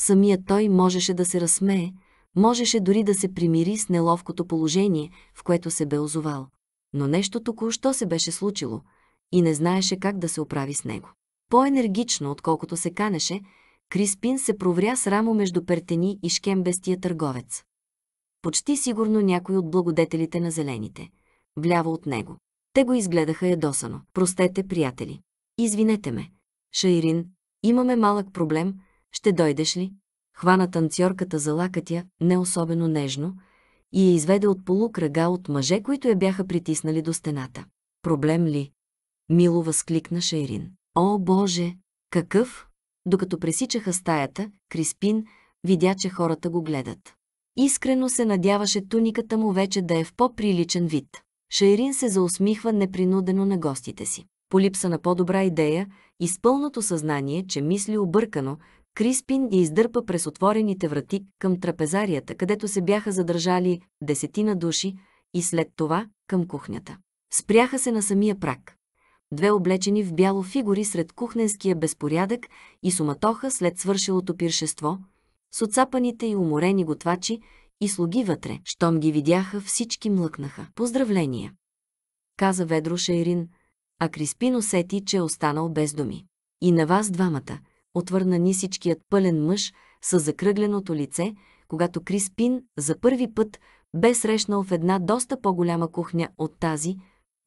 Самият той можеше да се разсмее, можеше дори да се примири с неловкото положение, в което се бе озовал. Но нещо току-що се беше случило и не знаеше как да се оправи с него. По-енергично, отколкото се канеше, Криспин се провря с рамо между Пертени и шкембестия търговец. Почти сигурно някой от благодетелите на зелените. Вляво от него. Те го изгледаха ядосано. Простете, приятели. Извинете ме. Шайрин, имаме малък проблем – ще дойдеш ли? Хвана танцорката за лакътя, не особено нежно, и я изведе от полукръга от мъже, които я бяха притиснали до стената. Проблем ли? Мило възкликна Шейрин. О, Боже! Какъв? Докато пресичаха стаята, Криспин видя, че хората го гледат. Искрено се надяваше туниката му вече да е в по-приличен вид. Шайрин се заусмихва непринудено на гостите си. По липса на по-добра идея и с пълното съзнание, че мисли объркано, Криспин и издърпа през отворените врати към трапезарията, където се бяха задържали десетина души и след това към кухнята. Спряха се на самия прак. Две облечени в бяло фигури сред кухненския безпорядък и суматоха след свършилото пиршество, с отцапаните и уморени готвачи и слуги вътре. Щом ги видяха, всички млъкнаха. Поздравления! Каза ведро Шейрин, а Криспин усети, че е останал без думи. И на вас двамата – отвърна нисичкият пълен мъж с закръгленото лице, когато Криспин за първи път бе срещнал в една доста по-голяма кухня от тази,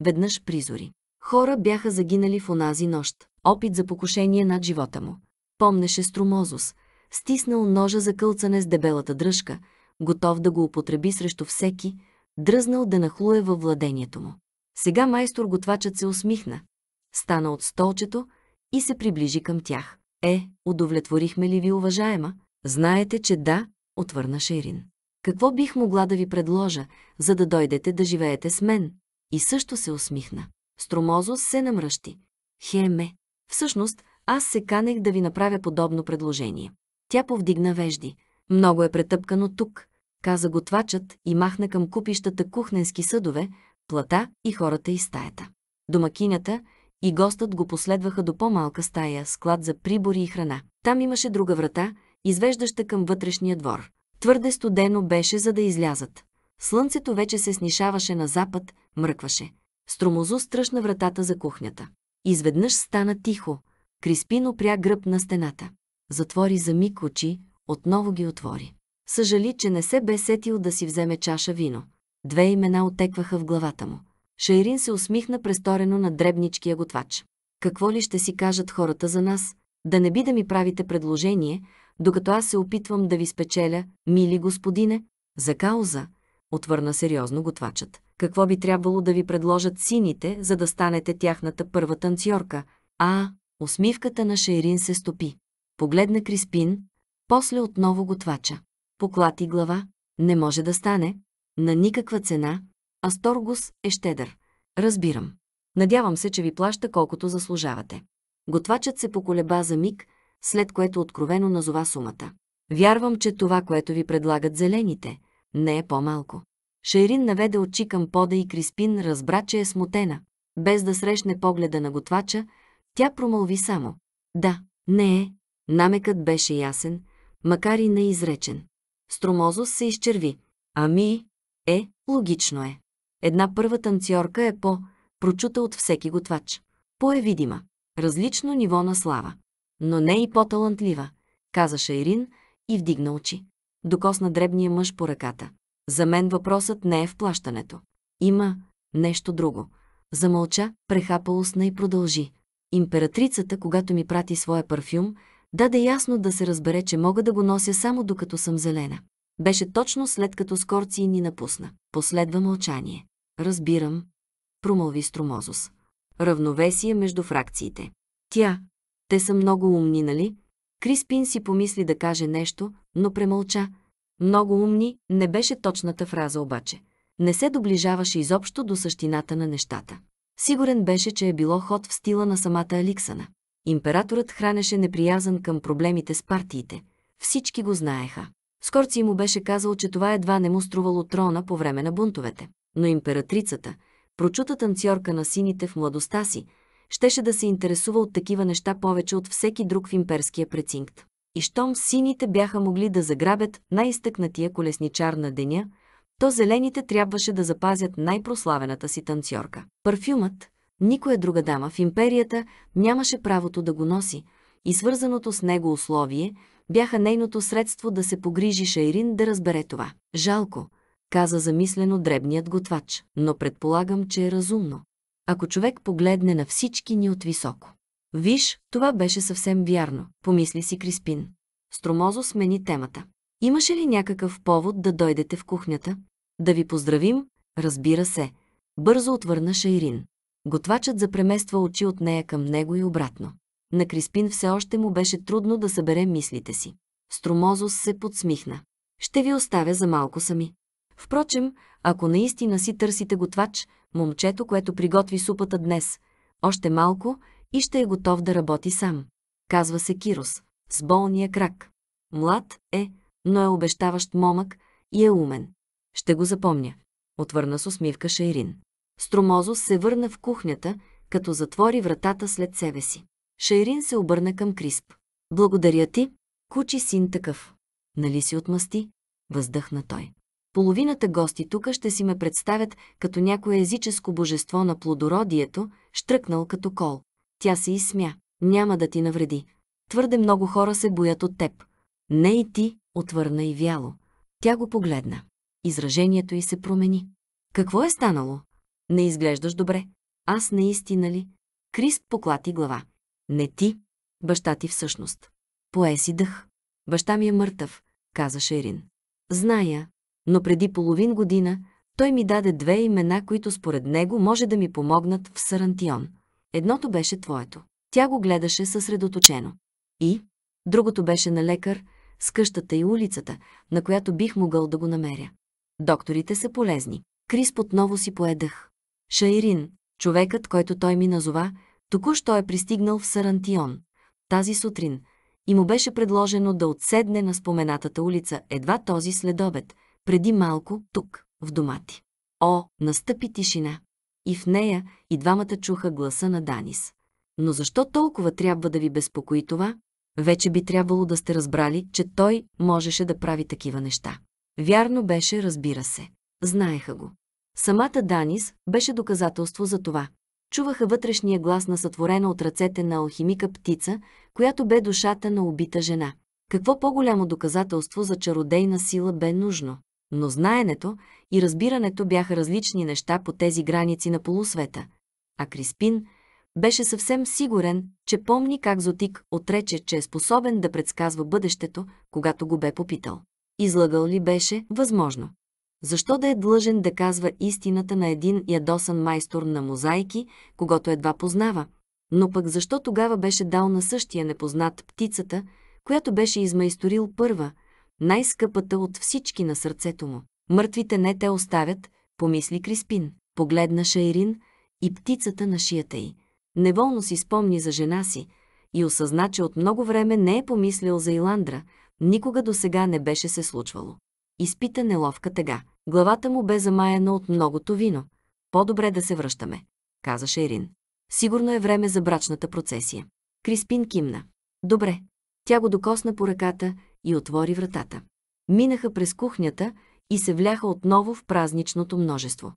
веднъж призори. Хора бяха загинали в онази нощ. Опит за покушение над живота му. Помнеше Струмозус, стиснал ножа за кълцане с дебелата дръжка, готов да го употреби срещу всеки, дръзнал да нахлуе във владението му. Сега майстор готвачът се усмихна, стана от столчето и се приближи към тях. Е, удовлетворихме ли ви, уважаема? Знаете, че да, отвърна Шерин. Какво бих могла да ви предложа, за да дойдете да живеете с мен? И също се усмихна. Стромозос се намръщи. Хеме. Всъщност, аз се канех да ви направя подобно предложение. Тя повдигна вежди. Много е претъпкано тук, каза готвачът и махна към купищата кухненски съдове, плата и хората и стаята. Домакинята, и гостът го последваха до по-малка стая, склад за прибори и храна. Там имаше друга врата, извеждаща към вътрешния двор. Твърде студено беше, за да излязат. Слънцето вече се снишаваше на запад, мръкваше. Струмозу стръшна вратата за кухнята. Изведнъж стана тихо. Криспин опря гръб на стената. Затвори за миг очи, отново ги отвори. Съжали, че не се бе сетил да си вземе чаша вино. Две имена отекваха в главата му. Шайрин се усмихна престорено на дребничкия готвач. Какво ли ще си кажат хората за нас? Да не би да ми правите предложение, докато аз се опитвам да ви спечеля, мили господине, за кауза, отвърна сериозно готвачът. Какво би трябвало да ви предложат сините, за да станете тяхната първа танцорка? А, усмивката на Шейрин се стопи. Погледна Криспин, после отново готвача. Поклати глава. Не може да стане. На никаква цена, Асторгус е щедър. Разбирам. Надявам се, че ви плаща колкото заслужавате. Готвачът се поколеба за миг, след което откровено назова сумата. Вярвам, че това, което ви предлагат зелените, не е по-малко. Шайрин наведе очи към пода и Криспин разбра, че е смутена. Без да срещне погледа на готвача, тя промълви само. Да, не е. Намекът беше ясен, макар и неизречен. Стромозос се изчерви. Ами, е, логично е. Една първа танцорка е по, прочута от всеки готвач. По е видима. Различно ниво на слава. Но не и по-талантлива, казаше Ирин и вдигна очи. Докосна дребния мъж по ръката. За мен въпросът не е в плащането. Има нещо друго. Замълча, прехапа устна и продължи. Императрицата, когато ми прати своя парфюм, даде ясно да се разбере, че мога да го нося само докато съм зелена. Беше точно след като Скорци ни напусна. Последва мълчание. Разбирам, промълви струмозус. Равновесие между фракциите. Тя. Те са много умни, нали? Криспин си помисли да каже нещо, но премълча. Много умни не беше точната фраза обаче. Не се доближаваше изобщо до същината на нещата. Сигурен беше, че е било ход в стила на самата Аликсана. Императорът хранеше неприязан към проблемите с партиите. Всички го знаеха. Скорци му беше казал, че това едва не му струвало трона по време на бунтовете но императрицата, прочута танцорка на сините в младостта си, щеше да се интересува от такива неща повече от всеки друг в имперския прецинкт. И щом сините бяха могли да заграбят най-изтъкнатия колесничар на деня, то зелените трябваше да запазят най-прославената си танцорка. Парфюмът, никоя друга дама в империята нямаше правото да го носи, и свързаното с него условие бяха нейното средство да се погрижи Шайрин да разбере това. Жалко, каза замислено дребният готвач, но предполагам, че е разумно. Ако човек погледне на всички ни от високо. Виж, това беше съвсем вярно, помисли си Криспин. Стромозо смени темата. Имаше ли някакъв повод да дойдете в кухнята? Да ви поздравим? Разбира се. Бързо отвърна Шайрин. Готвачът запремества очи от нея към него и обратно. На Криспин все още му беше трудно да събере мислите си. Стромозос се подсмихна. Ще ви оставя за малко сами. Впрочем, ако наистина си търсите готвач, момчето, което приготви супата днес, още малко и ще е готов да работи сам. Казва се Кирос, с болния крак. Млад е, но е обещаващ момък и е умен. Ще го запомня, отвърна с усмивка Шайрин. Стромозос се върна в кухнята, като затвори вратата след себе си. Шайрин се обърна към Крисп. Благодаря ти, кучи син такъв. Нали си отмъсти? Въздъхна той. Половината гости тука ще си ме представят като някое езическо божество на плодородието, штръкнал като кол. Тя се изсмя. Няма да ти навреди. Твърде много хора се боят от теб. Не и ти, отвърна и вяло. Тя го погледна. Изражението й се промени. Какво е станало? Не изглеждаш добре. Аз наистина ли? Крисп поклати глава. Не ти. Баща ти всъщност. Пое си дъх. Баща ми е мъртъв, каза Шерин. Зная, но преди половин година той ми даде две имена, които според него може да ми помогнат в Сарантион. Едното беше твоето. Тя го гледаше съсредоточено. И? Другото беше на лекар, с къщата и улицата, на която бих могъл да го намеря. Докторите са полезни. Крис отново си поедах. Шайрин, човекът, който той ми назова, току-що е пристигнал в Сарантион. Тази сутрин – и му беше предложено да отседне на споменатата улица едва този следобед, преди малко, тук, в дома ти. О, настъпи тишина. И в нея и двамата чуха гласа на Данис. Но защо толкова трябва да ви безпокои това? Вече би трябвало да сте разбрали, че той можеше да прави такива неща. Вярно беше, разбира се. Знаеха го. Самата Данис беше доказателство за това. Чуваха вътрешния глас на сътворена от ръцете на алхимика птица, която бе душата на убита жена. Какво по-голямо доказателство за чародейна сила бе нужно? Но знаенето и разбирането бяха различни неща по тези граници на полусвета, а Криспин беше съвсем сигурен, че помни как Зотик отрече, че е способен да предсказва бъдещето, когато го бе попитал. Излагал ли беше възможно? Защо да е длъжен да казва истината на един ядосан майстор на мозайки, когато едва познава? Но пък защо тогава беше дал на същия непознат птицата, която беше измайсторил първа, най-скъпата от всички на сърцето му. Мъртвите не те оставят, помисли Криспин. Погледна Шайрин и птицата на шията й. Неволно си спомни за жена си и осъзна, че от много време не е помислил за Иландра, никога до сега не беше се случвало. Изпита неловка тега. Главата му бе замаяна от многото вино. По-добре да се връщаме, каза Шейрин. Сигурно е време за брачната процесия. Криспин кимна. Добре. Тя го докосна по ръката и отвори вратата. Минаха през кухнята и се вляха отново в празничното множество.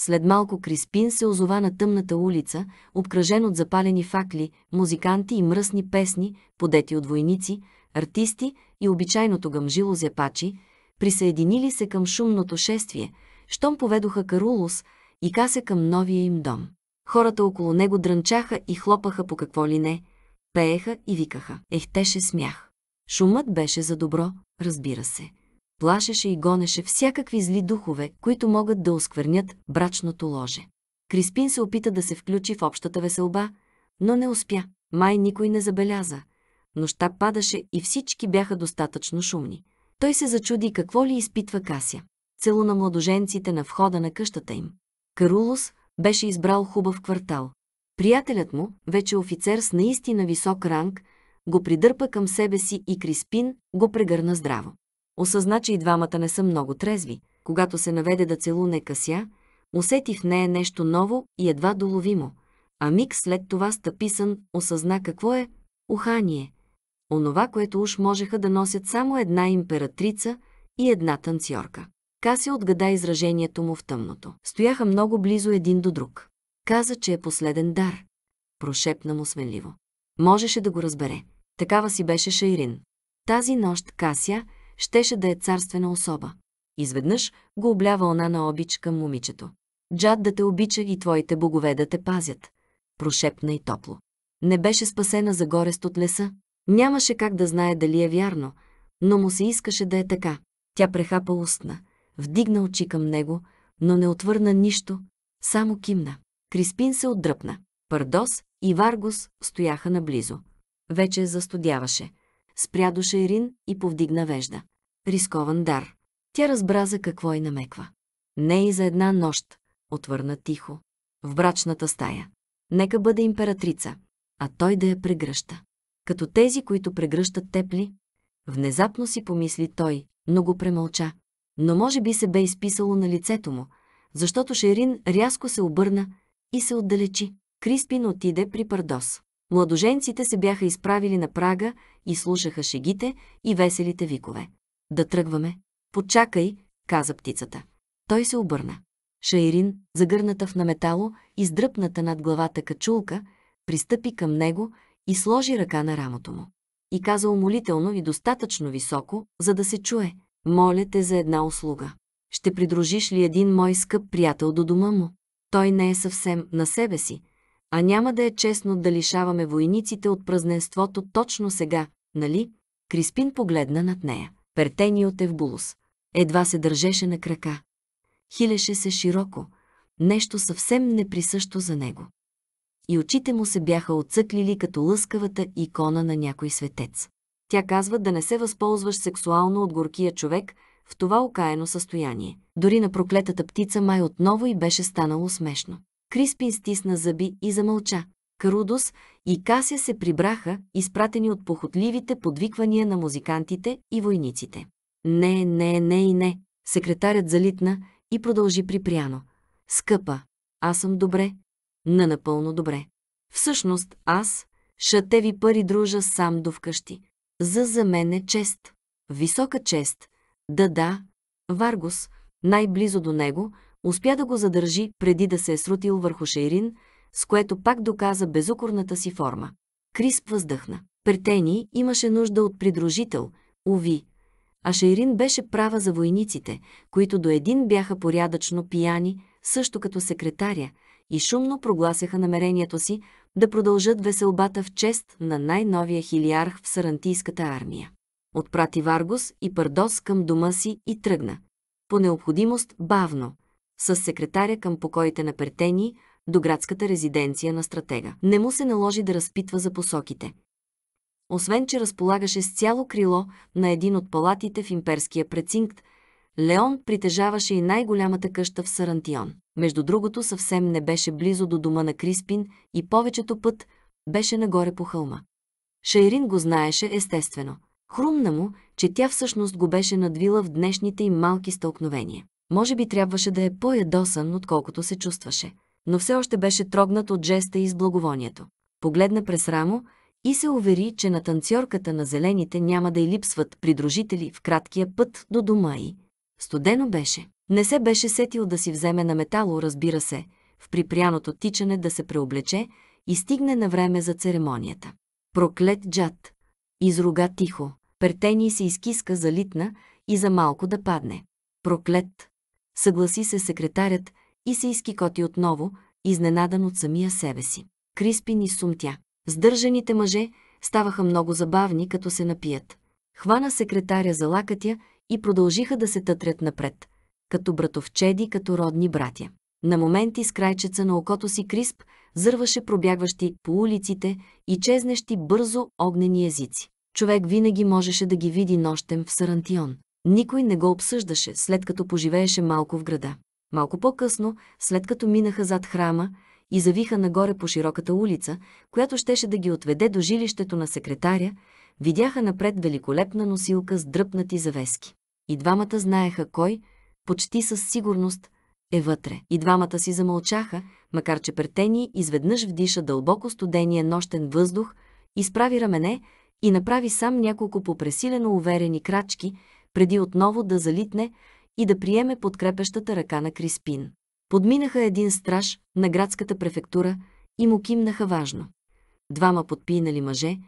След малко Криспин се озова на тъмната улица, обкръжен от запалени факли, музиканти и мръсни песни, подети от войници, артисти и обичайното гъмжило зепачи, присъединили се към шумното шествие, щом поведоха Карулус и каса към новия им дом. Хората около него дрънчаха и хлопаха по какво ли не, пееха и викаха. Ехтеше смях. Шумът беше за добро, разбира се. Плашеше и гонеше всякакви зли духове, които могат да осквернят брачното ложе. Криспин се опита да се включи в общата веселба, но не успя. Май никой не забеляза. Нощта падаше и всички бяха достатъчно шумни. Той се зачуди какво ли изпитва Кася. Цело на младоженците на входа на къщата им. Карулос беше избрал хубав квартал. Приятелят му, вече офицер с наистина висок ранг, го придърпа към себе си и Криспин го прегърна здраво. Осъзна, че и двамата не са много трезви. Когато се наведе да целуне Кася, усети в нея е нещо ново и едва доловимо. А миг след това стъписан: осъзна какво е ухание. Онова, което уж можеха да носят само една императрица и една танцорка. Кася отгада изражението му в тъмното. Стояха много близо един до друг. Каза, че е последен дар. Прошепна му сменливо. Можеше да го разбере. Такава си беше Шайрин. Тази нощ Кася щеше да е царствена особа. Изведнъж го облява она на обич към момичето. Джад да те обича и твоите богове да те пазят. Прошепна и топло. Не беше спасена за горест от леса. Нямаше как да знае дали е вярно, но му се искаше да е така. Тя прехапа устна, вдигна очи към него, но не отвърна нищо, само кимна. Криспин се отдръпна. Пардос, и Варгус стояха наблизо. Вече застудяваше. Спря до Шейрин и повдигна вежда. Рискован дар. Тя разбра за какво и намеква. Не и за една нощ, отвърна тихо. В брачната стая. Нека бъде императрица, а той да я прегръща. Като тези, които прегръщат тепли, внезапно си помисли той, но го премълча. Но може би се бе изписало на лицето му, защото Шерин рязко се обърна и се отдалечи. Криспин отиде при Пардос. Младоженците се бяха изправили на прага и слушаха шегите и веселите викове. Да тръгваме. Почакай, каза птицата. Той се обърна. Шаирин, загърната в наметало и сдръпната над главата качулка, пристъпи към него и сложи ръка на рамото му. И каза умолително и достатъчно високо, за да се чуе. Моля те за една услуга. Ще придружиш ли един мой скъп приятел до дома му? Той не е съвсем на себе си, а няма да е честно да лишаваме войниците от празненството точно сега, нали? Криспин погледна над нея. Пертени от Евбулус. Едва се държеше на крака. Хилеше се широко. Нещо съвсем неприсъщо за него. И очите му се бяха отсъклили като лъскавата икона на някой светец. Тя казва да не се възползваш сексуално от горкия човек в това окаяно състояние. Дори на проклетата птица май отново и беше станало смешно. Криспин стисна зъби и замълча. Карудос и Кася се прибраха, изпратени от похотливите подвиквания на музикантите и войниците. Не, не, не и не. Секретарят залитна и продължи припряно. Скъпа, аз съм добре. На напълно добре. Всъщност аз, шатеви ви пари дружа сам до вкъщи. За за мен е чест. Висока чест. Да, да. Варгус, най-близо до него, успя да го задържи преди да се е срутил върху Шейрин, с което пак доказа безукорната си форма. Крисп въздъхна. Претени имаше нужда от придружител, уви, а Шейрин беше права за войниците, които до един бяха порядъчно пияни, също като секретаря, и шумно прогласяха намерението си да продължат веселбата в чест на най-новия хилиарх в Сарантийската армия. Отпрати Варгус и Пардос към дома си и тръгна. По необходимост бавно, с секретаря към покоите на Пертени до градската резиденция на стратега. Не му се наложи да разпитва за посоките. Освен, че разполагаше с цяло крило на един от палатите в имперския прецинкт, Леон притежаваше и най-голямата къща в Сарантион. Между другото, съвсем не беше близо до дома на Криспин и повечето път беше нагоре по хълма. Шайрин го знаеше естествено. Хрумна му, че тя всъщност го беше надвила в днешните им малки стълкновения. Може би трябваше да е по-ядосан, отколкото се чувстваше, но все още беше трогнат от жеста и с благовонието. Погледна през рамо и се увери, че на танцорката на зелените няма да й липсват придружители в краткия път до дома й. Студено беше. Не се беше сетил да си вземе на метало, разбира се, в припряното тичане да се преоблече и стигне на време за церемонията. Проклет джад! Изруга тихо. Пертени се изкиска за литна и за малко да падне. Проклет! съгласи се секретарят и се изкикоти отново, изненадан от самия себе си. Криспин и сумтя. Сдържаните мъже ставаха много забавни, като се напият. Хвана секретаря за лакътя и продължиха да се тътрят напред, като братовчеди, като родни братя. На моменти с крайчеца на окото си Крисп зърваше пробягващи по улиците и чезнещи бързо огнени езици. Човек винаги можеше да ги види нощем в Сарантион. Никой не го обсъждаше, след като поживееше малко в града. Малко по-късно, след като минаха зад храма и завиха нагоре по широката улица, която щеше да ги отведе до жилището на секретаря, видяха напред великолепна носилка с дръпнати завески. И двамата знаеха кой, почти със сигурност, е вътре. И двамата си замълчаха, макар че Пертени изведнъж вдиша дълбоко студения нощен въздух, изправи рамене и направи сам няколко попресилено уверени крачки, преди отново да залитне и да приеме подкрепещата ръка на Криспин. Подминаха един страж на градската префектура и му кимнаха важно. Двама подпинали мъже,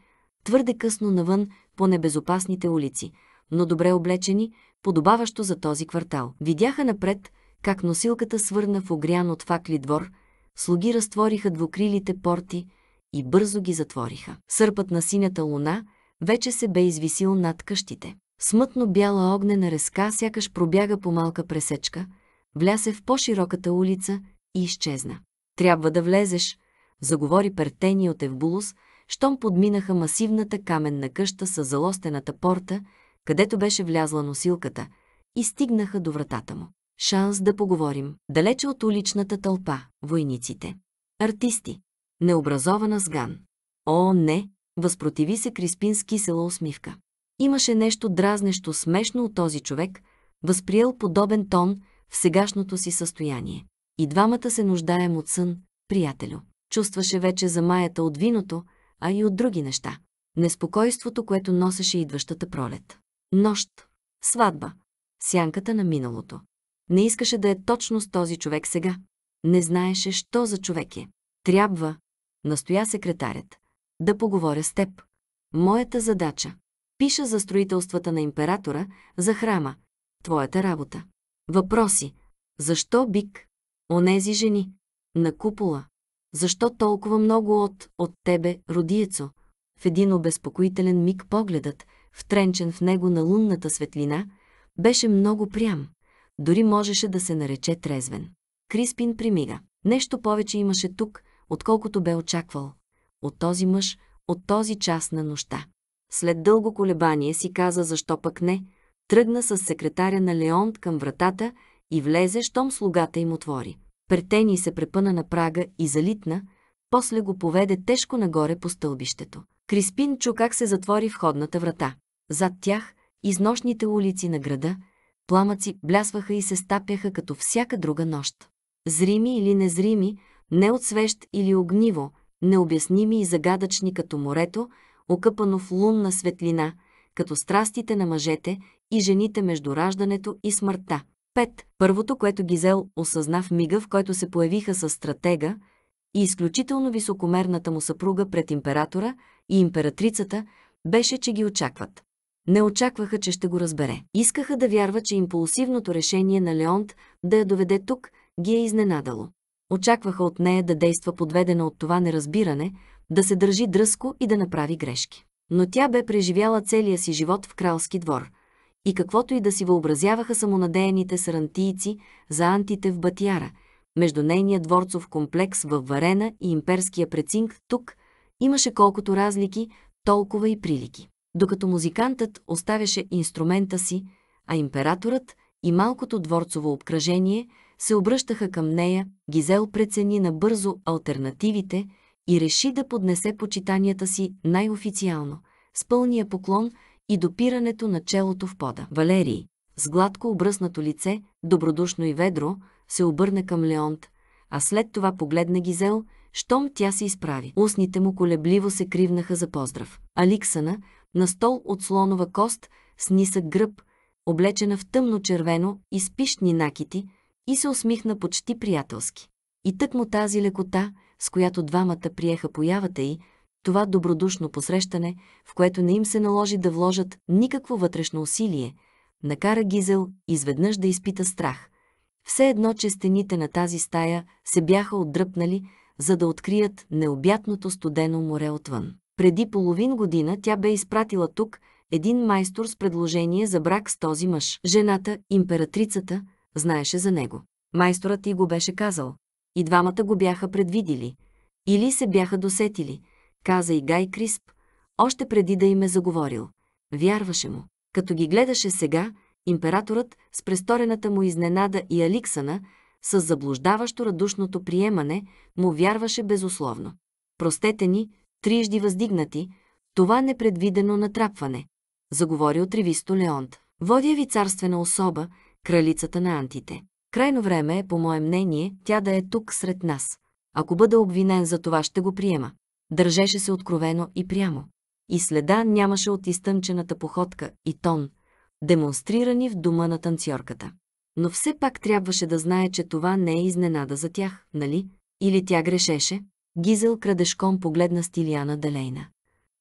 твърде късно навън по небезопасните улици, но добре облечени, подобаващо за този квартал. Видяха напред, как носилката свърна в огрян от факли двор, слуги разтвориха двукрилите порти и бързо ги затвориха. Сърпът на синята луна вече се бе извисил над къщите. Смътно бяла огнена резка сякаш пробяга по малка пресечка, влясе в по-широката улица и изчезна. Трябва да влезеш, заговори Пертени от Евбулус, щом подминаха масивната каменна къща с залостената порта, където беше влязла носилката, и стигнаха до вратата му. Шанс да поговорим. Далече от уличната тълпа, войниците. Артисти. Необразована сган. О, не! Възпротиви се Криспин с кисела усмивка. Имаше нещо дразнещо смешно от този човек, възприел подобен тон в сегашното си състояние. И двамата се нуждаем от сън, приятелю. Чувстваше вече за маята от виното, а и от други неща. Неспокойството, което носеше идващата пролет. Нощ. Сватба. Сянката на миналото. Не искаше да е точно с този човек сега. Не знаеше, що за човек е. Трябва, настоя секретарят, да поговоря с теб. Моята задача Пиша за строителствата на императора, за храма. Твоята работа. Въпроси. Защо бик? Онези жени. На купола. Защо толкова много от, от тебе, родиецо? В един обезпокоителен миг погледът, втренчен в него на лунната светлина, беше много прям. Дори можеше да се нарече трезвен. Криспин примига. Нещо повече имаше тук, отколкото бе очаквал. От този мъж, от този час на нощта. След дълго колебание си каза защо пък не, тръгна с секретаря на Леонт към вратата и влезе, щом слугата им отвори. Претени се препъна на прага и залитна, после го поведе тежко нагоре по стълбището. Криспин чу как се затвори входната врата. Зад тях, из нощните улици на града, пламъци блясваха и се стапяха като всяка друга нощ. Зрими или незрими, не от свещ или огниво, необясними и загадъчни като морето, окъпано в лунна светлина, като страстите на мъжете и жените между раждането и смъртта. 5. Първото, което Гизел осъзна в мига, в който се появиха с стратега и изключително високомерната му съпруга пред императора и императрицата, беше, че ги очакват. Не очакваха, че ще го разбере. Искаха да вярва, че импулсивното решение на Леонт да я доведе тук ги е изненадало. Очакваха от нея да действа подведена от това неразбиране, да се държи дръско и да направи грешки. Но тя бе преживяла целия си живот в кралски двор и каквото и да си въобразяваха самонадеяните сарантийци за антите в Батяра, между нейния дворцов комплекс във Варена и имперския прецинг тук, имаше колкото разлики, толкова и прилики. Докато музикантът оставяше инструмента си, а императорът и малкото дворцово обкръжение се обръщаха към нея, Гизел прецени набързо альтернативите – и реши да поднесе почитанията си най-официално, с пълния поклон и допирането на челото в пода. Валерий, с гладко обръснато лице, добродушно и ведро, се обърна към Леонт, а след това погледна Гизел, щом тя се изправи. Устните му колебливо се кривнаха за поздрав. Аликсана, на стол от слонова кост, с нисък гръб, облечена в тъмно-червено и спишни накити, и се усмихна почти приятелски. И тък му тази лекота, с която двамата приеха появата й, това добродушно посрещане, в което не им се наложи да вложат никакво вътрешно усилие, накара Гизел изведнъж да изпита страх. Все едно, че стените на тази стая се бяха отдръпнали, за да открият необятното студено море отвън. Преди половин година тя бе изпратила тук един майстор с предложение за брак с този мъж. Жената, императрицата, знаеше за него. Майсторът и го беше казал. И двамата го бяха предвидили. Или се бяха досетили, каза и Гай Крисп, още преди да им е заговорил. Вярваше му. Като ги гледаше сега, императорът с престорената му изненада и Аликсана, с заблуждаващо радушното приемане, му вярваше безусловно. Простете ни, трижди въздигнати, това непредвидено натрапване, заговори отривисто Леонт. Водя ви царствена особа, кралицата на антите. Крайно време е, по мое мнение, тя да е тук сред нас. Ако бъда обвинен за това, ще го приема. Държеше се откровено и прямо. И следа нямаше от изтънчената походка и тон, демонстрирани в дома на танцорката. Но все пак трябваше да знае, че това не е изненада за тях, нали? Или тя грешеше? Гизел крадешком погледна Стилиана Далейна.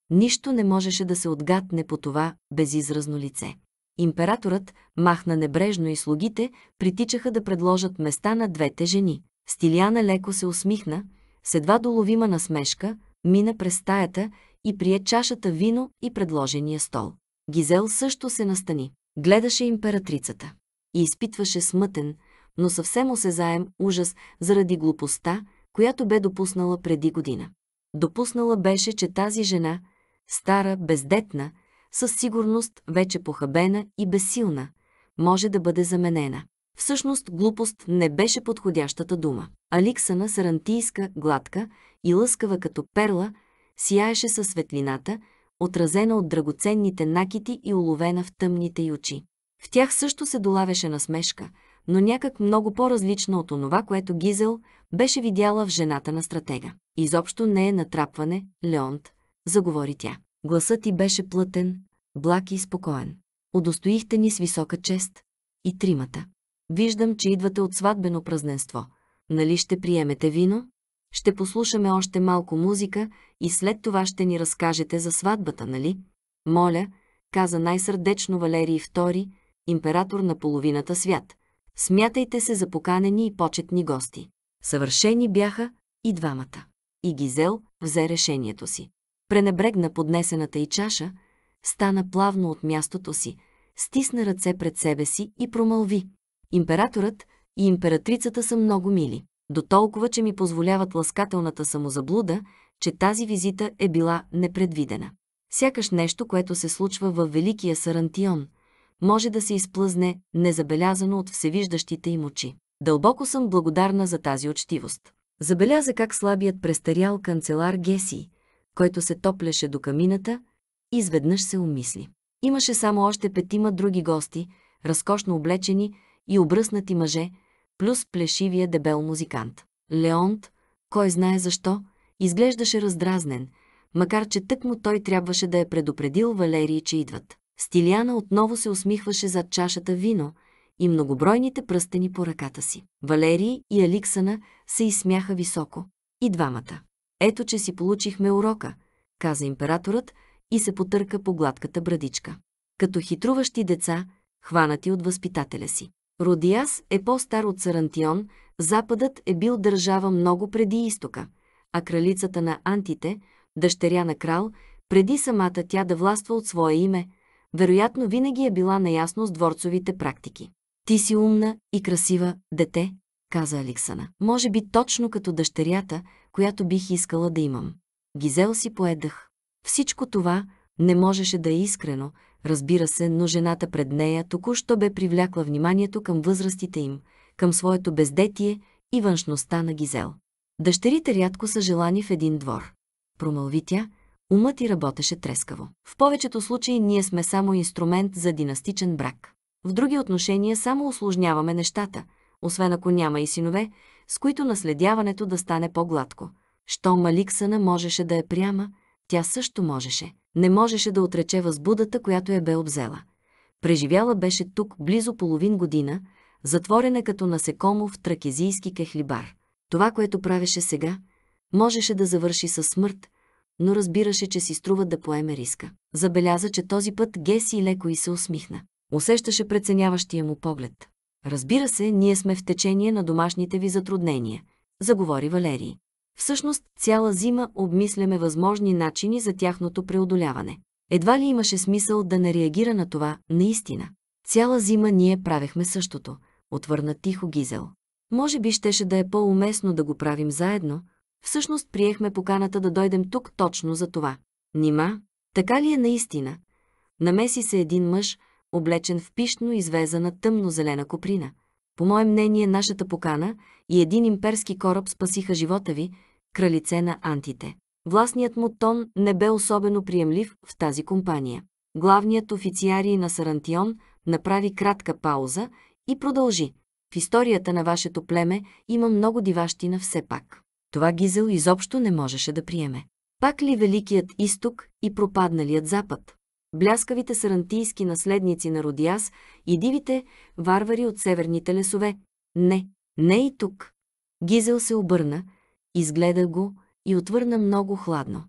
Нищо не можеше да се отгадне по това безизразно лице. Императорът махна небрежно и слугите притичаха да предложат места на двете жени. Стилиана леко се усмихна, с едва доловима насмешка, мина през стаята и прие чашата вино и предложения стол. Гизел също се настани. Гледаше императрицата. И изпитваше смътен, но съвсем осезаем ужас заради глупостта, която бе допуснала преди година. Допуснала беше, че тази жена, стара, бездетна, със сигурност вече похабена и безсилна, може да бъде заменена. Всъщност глупост не беше подходящата дума. Аликсана сарантийска, гладка и лъскава като перла, сияеше със светлината, отразена от драгоценните накити и уловена в тъмните й очи. В тях също се долавеше насмешка, но някак много по-различна от онова, което Гизел беше видяла в жената на стратега. Изобщо не е натрапване, Леонт, заговори тя. Гласът ти беше плътен, благ и спокоен. Удостоихте ни с висока чест. И тримата. Виждам, че идвате от сватбено празненство. Нали ще приемете вино? Ще послушаме още малко музика и след това ще ни разкажете за сватбата, нали? Моля, каза най-сърдечно Валерий II, император на половината свят. Смятайте се за поканени и почетни гости. Съвършени бяха и двамата. И Гизел взе решението си пренебрегна поднесената й чаша, стана плавно от мястото си, стисна ръце пред себе си и промълви. Императорът и императрицата са много мили. До толкова, че ми позволяват ласкателната самозаблуда, че тази визита е била непредвидена. Сякаш нещо, което се случва във Великия Сарантион, може да се изплъзне незабелязано от всевиждащите им очи. Дълбоко съм благодарна за тази учтивост. Забеляза как слабият престарял канцелар Геси, който се топлеше до камината, изведнъж се умисли. Имаше само още петима други гости, разкошно облечени и обръснати мъже, плюс плешивия дебел музикант. Леонт, кой знае защо, изглеждаше раздразнен, макар че тък му той трябваше да е предупредил Валерий, че идват. Стилиана отново се усмихваше зад чашата вино и многобройните пръстени по ръката си. Валерий и Аликсана се изсмяха високо. И двамата. Ето, че си получихме урока, каза императорът и се потърка по гладката брадичка. Като хитруващи деца, хванати от възпитателя си. Родиас е по-стар от Сарантион, Западът е бил държава много преди изтока, а кралицата на антите, дъщеря на крал, преди самата тя да властва от свое име, вероятно винаги е била наясно с дворцовите практики. Ти си умна и красива, дете, каза Аликсана. Може би точно като дъщерята, която бих искала да имам. Гизел си поедах. Всичко това не можеше да е искрено, разбира се, но жената пред нея току-що бе привлякла вниманието към възрастите им, към своето бездетие и външността на Гизел. Дъщерите рядко са желани в един двор. Промълви тя, умът и работеше трескаво. В повечето случаи ние сме само инструмент за династичен брак. В други отношения само осложняваме нещата – освен ако няма и синове, с които наследяването да стане по-гладко. Що Маликсана можеше да е пряма, тя също можеше. Не можеше да отрече възбудата, която я бе обзела. Преживяла беше тук близо половин година, затворена като насекомо в тракезийски кехлибар. Това, което правеше сега, можеше да завърши със смърт, но разбираше, че си струва да поеме риска. Забеляза, че този път Геси леко и се усмихна. Усещаше преценяващия му поглед. Разбира се, ние сме в течение на домашните ви затруднения, заговори Валерий. Всъщност, цяла зима обмисляме възможни начини за тяхното преодоляване. Едва ли имаше смисъл да не реагира на това, наистина. Цяла зима ние правехме същото, отвърна тихо Гизел. Може би щеше да е по-уместно да го правим заедно. Всъщност приехме поканата да дойдем тук точно за това. Нима, така ли е наистина? Намеси се един мъж, облечен в пишно извезана тъмно-зелена коприна. По мое мнение, нашата покана и един имперски кораб спасиха живота ви, кралице на антите. Властният му тон не бе особено приемлив в тази компания. Главният официарий на Сарантион направи кратка пауза и продължи. В историята на вашето племе има много диващина все пак. Това Гизел изобщо не можеше да приеме. Пак ли Великият изток и пропадналият запад? бляскавите сарантийски наследници на Родиас и дивите варвари от северните лесове. Не, не и тук. Гизел се обърна, изгледа го и отвърна много хладно.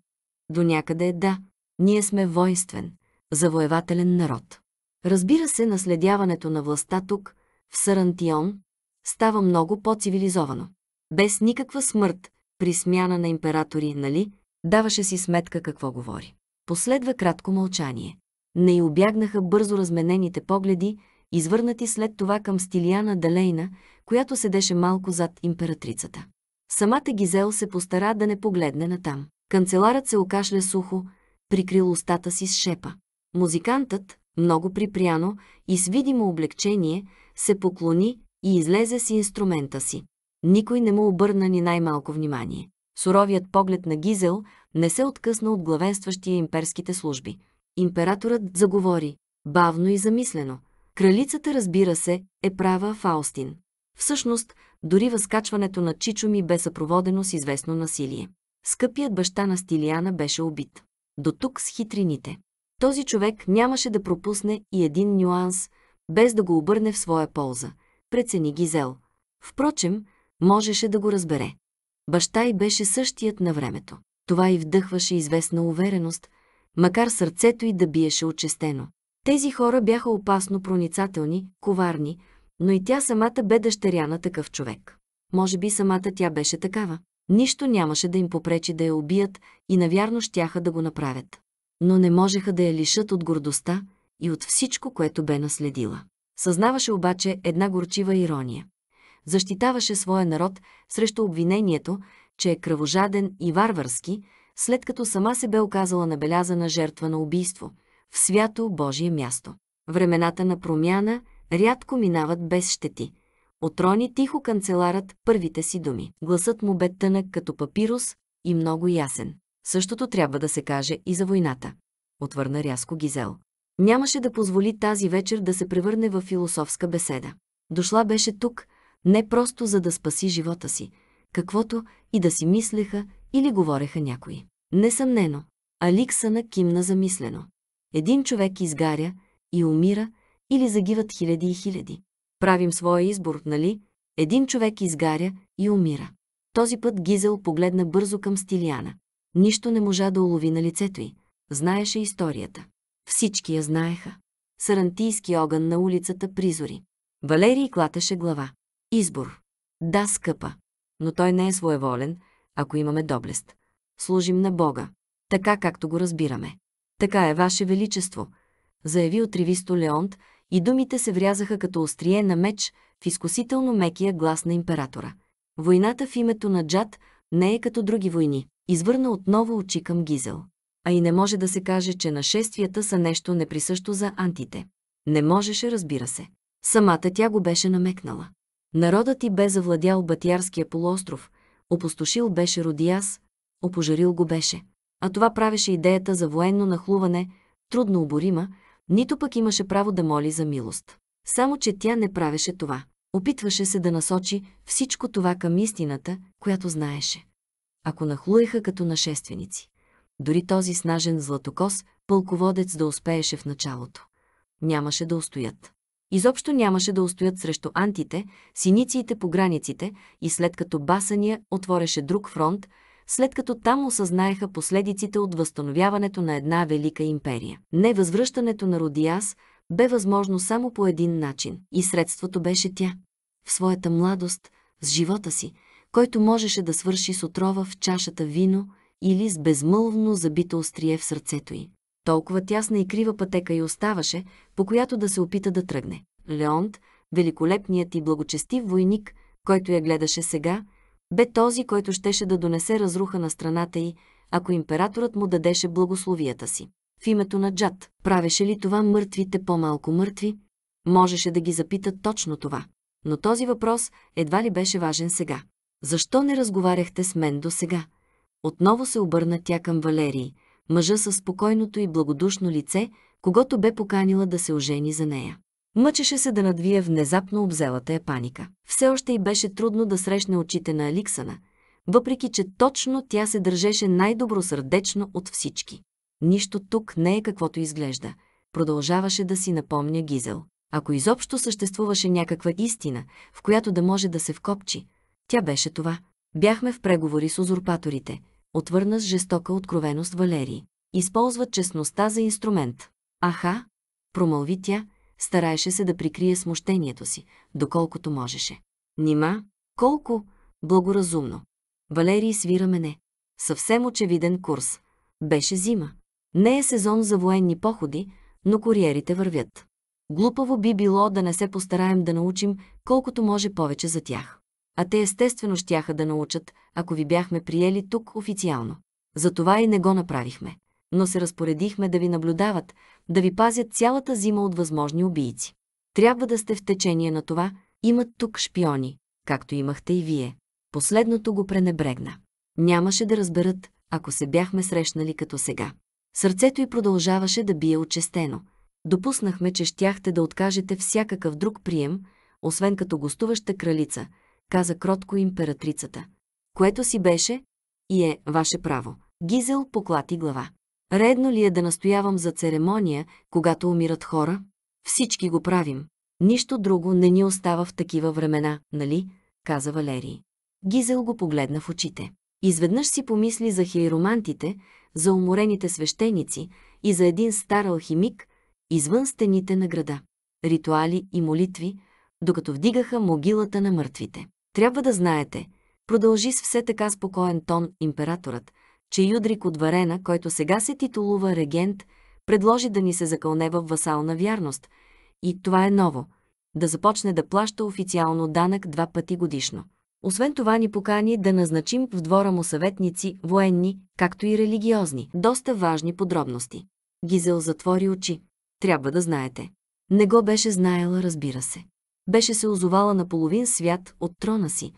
До някъде е да, ние сме воинствен, завоевателен народ. Разбира се, наследяването на властта тук, в Сарантион, става много по-цивилизовано. Без никаква смърт, при смяна на императори, нали, даваше си сметка какво говори. Последва кратко мълчание. Не й обягнаха бързо разменените погледи, извърнати след това към Стилияна Далейна, която седеше малко зад императрицата. Самата Гизел се постара да не погледне натам. Канцеларът се окашля сухо, прикрил устата си с шепа. Музикантът, много припряно и с видимо облегчение, се поклони и излезе с инструмента си. Никой не му обърна ни най-малко внимание. Суровият поглед на Гизел не се откъсна от главенстващия имперските служби. Императорът заговори, бавно и замислено. Кралицата, разбира се, е права Фаустин. Всъщност, дори възкачването на Чичо ми бе съпроводено с известно насилие. Скъпият баща на Стилиана беше убит. До тук с хитрините. Този човек нямаше да пропусне и един нюанс, без да го обърне в своя полза, прецени Гизел. Впрочем, можеше да го разбере. Баща й беше същият на времето. Това й вдъхваше известна увереност, макар сърцето й да биеше очестено. Тези хора бяха опасно проницателни, коварни, но и тя самата бе дъщеря на такъв човек. Може би самата тя беше такава. Нищо нямаше да им попречи да я убият и навярно щяха да го направят. Но не можеха да я лишат от гордостта и от всичко, което бе наследила. Съзнаваше обаче една горчива ирония защитаваше своя народ срещу обвинението, че е кръвожаден и варварски, след като сама се бе оказала набелязана жертва на убийство в свято Божие място. Времената на промяна рядко минават без щети. Отрони тихо канцеларът първите си думи. Гласът му бе тънък като папирус и много ясен. Същото трябва да се каже и за войната. Отвърна рязко Гизел. Нямаше да позволи тази вечер да се превърне в философска беседа. Дошла беше тук, не просто за да спаси живота си, каквото и да си мислеха или говореха някои. Несъмнено, на кимна замислено. Един човек изгаря и умира или загиват хиляди и хиляди. Правим своя избор, нали? Един човек изгаря и умира. Този път Гизел погледна бързо към Стилиана. Нищо не можа да улови на лицето й. Знаеше историята. Всички я знаеха. Сарантийски огън на улицата Призори. Валерий клатеше глава. Избор. Да, скъпа, но той не е своеволен, ако имаме доблест. Служим на Бога, така както го разбираме. Така е, Ваше Величество, заяви отривисто Леонт и думите се врязаха като острие на меч в изкусително мекия глас на императора. Войната в името на Джад не е като други войни. Извърна отново очи към Гизел. А и не може да се каже, че нашествията са нещо неприсъщо за антите. Не можеше, разбира се. Самата тя го беше намекнала. Народът и бе завладял Батярския полуостров, опустошил беше Родиас, опожарил го беше. А това правеше идеята за военно нахлуване, трудно оборима, нито пък имаше право да моли за милост. Само, че тя не правеше това. Опитваше се да насочи всичко това към истината, която знаеше. Ако нахлуеха като нашественици. Дори този снажен златокос, пълководец да успееше в началото. Нямаше да устоят изобщо нямаше да устоят срещу антите, синициите по границите и след като Басания отвореше друг фронт, след като там осъзнаеха последиците от възстановяването на една велика империя. Не възвръщането на Родиас бе възможно само по един начин и средството беше тя. В своята младост, с живота си, който можеше да свърши с отрова в чашата вино или с безмълвно забито острие в сърцето й толкова тясна и крива пътека и оставаше, по която да се опита да тръгне. Леонт, великолепният и благочестив войник, който я гледаше сега, бе този, който щеше да донесе разруха на страната й, ако императорът му дадеше благословията си. В името на Джад, правеше ли това мъртвите по-малко мъртви? Можеше да ги запита точно това. Но този въпрос едва ли беше важен сега. Защо не разговаряхте с мен до сега? Отново се обърна тя към Валерий, мъжа със спокойното и благодушно лице, когато бе поканила да се ожени за нея. Мъчеше се да надвие внезапно обзелата я паника. Все още й беше трудно да срещне очите на Аликсана, въпреки че точно тя се държеше най-добросърдечно от всички. Нищо тук не е каквото изглежда, продължаваше да си напомня Гизел. Ако изобщо съществуваше някаква истина, в която да може да се вкопчи, тя беше това. Бяхме в преговори с узурпаторите – отвърна с жестока откровеност Валери. Използват честността за инструмент. Аха, промълви тя, стараеше се да прикрие смущението си, доколкото можеше. Нима, колко благоразумно. Валерий свира мене. Съвсем очевиден курс. Беше зима. Не е сезон за военни походи, но куриерите вървят. Глупаво би било да не се постараем да научим колкото може повече за тях а те естествено щяха да научат, ако ви бяхме приели тук официално. Затова и не го направихме. Но се разпоредихме да ви наблюдават, да ви пазят цялата зима от възможни убийци. Трябва да сте в течение на това, имат тук шпиони, както имахте и вие. Последното го пренебрегна. Нямаше да разберат, ако се бяхме срещнали като сега. Сърцето й продължаваше да бие очестено. Допуснахме, че щяхте да откажете всякакъв друг прием, освен като гостуваща кралица – каза кротко императрицата. Което си беше и е ваше право. Гизел поклати глава. Редно ли е да настоявам за церемония, когато умират хора? Всички го правим. Нищо друго не ни остава в такива времена, нали? каза Валерий. Гизел го погледна в очите. Изведнъж си помисли за хиеромантите, за уморените свещеници и за един стар алхимик извън стените на града. Ритуали и молитви, докато вдигаха могилата на мъртвите. Трябва да знаете, продължи с все така спокоен тон императорът, че Юдрик от Варена, който сега се титулува регент, предложи да ни се закълне в васална вярност. И това е ново – да започне да плаща официално данък два пъти годишно. Освен това ни покани да назначим в двора му съветници, военни, както и религиозни. Доста важни подробности. Гизел затвори очи. Трябва да знаете. Не го беше знаела, разбира се беше се озовала на половин свят от трона си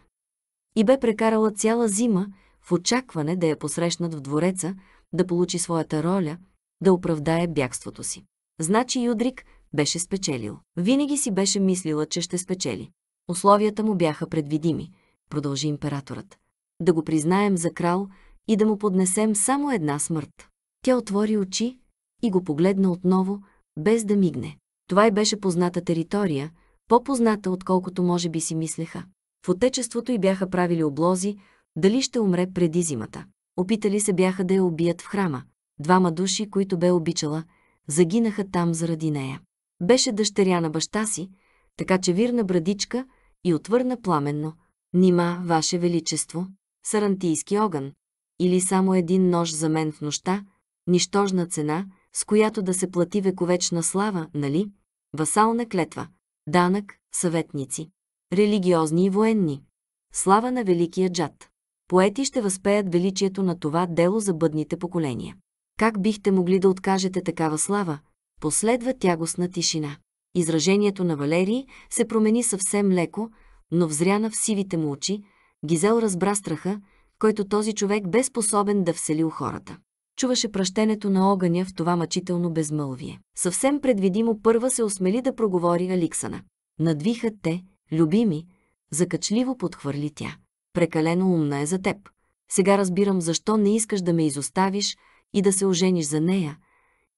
и бе прекарала цяла зима в очакване да я посрещнат в двореца, да получи своята роля, да оправдае бягството си. Значи Юдрик беше спечелил. Винаги си беше мислила, че ще спечели. Условията му бяха предвидими, продължи императорът. Да го признаем за крал и да му поднесем само една смърт. Тя отвори очи и го погледна отново, без да мигне. Това и беше позната територия – по-позната отколкото може би си мислеха. В отечеството й бяха правили облози, дали ще умре преди зимата. Опитали се бяха да я убият в храма. Двама души, които бе обичала, загинаха там заради нея. Беше дъщеря на баща си, така че вирна брадичка и отвърна пламенно. Нима, Ваше Величество, сарантийски огън, или само един нож за мен в нощта, нищожна цена, с която да се плати вековечна слава, нали? Васална клетва, данък, съветници, религиозни и военни. Слава на Великия джад! Поети ще възпеят величието на това дело за бъдните поколения. Как бихте могли да откажете такава слава? Последва тягостна тишина. Изражението на Валерий се промени съвсем леко, но взряна в сивите му очи, Гизел разбра страха, който този човек бе способен да всели у хората чуваше пръщенето на огъня в това мъчително безмълвие. Съвсем предвидимо първа се осмели да проговори Аликсана. Надвиха те, любими, закачливо подхвърли тя. Прекалено умна е за теб. Сега разбирам защо не искаш да ме изоставиш и да се ожениш за нея,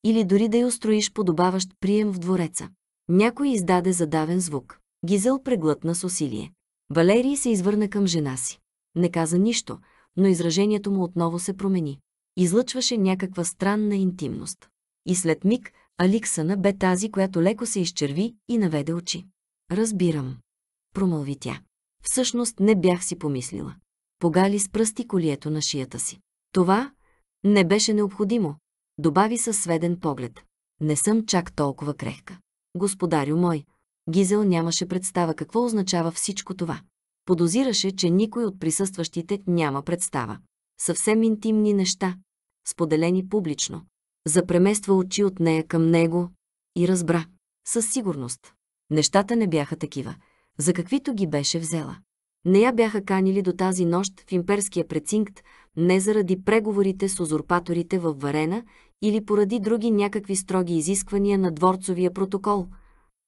или дори да я устроиш подобаващ прием в двореца. Някой издаде задавен звук. Гизел преглътна с усилие. Валерий се извърна към жена си. Не каза нищо, но изражението му отново се промени излъчваше някаква странна интимност. И след миг Аликсана бе тази, която леко се изчерви и наведе очи. Разбирам, промълви тя. Всъщност не бях си помислила. Погали с пръсти колието на шията си. Това не беше необходимо, добави със сведен поглед. Не съм чак толкова крехка. Господарю мой, Гизел нямаше представа какво означава всичко това. Подозираше, че никой от присъстващите няма представа. Съвсем интимни неща, споделени публично. Запремества очи от нея към него и разбра. Със сигурност. Нещата не бяха такива, за каквито ги беше взела. Не я бяха канили до тази нощ в имперския прецинкт, не заради преговорите с узурпаторите във Варена или поради други някакви строги изисквания на дворцовия протокол,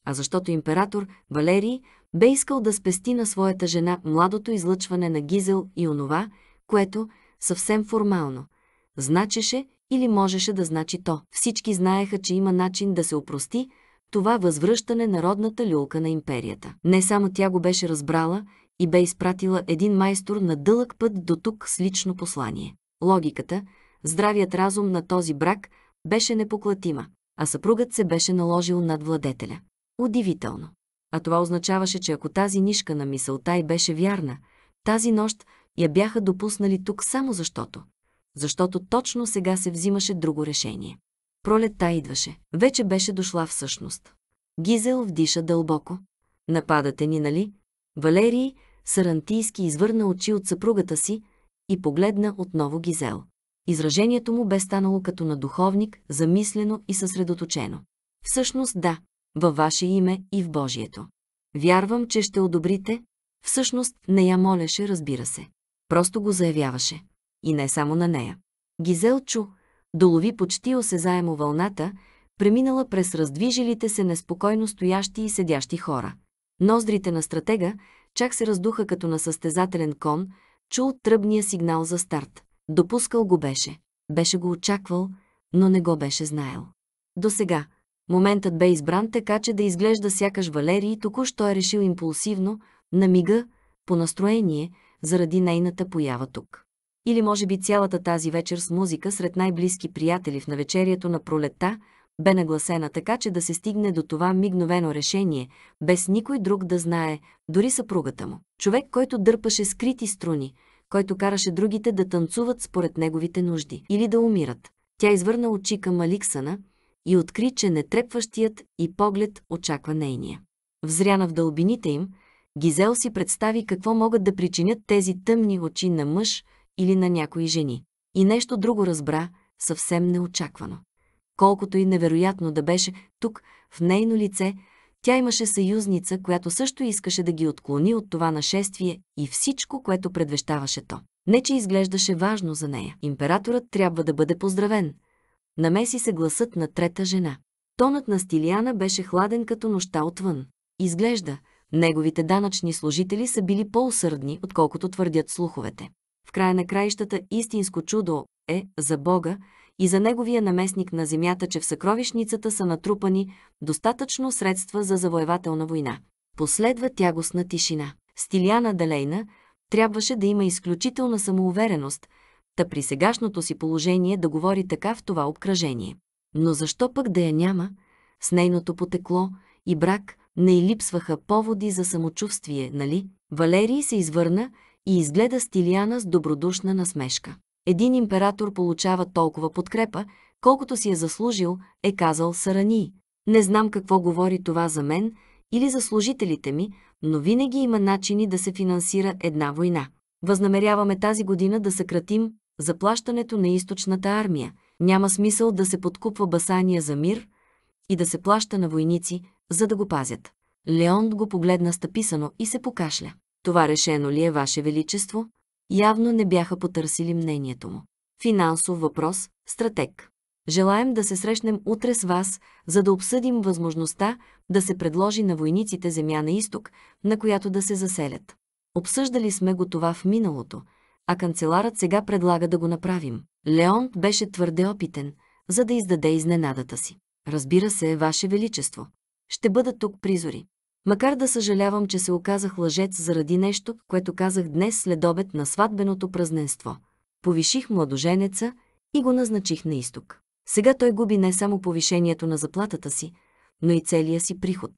а защото император Валерий бе искал да спести на своята жена младото излъчване на Гизел и онова, което, съвсем формално – значеше или можеше да значи то. Всички знаеха, че има начин да се опрости това възвръщане на родната люлка на империята. Не само тя го беше разбрала и бе изпратила един майстор на дълъг път до тук с лично послание. Логиката, здравият разум на този брак беше непоклатима, а съпругът се беше наложил над владетеля. Удивително. А това означаваше, че ако тази нишка на мисълта й беше вярна, тази нощ я бяха допуснали тук само защото защото точно сега се взимаше друго решение. Пролетта идваше. Вече беше дошла всъщност. Гизел вдиша дълбоко. Нападате ни, нали? Валерий Сарантийски извърна очи от съпругата си и погледна отново Гизел. Изражението му бе станало като на духовник, замислено и съсредоточено. Всъщност да, във ваше име и в Божието. Вярвам, че ще одобрите. Всъщност не я молеше, разбира се. Просто го заявяваше и не само на нея. Гизел чу, долови почти осезаемо вълната, преминала през раздвижилите се неспокойно стоящи и седящи хора. Ноздрите на стратега чак се раздуха като на състезателен кон, чул тръбния сигнал за старт. Допускал го беше. Беше го очаквал, но не го беше знаел. До сега, моментът бе избран така, че да изглежда сякаш Валерий току-що е решил импулсивно, на мига, по настроение, заради нейната поява тук или може би цялата тази вечер с музика сред най-близки приятели в навечерието на пролетта, бе нагласена така, че да се стигне до това мигновено решение, без никой друг да знае, дори съпругата му. Човек, който дърпаше скрити струни, който караше другите да танцуват според неговите нужди или да умират. Тя извърна очи към Аликсана и откри, че нетрепващият и поглед очаква нейния. Взряна в дълбините им, Гизел си представи какво могат да причинят тези тъмни очи на мъж – или на някои жени. И нещо друго разбра, съвсем неочаквано. Колкото и невероятно да беше, тук, в нейно лице, тя имаше съюзница, която също искаше да ги отклони от това нашествие и всичко, което предвещаваше то. Не, че изглеждаше важно за нея. Императорът трябва да бъде поздравен. Намеси се гласът на трета жена. Тонът на Стилиана беше хладен като нощта отвън. Изглежда, неговите данъчни служители са били по-усърдни, отколкото твърдят слуховете. В края на краищата истинско чудо е за Бога и за Неговия наместник на земята, че в съкровищницата са натрупани достатъчно средства за завоевателна война. Последва тягостна тишина. Стиляна Далейна трябваше да има изключителна самоувереност, та при сегашното си положение да говори така в това обкръжение. Но защо пък да я няма? С нейното потекло и брак не липсваха поводи за самочувствие, нали? Валерий се извърна и изгледа Стилиана с добродушна насмешка. Един император получава толкова подкрепа, колкото си е заслужил, е казал Сарани. Не знам какво говори това за мен или за служителите ми, но винаги има начини да се финансира една война. Възнамеряваме тази година да съкратим заплащането на източната армия. Няма смисъл да се подкупва басания за мир и да се плаща на войници, за да го пазят. Леонд го погледна стъписано и се покашля. Това решено ли е Ваше Величество? Явно не бяха потърсили мнението му. Финансов въпрос, стратег. Желаем да се срещнем утре с вас, за да обсъдим възможността да се предложи на войниците земя на изток, на която да се заселят. Обсъждали сме го това в миналото, а канцеларът сега предлага да го направим. Леон беше твърде опитен, за да издаде изненадата си. Разбира се, Ваше Величество. Ще бъдат тук призори. Макар да съжалявам, че се оказах лъжец заради нещо, което казах днес след обед на сватбеното празненство. Повиших младоженеца и го назначих на изток. Сега той губи не само повишението на заплатата си, но и целия си приход.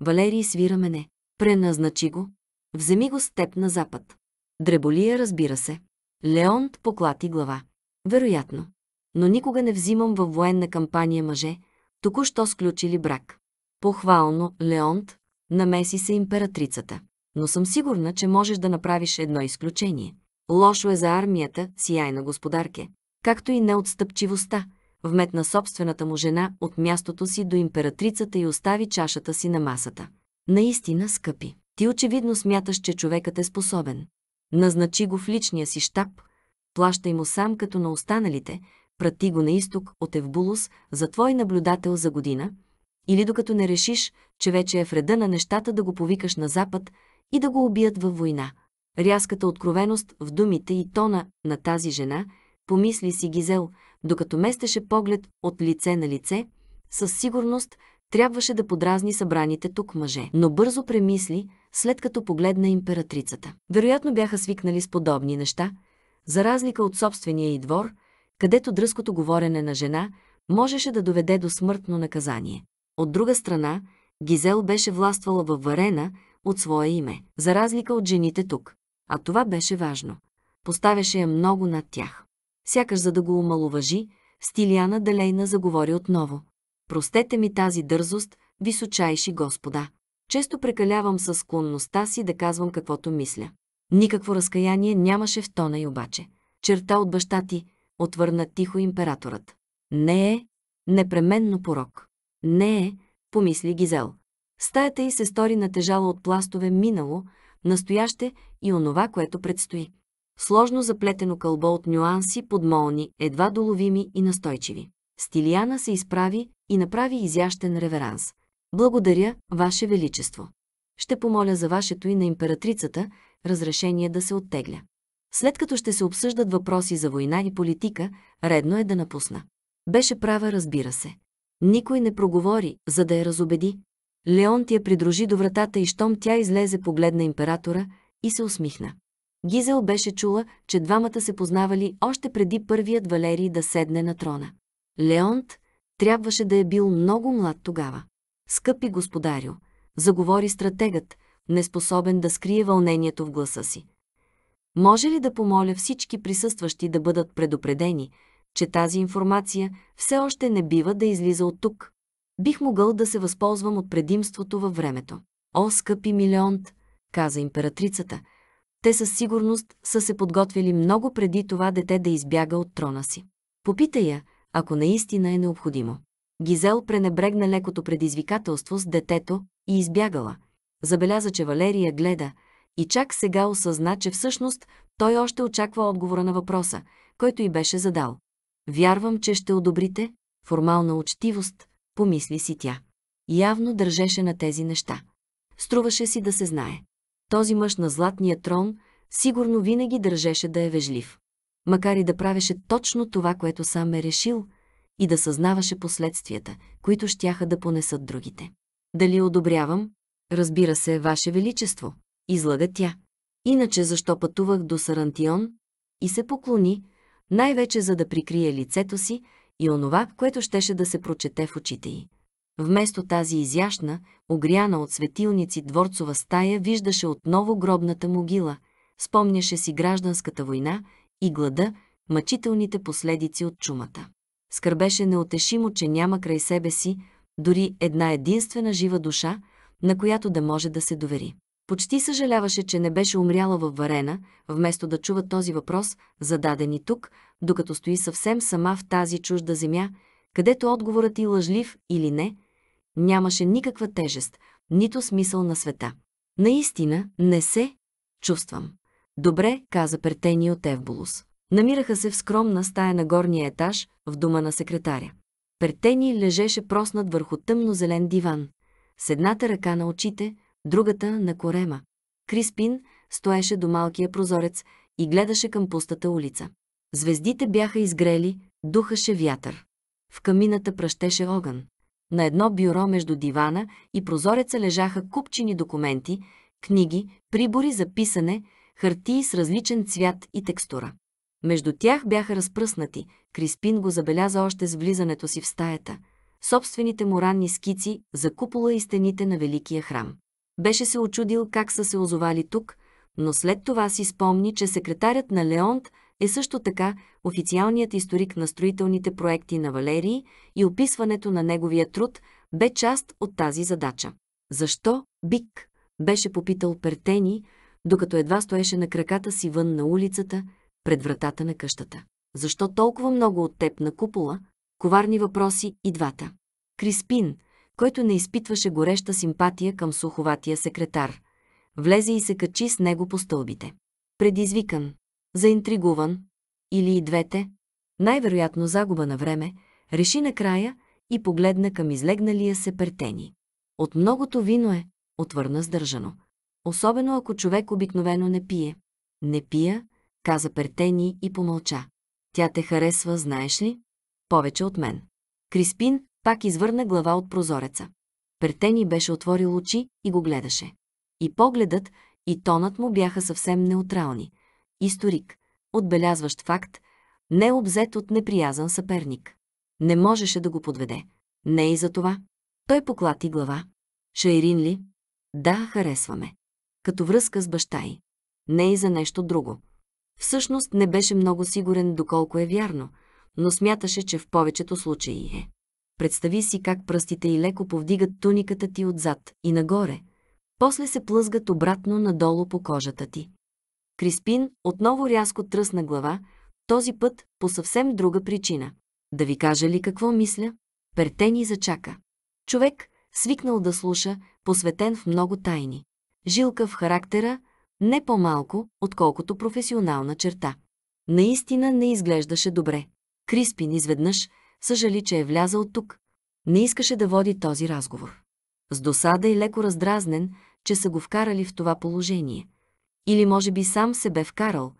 Валерий свира мене. Преназначи го. Вземи го с теб на запад. Дреболия, разбира се. Леонт поклати глава. Вероятно. Но никога не взимам във военна кампания мъже, току-що сключили брак. Похвално, Леонт, Намеси се императрицата. Но съм сигурна, че можеш да направиш едно изключение. Лошо е за армията, сияйна господарке, както и неотстъпчивостта, вметна собствената му жена от мястото си до императрицата и остави чашата си на масата. Наистина, скъпи, ти очевидно смяташ, че човекът е способен. Назначи го в личния си щаб, плащай му сам като на останалите, прати го на изток от Евбулус за твой наблюдател за година – или докато не решиш, че вече е в реда на нещата да го повикаш на запад и да го убият във война. Рязката откровеност в думите и тона на тази жена, помисли си Гизел, докато местеше поглед от лице на лице, със сигурност трябваше да подразни събраните тук мъже, но бързо премисли, след като погледна императрицата. Вероятно бяха свикнали с подобни неща, за разлика от собствения и двор, където дръското говорене на жена можеше да доведе до смъртно наказание. От друга страна, Гизел беше властвала във Варена от свое име, за разлика от жените тук. А това беше важно. Поставяше я много над тях. Сякаш за да го омалуважи, Стилиана далейна заговори отново. Простете ми тази дързост, височайши господа. Често прекалявам със склонността си да казвам каквото мисля. Никакво разкаяние нямаше в тона и обаче. Черта от баща ти, отвърна тихо императорът. Не е непременно порок. Не е, помисли Гизел. Стаята й се стори натежала от пластове минало, настояще и онова, което предстои. Сложно заплетено кълбо от нюанси, подмолни, едва доловими и настойчиви. Стилияна се изправи и направи изящен реверанс. Благодаря, Ваше Величество. Ще помоля за Вашето и на императрицата разрешение да се оттегля. След като ще се обсъждат въпроси за война и политика, редно е да напусна. Беше права, разбира се. Никой не проговори, за да я разобеди. Леон тя я придружи до вратата и щом тя излезе погледна императора и се усмихна. Гизел беше чула, че двамата се познавали още преди първият Валерий да седне на трона. Леонт трябваше да е бил много млад тогава. Скъпи господарю, заговори стратегът, неспособен да скрие вълнението в гласа си. Може ли да помоля всички присъстващи да бъдат предупредени, че тази информация все още не бива да излиза от тук. Бих могъл да се възползвам от предимството във времето. О, скъпи милионт, каза императрицата, те със сигурност са се подготвили много преди това дете да избяга от трона си. Попита я, ако наистина е необходимо. Гизел пренебрегна лекото предизвикателство с детето и избягала. Забеляза, че Валерия гледа и чак сега осъзна, че всъщност той още очаква отговора на въпроса, който и беше задал. Вярвам, че ще одобрите формална учтивост, помисли си тя. Явно държеше на тези неща. Струваше си да се знае. Този мъж на златния трон сигурно винаги държеше да е вежлив. Макар и да правеше точно това, което сам е решил, и да съзнаваше последствията, които щяха да понесат другите. Дали одобрявам? Разбира се, Ваше Величество, излага тя. Иначе защо пътувах до Сарантион? И се поклони, най-вече за да прикрие лицето си и онова, което щеше да се прочете в очите й. Вместо тази изящна, огряна от светилници дворцова стая, виждаше отново гробната могила, спомняше си гражданската война и глада, мъчителните последици от чумата. Скърбеше неотешимо, че няма край себе си дори една единствена жива душа, на която да може да се довери. Почти съжаляваше, че не беше умряла във Варена, вместо да чува този въпрос, зададен и тук, докато стои съвсем сама в тази чужда земя, където отговорът и лъжлив или не, нямаше никаква тежест, нито смисъл на света. Наистина не се чувствам. Добре, каза Пертени от Евболус. Намираха се в скромна стая на горния етаж, в дома на секретаря. Пертени лежеше проснат върху тъмно-зелен диван. С едната ръка на очите, другата на корема. Криспин стоеше до малкия прозорец и гледаше към пустата улица. Звездите бяха изгрели, духаше вятър. В камината пръщеше огън. На едно бюро между дивана и прозореца лежаха купчини документи, книги, прибори за писане, хартии с различен цвят и текстура. Между тях бяха разпръснати, Криспин го забеляза още с влизането си в стаята, собствените му ранни скици за купола и стените на Великия храм. Беше се очудил как са се озовали тук, но след това си спомни, че секретарят на Леонт е също така официалният историк на строителните проекти на Валерий и описването на неговия труд бе част от тази задача. Защо Бик беше попитал Пертени, докато едва стоеше на краката си вън на улицата, пред вратата на къщата. Защо толкова много от теб на купола? Коварни въпроси и двата. Криспин, който не изпитваше гореща симпатия към суховатия секретар. Влезе и се качи с него по стълбите. Предизвикан, заинтригуван, или и двете, най-вероятно загуба на време, реши накрая и погледна към излегналия се пертени. От многото вино е, отвърна сдържано. Особено ако човек обикновено не пие. Не пия, каза пертени и помълча. Тя те харесва, знаеш ли? Повече от мен. Криспин пак извърна глава от прозореца. Пертени беше отворил очи и го гледаше. И погледът, и тонът му бяха съвсем неутрални. Историк, отбелязващ факт, не обзет от неприязан съперник. Не можеше да го подведе. Не и за това. Той поклати глава. Шайрин ли? Да, харесваме. Като връзка с баща й. Не и за нещо друго. Всъщност не беше много сигурен доколко е вярно, но смяташе, че в повечето случаи е. Представи си как пръстите й леко повдигат туниката ти отзад и нагоре. После се плъзгат обратно надолу по кожата ти. Криспин отново рязко тръсна глава, този път по съвсем друга причина. Да ви кажа ли какво мисля? Пертени зачака. Човек, свикнал да слуша, посветен в много тайни. Жилка в характера, не по-малко, отколкото професионална черта. Наистина не изглеждаше добре. Криспин изведнъж съжали, че е влязал тук. Не искаше да води този разговор. С досада и леко раздразнен, че са го вкарали в това положение. Или може би сам се бе вкарал,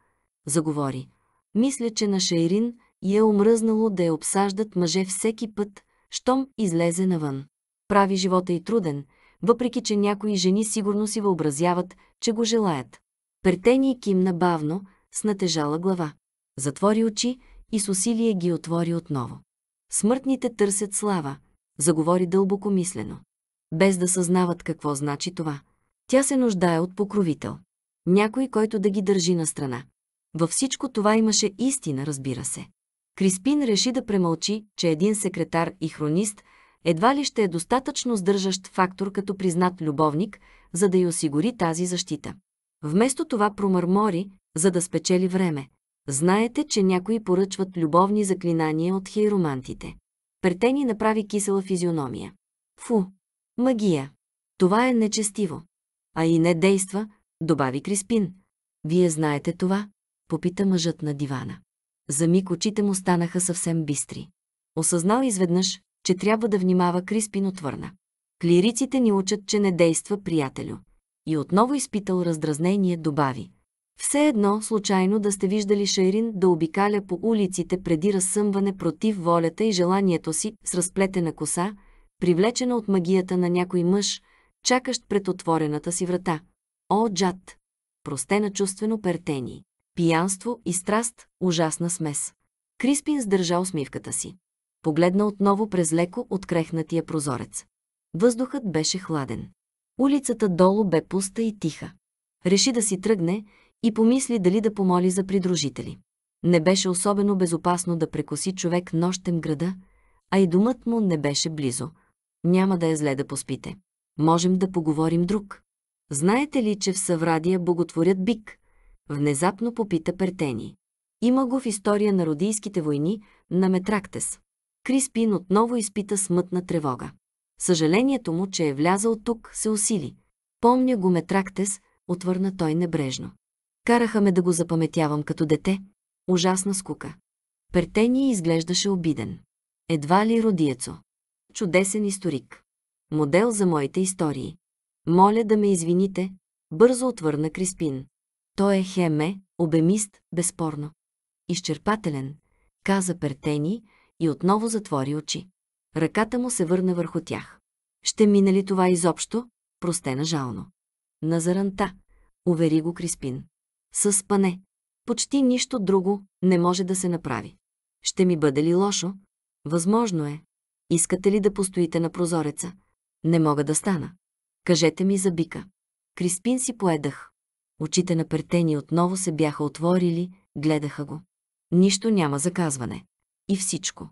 заговори. Мисля, че на Шайрин и е омръзнало да я обсаждат мъже всеки път, щом излезе навън. Прави живота и труден, въпреки че някои жени сигурно си въобразяват, че го желаят. Пертени кимна бавно, с натежала глава. Затвори очи и с усилие ги отвори отново. Смъртните търсят слава, заговори дълбокомислено. Без да съзнават какво значи това. Тя се нуждае от покровител. Някой, който да ги държи на страна. Във всичко това имаше истина, разбира се. Криспин реши да премълчи, че един секретар и хронист едва ли ще е достатъчно сдържащ фактор като признат любовник, за да й осигури тази защита. Вместо това промърмори, за да спечели време. Знаете, че някои поръчват любовни заклинания от хиромантите. Претени направи кисела физиономия. Фу! Магия! Това е нечестиво. А и не действа, добави Криспин. Вие знаете това? Попита мъжът на дивана. За миг очите му станаха съвсем бистри. Осъзнал изведнъж, че трябва да внимава Криспин отвърна. Клириците ни учат, че не действа приятелю. И отново изпитал раздразнение, добави. Все едно случайно да сте виждали Шайрин да обикаля по улиците преди разсъмване против волята и желанието си с разплетена коса, привлечена от магията на някой мъж, чакащ пред отворената си врата. О, джад! Простена чувствено пертени. Пиянство и страст, ужасна смес. Криспин сдържа усмивката си. Погледна отново през леко открехнатия прозорец. Въздухът беше хладен. Улицата долу бе пуста и тиха. Реши да си тръгне и помисли дали да помоли за придружители. Не беше особено безопасно да прекоси човек нощем града, а и думът му не беше близо. Няма да е зле да поспите. Можем да поговорим друг. Знаете ли, че в Съврадия боготворят бик? Внезапно попита Пертени. Има го в история на родийските войни на Метрактес. Криспин отново изпита смътна тревога. Съжалението му, че е влязал тук, се усили. Помня го Метрактес, отвърна той небрежно. Караха ме да го запаметявам като дете. Ужасна скука. Пертени изглеждаше обиден. Едва ли родиецо. Чудесен историк. Модел за моите истории. Моля да ме извините, бързо отвърна Криспин. Той е хеме, обемист, безспорно. Изчерпателен, каза Пертени и отново затвори очи. Ръката му се върна върху тях. Ще мине ли това изобщо? Простена жално. На заранта, увери го Криспин. С спане. Почти нищо друго не може да се направи. Ще ми бъде ли лошо? Възможно е. Искате ли да постоите на прозореца? Не мога да стана. Кажете ми за бика. Криспин си поедах. Очите на Пертени отново се бяха отворили, гледаха го. Нищо няма заказване. И всичко.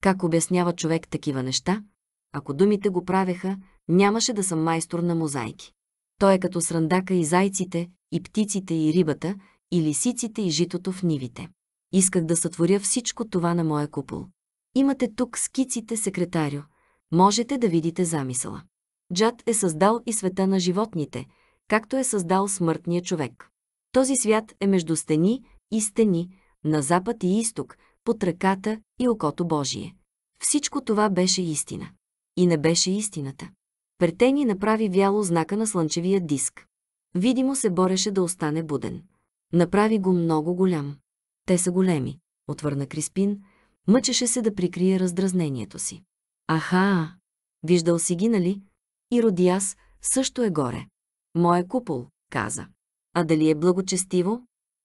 Как обяснява човек такива неща? Ако думите го правеха, нямаше да съм майстор на мозайки. Той е като срандака и зайците, и птиците, и рибата, и лисиците, и житото в нивите. Исках да сътворя всичко това на моя купол. Имате тук скиците, секретарю. Можете да видите замисъла. Джад е създал и света на животните, както е създал смъртния човек. Този свят е между стени и стени, на запад и изток, под ръката и окото Божие. Всичко това беше истина. И не беше истината. Пертени направи вяло знака на слънчевия диск. Видимо се бореше да остане буден. Направи го много голям. Те са големи, отвърна Криспин, мъчеше се да прикрие раздразнението си. Аха, виждал си ги, нали? И Родиас също е горе. Мое купол, каза. А дали е благочестиво?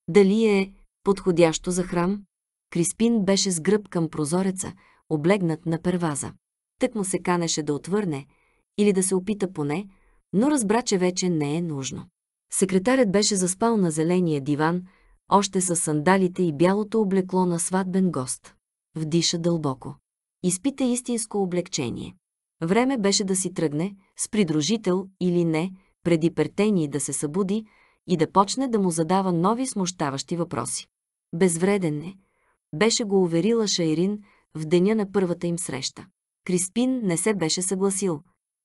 Дали е подходящо за храм? Криспин беше с гръб към прозореца, облегнат на перваза. Тък му се канеше да отвърне – или да се опита поне, но разбра, че вече не е нужно. Секретарят беше заспал на зеления диван, още с сандалите и бялото облекло на сватбен гост. Вдиша дълбоко. Изпита истинско облегчение. Време беше да си тръгне, с придружител или не, преди пертени да се събуди и да почне да му задава нови смущаващи въпроси. Безвреден е, беше го уверила Шайрин в деня на първата им среща. Криспин не се беше съгласил,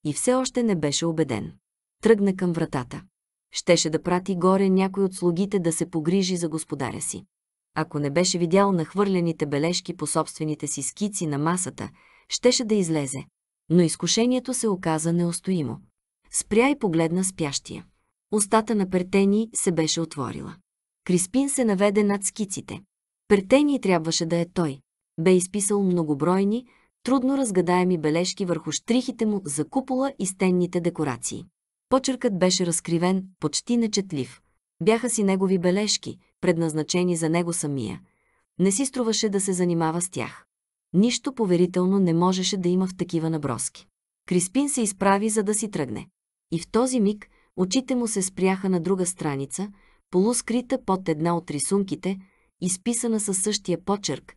и все още не беше убеден. Тръгна към вратата. Щеше да прати горе някой от слугите да се погрижи за господаря си. Ако не беше видял нахвърлените бележки по собствените си скици на масата, щеше да излезе. Но изкушението се оказа неустоимо. Спря и погледна спящия. Остата на Пертени се беше отворила. Криспин се наведе над скиците. Пертени трябваше да е той. Бе изписал многобройни, трудно разгадаеми бележки върху штрихите му за купола и стенните декорации. Почеркът беше разкривен, почти нечетлив. Бяха си негови бележки, предназначени за него самия. Не си струваше да се занимава с тях. Нищо поверително не можеше да има в такива наброски. Криспин се изправи, за да си тръгне. И в този миг очите му се спряха на друга страница, полускрита под една от рисунките, изписана със същия почерк,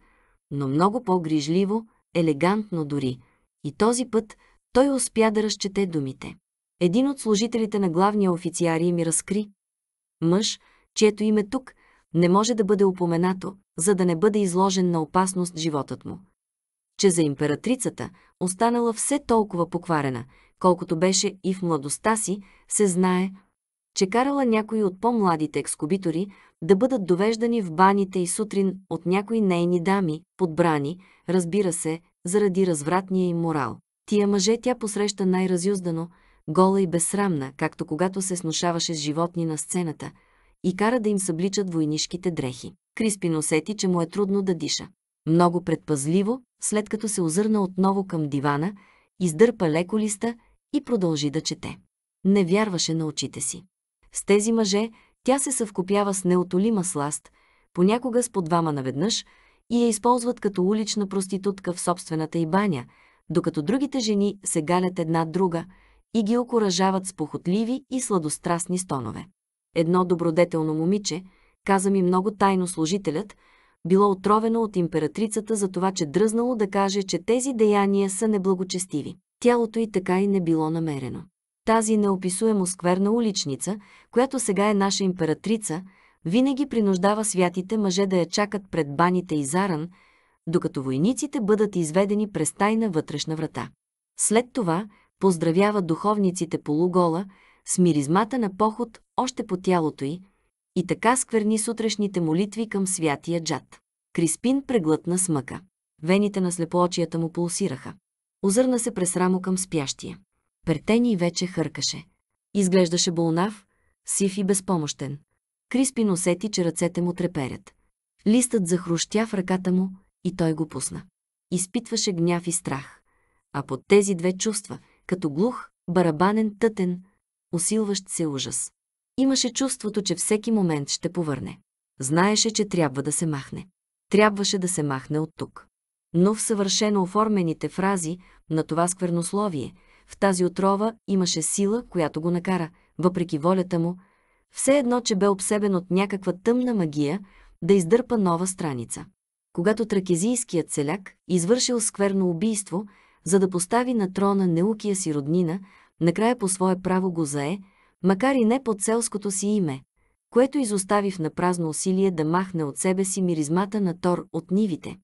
но много по-грижливо, елегантно дори. И този път той успя да разчете думите. Един от служителите на главния официари ми разкри. Мъж, чието име тук не може да бъде упоменато, за да не бъде изложен на опасност животът му. Че за императрицата, останала все толкова покварена, колкото беше и в младостта си, се знае – че карала някои от по-младите екскубитори да бъдат довеждани в баните и сутрин от някои нейни дами, подбрани, разбира се, заради развратния им морал. Тия мъже тя посреща най-разюздано, гола и безсрамна, както когато се снушаваше с животни на сцената, и кара да им събличат войнишките дрехи. Криспин усети, че му е трудно да диша. Много предпазливо, след като се озърна отново към дивана, издърпа леко листа и продължи да чете. Не вярваше на очите си. С тези мъже тя се съвкопява с неотолима сласт, понякога с по двама наведнъж, и я използват като улична проститутка в собствената й баня, докато другите жени се галят една друга и ги окоръжават с похотливи и сладострастни стонове. Едно добродетелно момиче, каза ми много тайно служителят, било отровено от императрицата за това, че дръзнало да каже, че тези деяния са неблагочестиви. Тялото й така и не било намерено тази неописуемо скверна уличница, която сега е наша императрица, винаги принуждава святите мъже да я чакат пред баните и заран, докато войниците бъдат изведени през тайна вътрешна врата. След това поздравява духовниците полугола с миризмата на поход още по тялото й и така скверни сутрешните молитви към святия джад. Криспин преглътна смъка. Вените на слепоочията му пулсираха. Озърна се през рамо към спящия. Пертени вече хъркаше. Изглеждаше болнав, сив и безпомощен. Криспин усети, че ръцете му треперят. Листът захрущя в ръката му и той го пусна. Изпитваше гняв и страх. А под тези две чувства, като глух, барабанен, тътен, усилващ се ужас. Имаше чувството, че всеки момент ще повърне. Знаеше, че трябва да се махне. Трябваше да се махне от тук. Но в съвършено оформените фрази на това сквернословие – в тази отрова имаше сила, която го накара, въпреки волята му, все едно, че бе обсебен от някаква тъмна магия, да издърпа нова страница. Когато тракезийският селяк извършил скверно убийство, за да постави на трона неукия си роднина, накрая по свое право го зае, макар и не под селското си име, което изостави в напразно усилие да махне от себе си миризмата на тор от нивите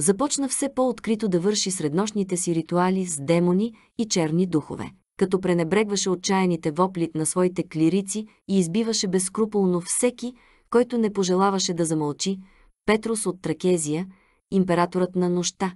започна все по-открито да върши среднощните си ритуали с демони и черни духове, като пренебрегваше отчаяните вопли на своите клирици и избиваше безкруполно всеки, който не пожелаваше да замълчи, Петрус от Тракезия, императорът на нощта,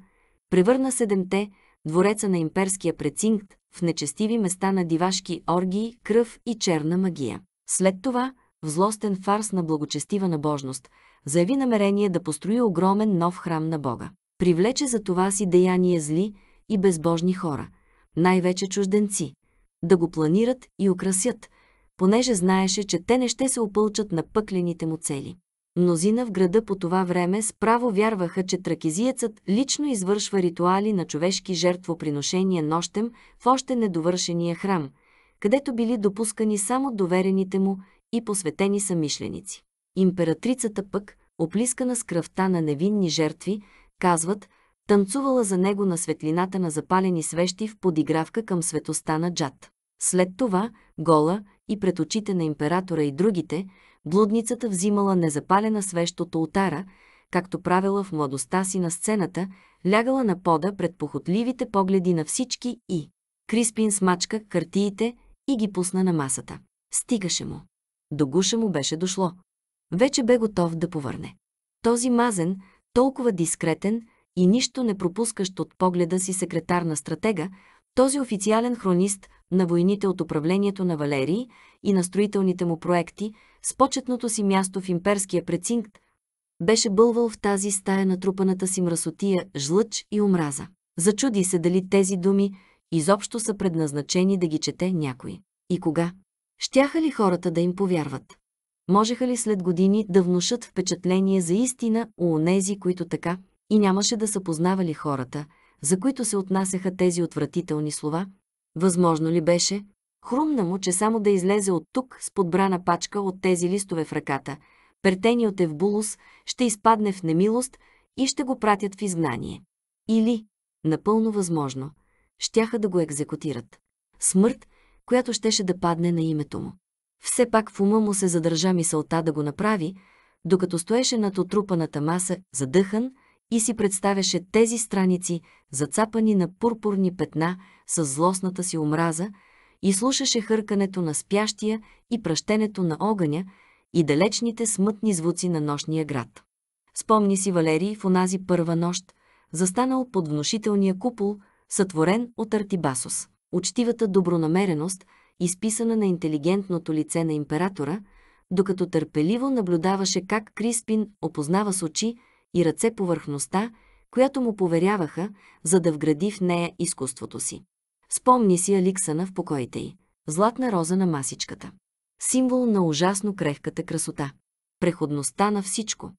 превърна седемте, двореца на имперския прецинкт, в нечестиви места на дивашки оргии, кръв и черна магия. След това, в злостен фарс на благочестива набожност, заяви намерение да построи огромен нов храм на Бога. Привлече за това си деяние зли и безбожни хора, най-вече чужденци, да го планират и украсят, понеже знаеше, че те не ще се опълчат на пъклените му цели. Мнозина в града по това време справо вярваха, че тракезиецът лично извършва ритуали на човешки жертвоприношения нощем в още недовършения храм, където били допускани само доверените му и посветени самишленици. Императрицата пък, оплискана с кръвта на невинни жертви, казват, танцувала за него на светлината на запалени свещи в подигравка към светоста на Джад. След това, гола и пред очите на императора и другите, блудницата взимала незапалена свещ от ултара, както правила в младостта си на сцената, лягала на пода пред похотливите погледи на всички и Криспин смачка картиите и ги пусна на масата. Стигаше му до гуша му беше дошло. Вече бе готов да повърне. Този мазен, толкова дискретен и нищо не пропускащ от погледа си секретар на стратега, този официален хронист на войните от управлението на Валерий и на строителните му проекти с почетното си място в имперския прецинкт, беше бълвал в тази стая натрупаната си мръсотия, жлъч и омраза. Зачуди се дали тези думи изобщо са предназначени да ги чете някой. И кога? щяха ли хората да им повярват? Можеха ли след години да внушат впечатление за истина у онези, които така и нямаше да са познавали хората, за които се отнасяха тези отвратителни слова? Възможно ли беше? Хрумна му, че само да излезе от тук с подбрана пачка от тези листове в ръката, пертени от Евбулус, ще изпадне в немилост и ще го пратят в изгнание. Или, напълно възможно, щяха да го екзекутират. Смърт – която щеше да падне на името му. Все пак в ума му се задържа мисълта да го направи, докато стоеше над отрупаната маса, задъхан, и си представяше тези страници, зацапани на пурпурни петна с злостната си омраза, и слушаше хъркането на спящия и пръщенето на огъня и далечните смътни звуци на нощния град. Спомни си Валерий в онази първа нощ, застанал под внушителния купол, сътворен от Артибасос учтивата добронамереност, изписана на интелигентното лице на императора, докато търпеливо наблюдаваше как Криспин опознава с очи и ръце повърхността, която му поверяваха, за да вгради в нея изкуството си. Спомни си Аликсана в покоите й. Златна роза на масичката. Символ на ужасно крехката красота. Преходността на всичко.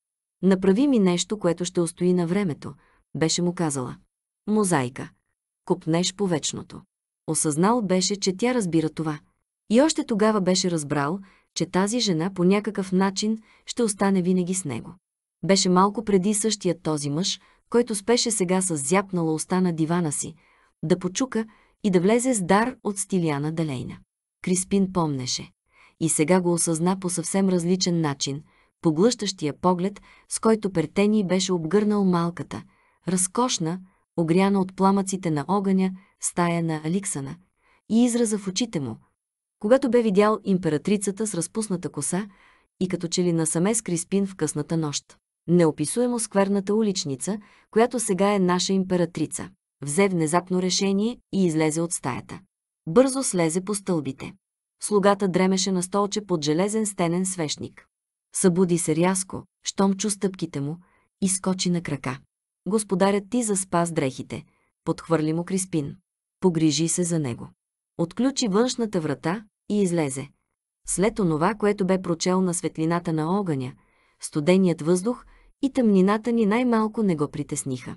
Направи ми нещо, което ще устои на времето, беше му казала. Мозайка. Купнеш по вечното. Осъзнал беше, че тя разбира това. И още тогава беше разбрал, че тази жена по някакъв начин ще остане винаги с него. Беше малко преди същия този мъж, който спеше сега с зяпнала уста на дивана си, да почука и да влезе с дар от Стиляна Далейна. Криспин помнеше. И сега го осъзна по съвсем различен начин, поглъщащия поглед, с който Пертени беше обгърнал малката, разкошна, огряна от пламъците на огъня, стая на Аликсана, и израза в очите му, когато бе видял императрицата с разпусната коса и като че ли насаме с Криспин в късната нощ. Неописуемо скверната уличница, която сега е наша императрица, взе внезапно решение и излезе от стаята. Бързо слезе по стълбите. Слугата дремеше на столче под железен стенен свещник. Събуди се рязко, щом чу стъпките му, и скочи на крака. Господарят ти заспа с дрехите, подхвърли му Криспин погрижи се за него. Отключи външната врата и излезе. След онова, което бе прочел на светлината на огъня, студеният въздух и тъмнината ни най-малко не го притесниха.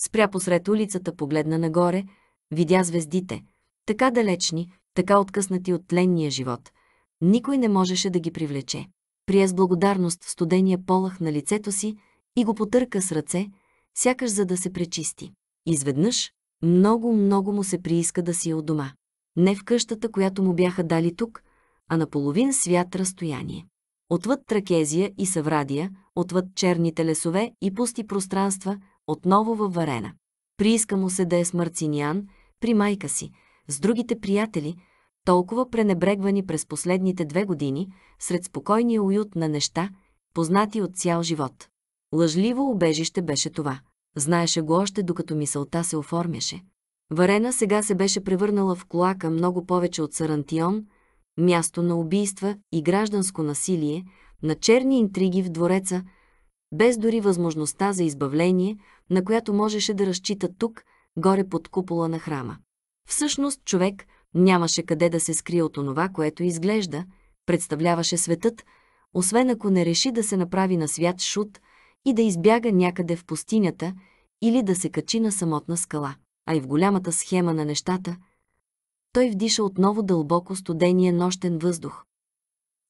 Спря посред улицата, погледна нагоре, видя звездите, така далечни, така откъснати от тленния живот. Никой не можеше да ги привлече. Прие с благодарност студения полах на лицето си и го потърка с ръце, сякаш за да се пречисти. Изведнъж, много, много му се прииска да си е от дома. Не в къщата, която му бяха дали тук, а на половин свят разстояние. Отвъд Тракезия и Саврадия, отвъд черните лесове и пусти пространства, отново във Варена. Прииска му се да е с Марциниан, при майка си, с другите приятели, толкова пренебрегвани през последните две години, сред спокойния уют на неща, познати от цял живот. Лъжливо убежище беше това. Знаеше го още докато мисълта се оформяше. Варена сега се беше превърнала в клоака много повече от Сарантион, място на убийства и гражданско насилие, на черни интриги в двореца, без дори възможността за избавление, на която можеше да разчита тук, горе под купола на храма. Всъщност човек нямаше къде да се скрие от онова, което изглежда, представляваше светът, освен ако не реши да се направи на свят шут, и да избяга някъде в пустинята или да се качи на самотна скала. А и в голямата схема на нещата, той вдиша отново дълбоко студения нощен въздух.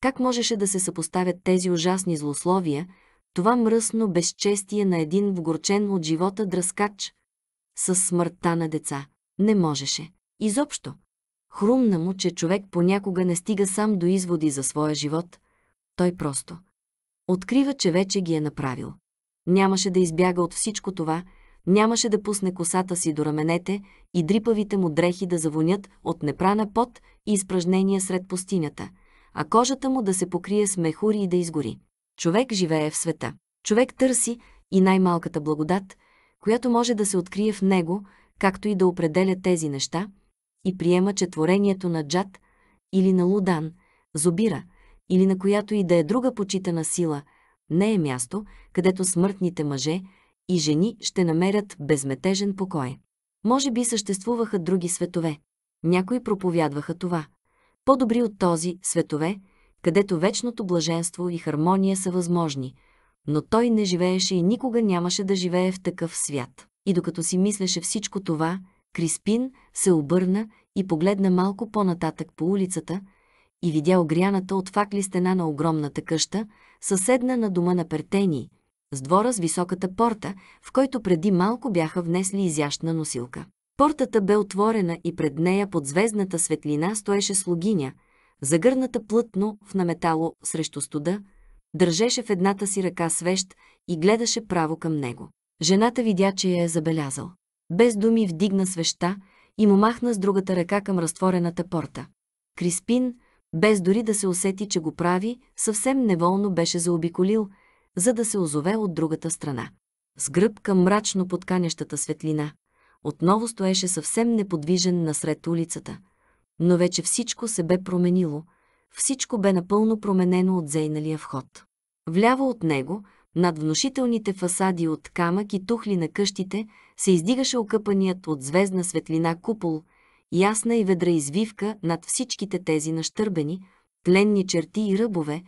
Как можеше да се съпоставят тези ужасни злословия, това мръсно безчестие на един вгорчен от живота дръскач с смъртта на деца? Не можеше. Изобщо. Хрумна му, че човек понякога не стига сам до изводи за своя живот. Той просто – открива, че вече ги е направил. Нямаше да избяга от всичко това, нямаше да пусне косата си до раменете и дрипавите му дрехи да завонят от непрана пот и изпражнения сред пустинята, а кожата му да се покрие с мехури и да изгори. Човек живее в света. Човек търси и най-малката благодат, която може да се открие в него, както и да определя тези неща, и приема, че творението на Джад или на Лудан, Зобира – или на която и да е друга почитана сила, не е място, където смъртните мъже и жени ще намерят безметежен покой. Може би съществуваха други светове. Някои проповядваха това. По-добри от този светове, където вечното блаженство и хармония са възможни, но той не живееше и никога нямаше да живее в такъв свят. И докато си мислеше всичко това, Криспин се обърна и погледна малко по-нататък по улицата, и видя огряната от факли стена на огромната къща, съседна на дома на Пертени, с двора с високата порта, в който преди малко бяха внесли изящна носилка. Портата бе отворена и пред нея под звездната светлина стоеше слугиня, загърната плътно в наметало срещу студа, държеше в едната си ръка свещ и гледаше право към него. Жената видя, че я е забелязал. Без думи вдигна свеща и му махна с другата ръка към разтворената порта. Криспин, без дори да се усети, че го прави, съвсем неволно беше заобиколил, за да се озове от другата страна. С гръб към мрачно подканящата светлина, отново стоеше съвсем неподвижен насред улицата. Но вече всичко се бе променило, всичко бе напълно променено от зейналия вход. Вляво от него, над внушителните фасади от камък и тухли на къщите, се издигаше окъпаният от звездна светлина купол – ясна и ведра извивка над всичките тези нащърбени, тленни черти и ръбове,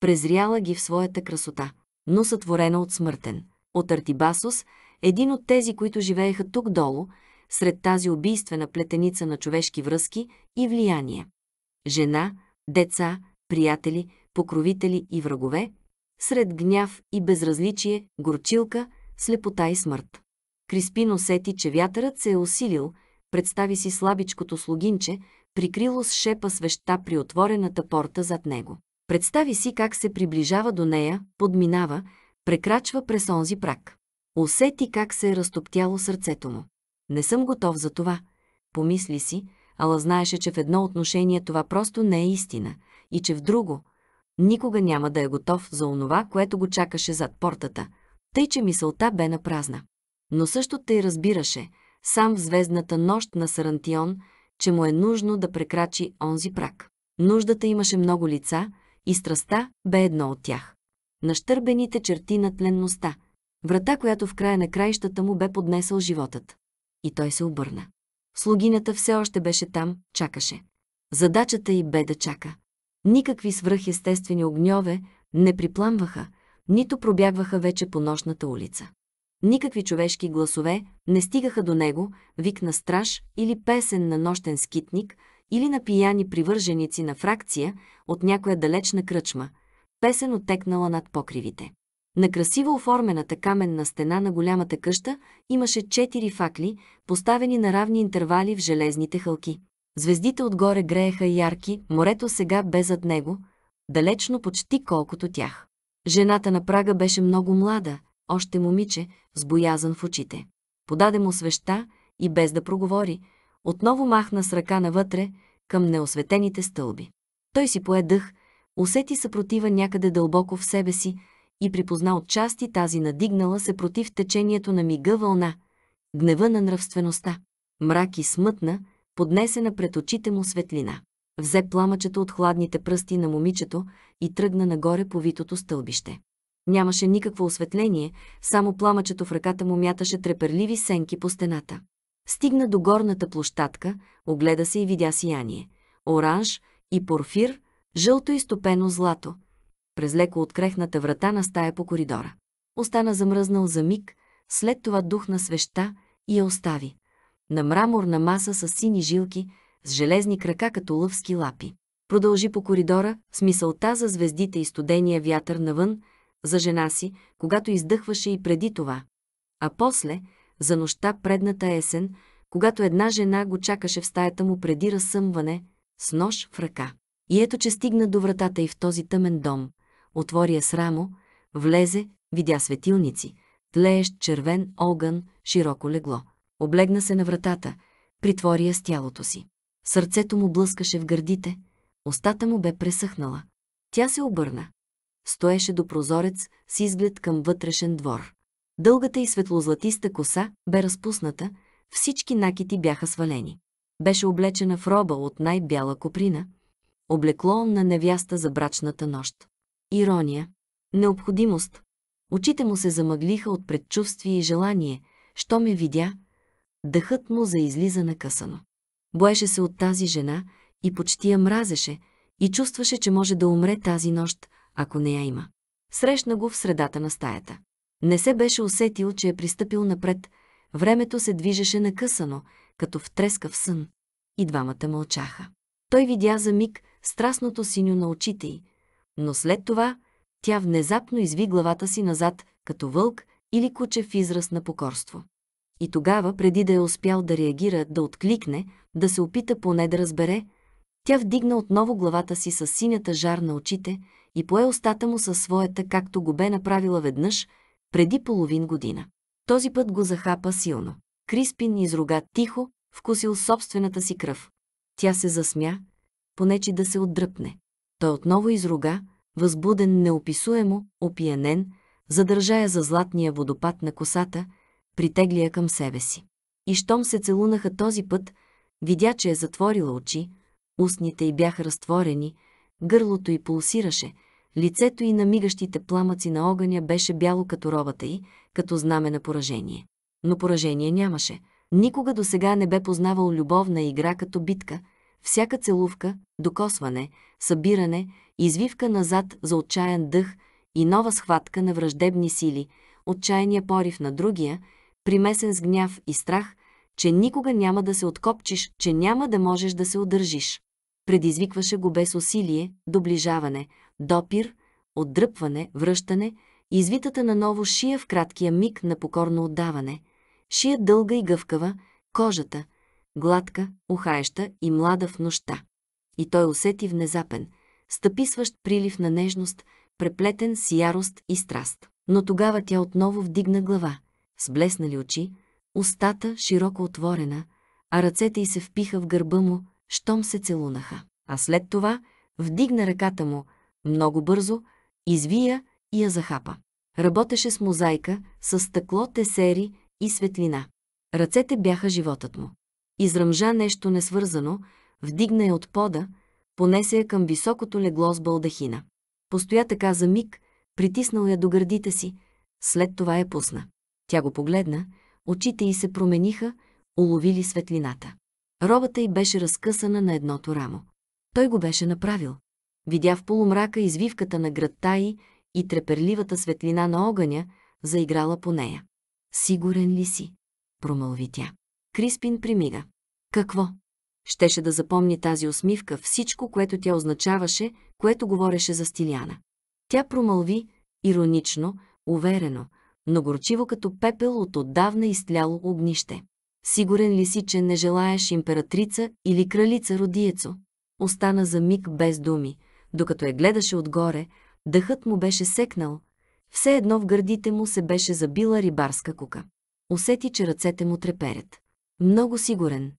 презряла ги в своята красота, но сътворена от смъртен. От Артибасос, един от тези, които живееха тук долу, сред тази убийствена плетеница на човешки връзки и влияния. Жена, деца, приятели, покровители и врагове, сред гняв и безразличие, горчилка, слепота и смърт. Криспин усети, че вятърът се е усилил – представи си слабичкото слугинче, прикрило с шепа свеща при отворената порта зад него. Представи си как се приближава до нея, подминава, прекрачва през онзи прак. Усети как се е разтоптяло сърцето му. Не съм готов за това, помисли си, ала знаеше, че в едно отношение това просто не е истина и че в друго никога няма да е готов за онова, което го чакаше зад портата, тъй че мисълта бе напразна. Но също те разбираше – сам в звездната нощ на Сарантион, че му е нужно да прекрачи онзи прак. Нуждата имаше много лица и страста бе едно от тях. Нащърбените черти на тленността, врата, която в края на краищата му бе поднесъл животът. И той се обърна. Слугинята все още беше там, чакаше. Задачата й бе да чака. Никакви свръхестествени огньове не припламваха, нито пробягваха вече по нощната улица. Никакви човешки гласове не стигаха до него, вик на страж или песен на нощен скитник или на пияни привърженици на фракция от някоя далечна кръчма, песен отекнала над покривите. На красиво оформената каменна стена на голямата къща имаше четири факли, поставени на равни интервали в железните хълки. Звездите отгоре грееха ярки, морето сега бе зад него, далечно почти колкото тях. Жената на прага беше много млада, още момиче, с боязън в очите. Подаде му свеща и без да проговори, отново махна с ръка навътре към неосветените стълби. Той си пое дъх, усети съпротива някъде дълбоко в себе си и припозна от части тази надигнала се против течението на мига вълна, гнева на нравствеността. Мрак и смътна, поднесена пред очите му светлина. Взе пламъчето от хладните пръсти на момичето и тръгна нагоре по витото стълбище. Нямаше никакво осветление, само пламъчето в ръката му мяташе треперливи сенки по стената. Стигна до горната площадка, огледа се и видя сияние. Оранж и порфир, жълто и стопено злато. През леко открехната врата на стая по коридора. Остана замръзнал за миг, след това духна свеща и я остави. На мраморна маса с сини жилки, с железни крака като лъвски лапи. Продължи по коридора с мисълта за звездите и студения вятър навън, за жена си, когато издъхваше и преди това. А после, за нощта предната есен, когато една жена го чакаше в стаята му преди разсъмване, с нож в ръка. И ето, че стигна до вратата и в този тъмен дом. Отвори я срамо, влезе, видя светилници, тлеещ червен огън, широко легло. Облегна се на вратата, притвори я с тялото си. Сърцето му блъскаше в гърдите, устата му бе пресъхнала. Тя се обърна стоеше до прозорец с изглед към вътрешен двор. Дългата и светлозлатиста коса бе разпусната, всички накити бяха свалени. Беше облечена в роба от най-бяла коприна, облекло на невяста за брачната нощ. Ирония, необходимост. Очите му се замъглиха от предчувствие и желание, що ме видя, дъхът му заизлиза накъсано. Боеше се от тази жена и почти я мразеше, и чувстваше, че може да умре тази нощ, ако не я има. Срещна го в средата на стаята. Не се беше усетил, че е пристъпил напред. Времето се движеше накъсано, като в трескав сън. И двамата мълчаха. Той видя за миг страстното синьо на очите й, но след това тя внезапно изви главата си назад, като вълк или куче в израз на покорство. И тогава, преди да е успял да реагира, да откликне, да се опита поне да разбере, тя вдигна отново главата си с синята жар на очите и пое устата му със своята, както го бе направила веднъж, преди половин година. Този път го захапа силно. Криспин изруга тихо, вкусил собствената си кръв. Тя се засмя, понечи да се отдръпне. Той отново изруга, възбуден неописуемо, опиянен, задържа я за златния водопад на косата, притегли я към себе си. И щом се целунаха този път, видя, че е затворила очи, устните й бяха разтворени, гърлото й пулсираше – Лицето и на мигащите пламъци на огъня беше бяло като ровата й, като знаме на поражение. Но поражение нямаше. Никога до сега не бе познавал любовна игра като битка. Всяка целувка, докосване, събиране, извивка назад за отчаян дъх и нова схватка на враждебни сили, отчаяния порив на другия, примесен с гняв и страх, че никога няма да се откопчиш, че няма да можеш да се удържиш. Предизвикваше го без усилие, доближаване, допир, отдръпване, връщане, извитата на ново шия в краткия миг на покорно отдаване, шия дълга и гъвкава, кожата, гладка, ухаеща и млада в нощта. И той усети внезапен, стъписващ прилив на нежност, преплетен с ярост и страст. Но тогава тя отново вдигна глава, с блеснали очи, устата широко отворена, а ръцете й се впиха в гърба му, щом се целунаха. А след това вдигна ръката му, много бързо извия и я захапа. Работеше с мозайка, с стъкло, тесери и светлина. Ръцете бяха животът му. Изръмжа нещо несвързано, вдигна я от пода, понесе я към високото легло с балдахина. Постоя така за миг, притиснал я до гърдите си, след това я пусна. Тя го погледна, очите й се промениха, уловили светлината. Робата й беше разкъсана на едното рамо. Той го беше направил. Видя в полумрака извивката на градта й и треперливата светлина на огъня, заиграла по нея. «Сигурен ли си?» промълви тя. Криспин примига. «Какво?» Щеше да запомни тази усмивка, всичко, което тя означаваше, което говореше за Стиляна. Тя промълви, иронично, уверено, но горчиво като пепел от отдавна изтляло огнище. Сигурен ли си, че не желаеш императрица или кралица родиецо? Остана за миг без думи, докато я гледаше отгоре, дъхът му беше секнал, все едно в гърдите му се беше забила рибарска кука. Усети, че ръцете му треперят. Много сигурен,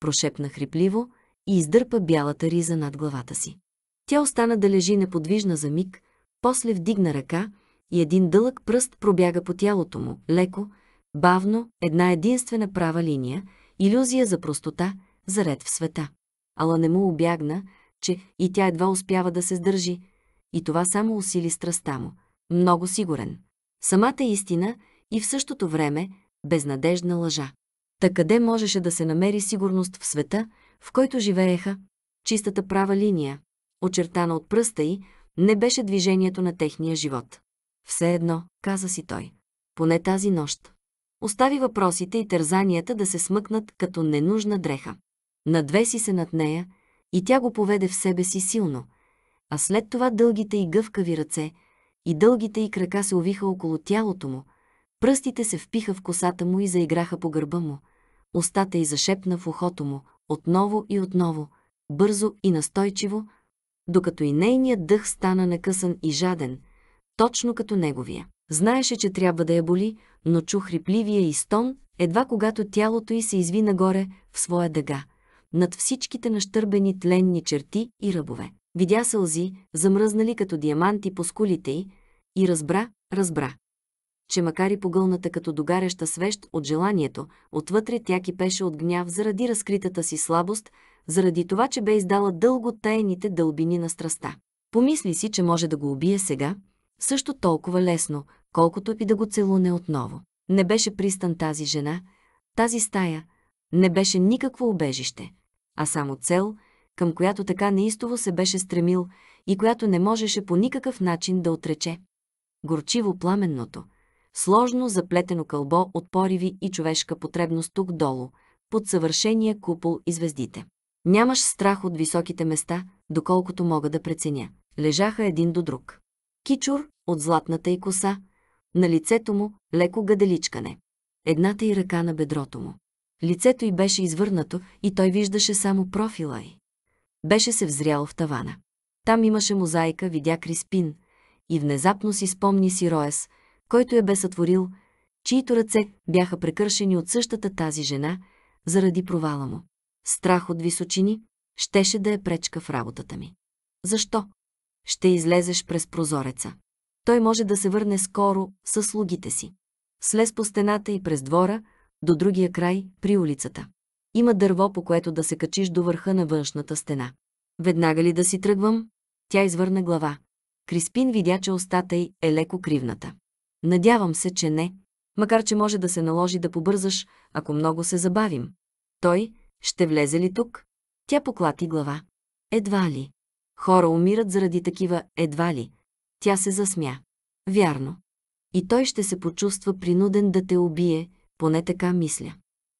прошепна хрипливо и издърпа бялата риза над главата си. Тя остана да лежи неподвижна за миг, после вдигна ръка и един дълъг пръст пробяга по тялото му, леко, бавно, една единствена права линия, иллюзия за простота, заред в света. Ала не му обягна, че и тя едва успява да се сдържи, и това само усили страстта му. Много сигурен. Самата истина и в същото време безнадежна лъжа. Та къде можеше да се намери сигурност в света, в който живееха? Чистата права линия, очертана от пръста й, не беше движението на техния живот. Все едно, каза си той. Поне тази нощ. Остави въпросите и тързанията да се смъкнат като ненужна дреха. Надвеси се над нея, и тя го поведе в себе си силно, а след това дългите и гъвкави ръце и дългите и крака се увиха около тялото му, пръстите се впиха в косата му и заиграха по гърба му, устата й зашепна в ухото му, отново и отново, бързо и настойчиво, докато и нейният дъх стана накъсан и жаден, точно като неговия. Знаеше, че трябва да я боли, но чу хрипливия и стон, едва когато тялото й се изви нагоре в своя дъга – над всичките нащърбени тленни черти и ръбове. Видя сълзи, замръзнали като диаманти по скулите й, и разбра, разбра, че макар и погълната като догаряща свещ от желанието, отвътре тя кипеше от гняв заради разкритата си слабост, заради това, че бе издала дълго тайните дълбини на страста. Помисли си, че може да го убие сега, също толкова лесно, колкото и да го целуне отново. Не беше пристан тази жена, тази стая, не беше никакво убежище а само цел, към която така неистово се беше стремил и която не можеше по никакъв начин да отрече. Горчиво пламенното, сложно заплетено кълбо от пориви и човешка потребност тук долу, под съвършения купол и звездите. Нямаш страх от високите места, доколкото мога да преценя. Лежаха един до друг. Кичур от златната и коса, на лицето му леко гаделичкане. Едната и ръка на бедрото му. Лицето й беше извърнато и той виждаше само профила й. Беше се взрял в тавана. Там имаше мозайка, видя Криспин и внезапно си спомни си Роес, който я бе сътворил, чието ръце бяха прекършени от същата тази жена, заради провала му. Страх от височини щеше да е пречка в работата ми. Защо? Ще излезеш през прозореца. Той може да се върне скоро със слугите си. Слез по стената и през двора – до другия край, при улицата. Има дърво, по което да се качиш до върха на външната стена. Веднага ли да си тръгвам? Тя извърна глава. Криспин видя, че устата й е леко кривната. Надявам се, че не, макар че може да се наложи да побързаш, ако много се забавим. Той ще влезе ли тук? Тя поклати глава. Едва ли. Хора умират заради такива едва ли. Тя се засмя. Вярно. И той ще се почувства принуден да те убие, поне така мисля.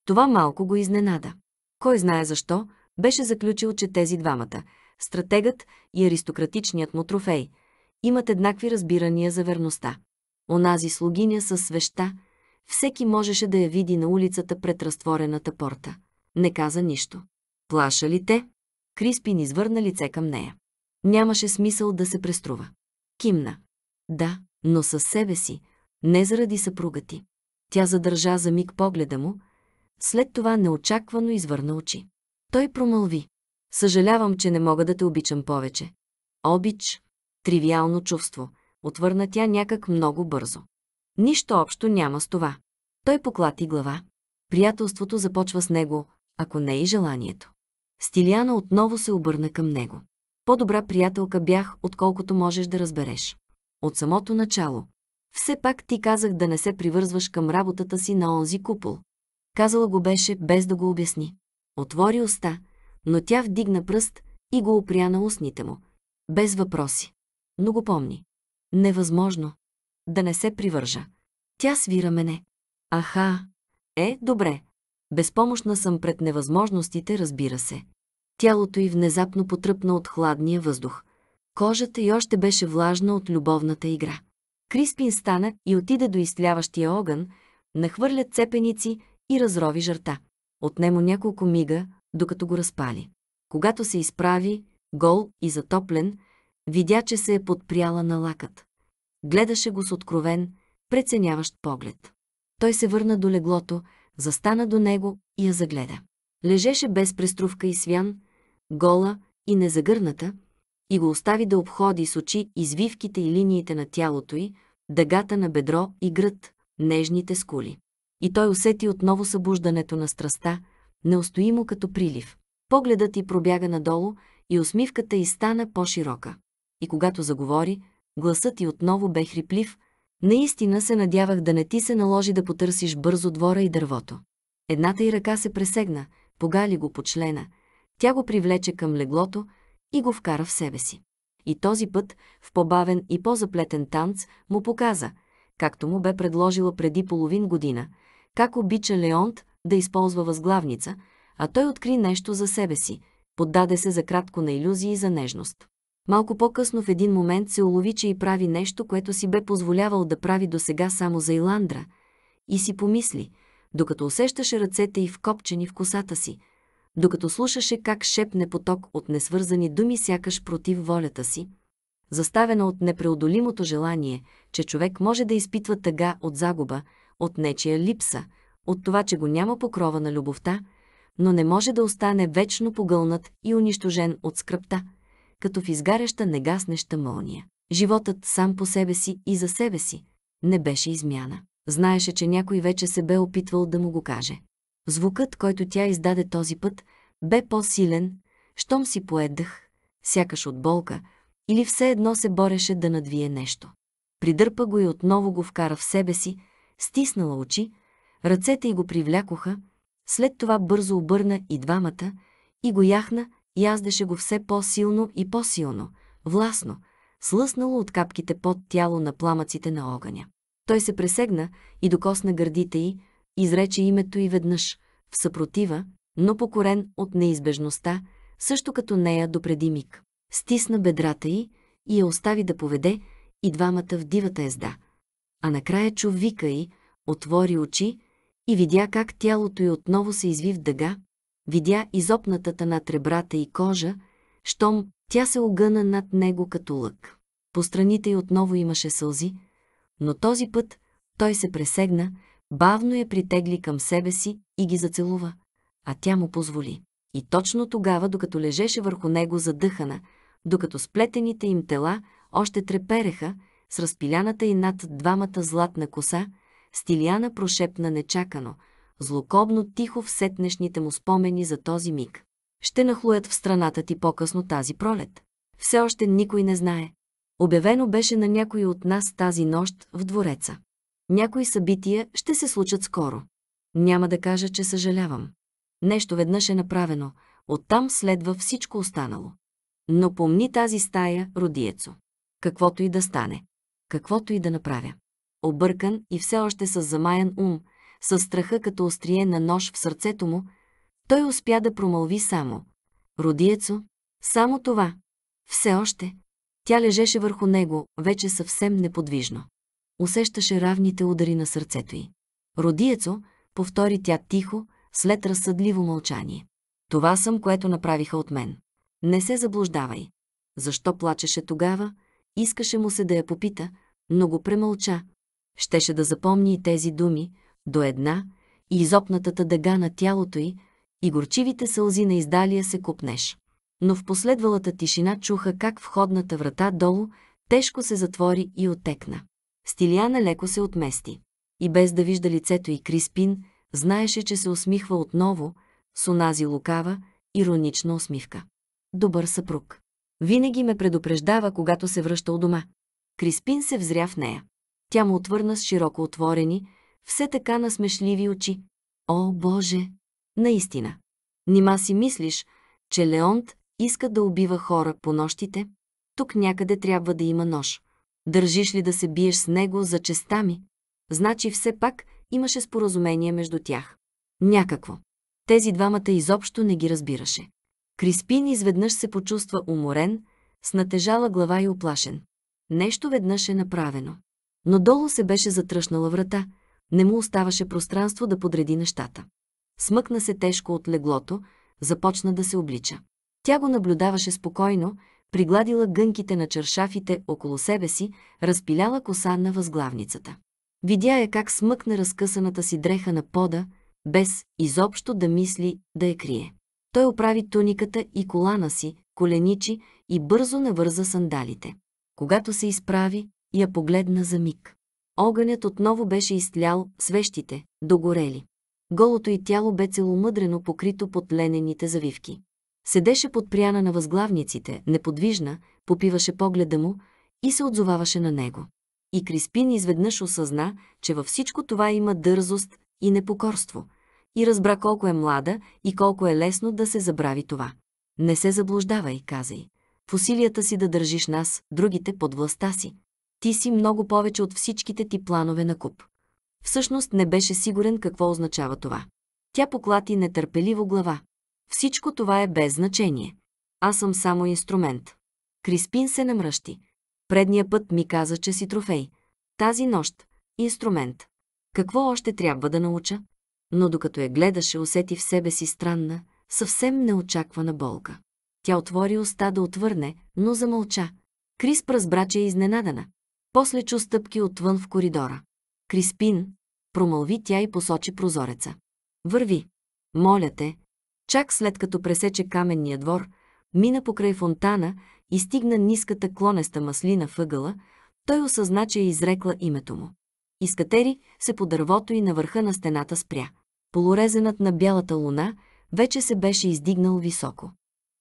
Това малко го изненада. Кой знае защо, беше заключил, че тези двамата, стратегът и аристократичният му трофей, имат еднакви разбирания за верността. Онази слугиня със свеща, всеки можеше да я види на улицата пред разтворената порта. Не каза нищо. Плаша ли те? Криспин извърна лице към нея. Нямаше смисъл да се преструва. Кимна. Да, но със себе си, не заради съпруга ти. Тя задържа за миг погледа му, след това неочаквано извърна очи. Той промълви. Съжалявам, че не мога да те обичам повече. Обич. Тривиално чувство. Отвърна тя някак много бързо. Нищо общо няма с това. Той поклати глава. Приятелството започва с него, ако не и желанието. Стилиана отново се обърна към него. По-добра приятелка бях, отколкото можеш да разбереш. От самото начало, все пак ти казах да не се привързваш към работата си на онзи купол. Казала го беше, без да го обясни. Отвори уста, но тя вдигна пръст и го опря на устните му. Без въпроси. Но го помни. Невъзможно. Да не се привържа. Тя свира мене. Аха. Е, добре. Безпомощна съм пред невъзможностите, разбира се. Тялото й внезапно потръпна от хладния въздух. Кожата й още беше влажна от любовната игра. Криспин стана и отиде до изтляващия огън, нахвърля цепеници и разрови жърта. Отнемо няколко мига, докато го разпали. Когато се изправи, гол и затоплен, видя, че се е подпряла на лакът. Гледаше го с откровен, преценяващ поглед. Той се върна до леглото, застана до него и я загледа. Лежеше без преструвка и свян, гола и незагърната, и го остави да обходи с очи извивките и линиите на тялото й, дъгата на бедро и гръд, нежните скули. И той усети отново събуждането на страста, неустоимо като прилив. Погледът й пробяга надолу и усмивката й стана по-широка. И когато заговори, гласът й отново бе хриплив. Наистина се надявах да не ти се наложи да потърсиш бързо двора и дървото. Едната й ръка се пресегна, погали го по члена. Тя го привлече към леглото и го вкара в себе си и този път, в по-бавен и по-заплетен танц, му показа, както му бе предложила преди половин година, как обича Леонт да използва възглавница, а той откри нещо за себе си, поддаде се за кратко на иллюзии и за нежност. Малко по-късно в един момент се улови, че и прави нещо, което си бе позволявал да прави досега само за Иландра, и си помисли, докато усещаше ръцете и вкопчени в косата си – докато слушаше как шепне поток от несвързани думи, сякаш против волята си, заставена от непреодолимото желание, че човек може да изпитва тъга от загуба, от нечия липса, от това, че го няма покрова на любовта, но не може да остане вечно погълнат и унищожен от скръпта, като в изгаряща негаснеща мълния. Животът сам по себе си и за себе си не беше измяна. Знаеше, че някой вече се бе опитвал да му го каже. Звукът, който тя издаде този път, бе по-силен, щом си поедах, сякаш от болка, или все едно се бореше да надвие нещо. Придърпа го и отново го вкара в себе си, стиснала очи, ръцете й го привлякоха, след това бързо обърна и двамата и го яхна, яздеше го все по-силно и по-силно, Власно, слъснало от капките под тяло на пламъците на огъня. Той се пресегна и докосна гърдите й, изрече името и веднъж, в съпротива, но покорен от неизбежността, също като нея допреди миг. Стисна бедрата й и я остави да поведе и двамата в дивата езда. А накрая чу вика й, отвори очи и видя как тялото й отново се изви в дъга, видя изопнатата над ребрата и кожа, щом тя се огъна над него като лък. По страните й отново имаше сълзи, но този път той се пресегна, бавно я притегли към себе си и ги зацелува, а тя му позволи. И точно тогава, докато лежеше върху него задъхана, докато сплетените им тела още трепереха, с разпиляната и над двамата златна коса, Стилиана прошепна нечакано, злокобно тихо в сетнешните му спомени за този миг. Ще нахлуят в страната ти по-късно тази пролет. Все още никой не знае. Обявено беше на някой от нас тази нощ в двореца. Някои събития ще се случат скоро. Няма да кажа, че съжалявам. Нещо веднъж е направено, оттам следва всичко останало. Но помни тази стая, родиецо. Каквото и да стане. Каквото и да направя. Объркан и все още с замаян ум, с страха като острие на нож в сърцето му, той успя да промълви само. Родиецо, само това. Все още. Тя лежеше върху него, вече съвсем неподвижно усещаше равните удари на сърцето й. Родиецо, повтори тя тихо, след разсъдливо мълчание. Това съм, което направиха от мен. Не се заблуждавай. Защо плачеше тогава? Искаше му се да я попита, но го премълча. Щеше да запомни и тези думи, до една, и изопнатата дъга на тялото й, и горчивите сълзи на издалия се купнеш. Но в последвалата тишина чуха как входната врата долу тежко се затвори и отекна. Стилиана леко се отмести. И без да вижда лицето и Криспин, знаеше, че се усмихва отново, с онази лукава, иронична усмивка. Добър съпруг. Винаги ме предупреждава, когато се връща у дома. Криспин се взря в нея. Тя му отвърна с широко отворени, все така насмешливи очи. О, Боже! Наистина. Нима си мислиш, че Леонт иска да убива хора по нощите? Тук някъде трябва да има нож. Държиш ли да се биеш с него за честа ми? Значи все пак имаше споразумение между тях. Някакво. Тези двамата изобщо не ги разбираше. Криспин изведнъж се почувства уморен, с натежала глава и оплашен. Нещо веднъж е направено. Но долу се беше затръшнала врата, не му оставаше пространство да подреди нещата. Смъкна се тежко от леглото, започна да се облича. Тя го наблюдаваше спокойно, пригладила гънките на чершафите около себе си, разпиляла коса на възглавницата. Видя я как смъкна разкъсаната си дреха на пода, без изобщо да мисли да я крие. Той оправи туниката и колана си, коленичи и бързо навърза сандалите. Когато се изправи, я погледна за миг. Огънят отново беше изтлял, свещите, догорели. Голото и тяло бе целомъдрено покрито под ленените завивки. Седеше подпряна на възглавниците, неподвижна, попиваше погледа му и се отзоваваше на него. И Криспин изведнъж осъзна, че във всичко това има дързост и непокорство, и разбра колко е млада и колко е лесно да се забрави това. Не се заблуждавай, каза й. В усилията си да държиш нас, другите под властта си. Ти си много повече от всичките ти планове на куп. Всъщност не беше сигурен какво означава това. Тя поклати нетърпеливо глава. Всичко това е без значение. Аз съм само инструмент. Криспин се намръщи. Предния път ми каза, че си трофей. Тази нощ – инструмент. Какво още трябва да науча? Но докато я гледаше, усети в себе си странна, съвсем неочаквана болка. Тя отвори уста да отвърне, но замълча. Крисп разбра, че е изненадана. После чу стъпки отвън в коридора. Криспин, промълви тя и посочи прозореца. Върви. Моля те, Чак след като пресече каменния двор, мина покрай фонтана и стигна ниската клонеста маслина въгъла, той осъзна, че е изрекла името му. Искатери се по дървото и на върха на стената спря. Полорезенът на бялата луна вече се беше издигнал високо.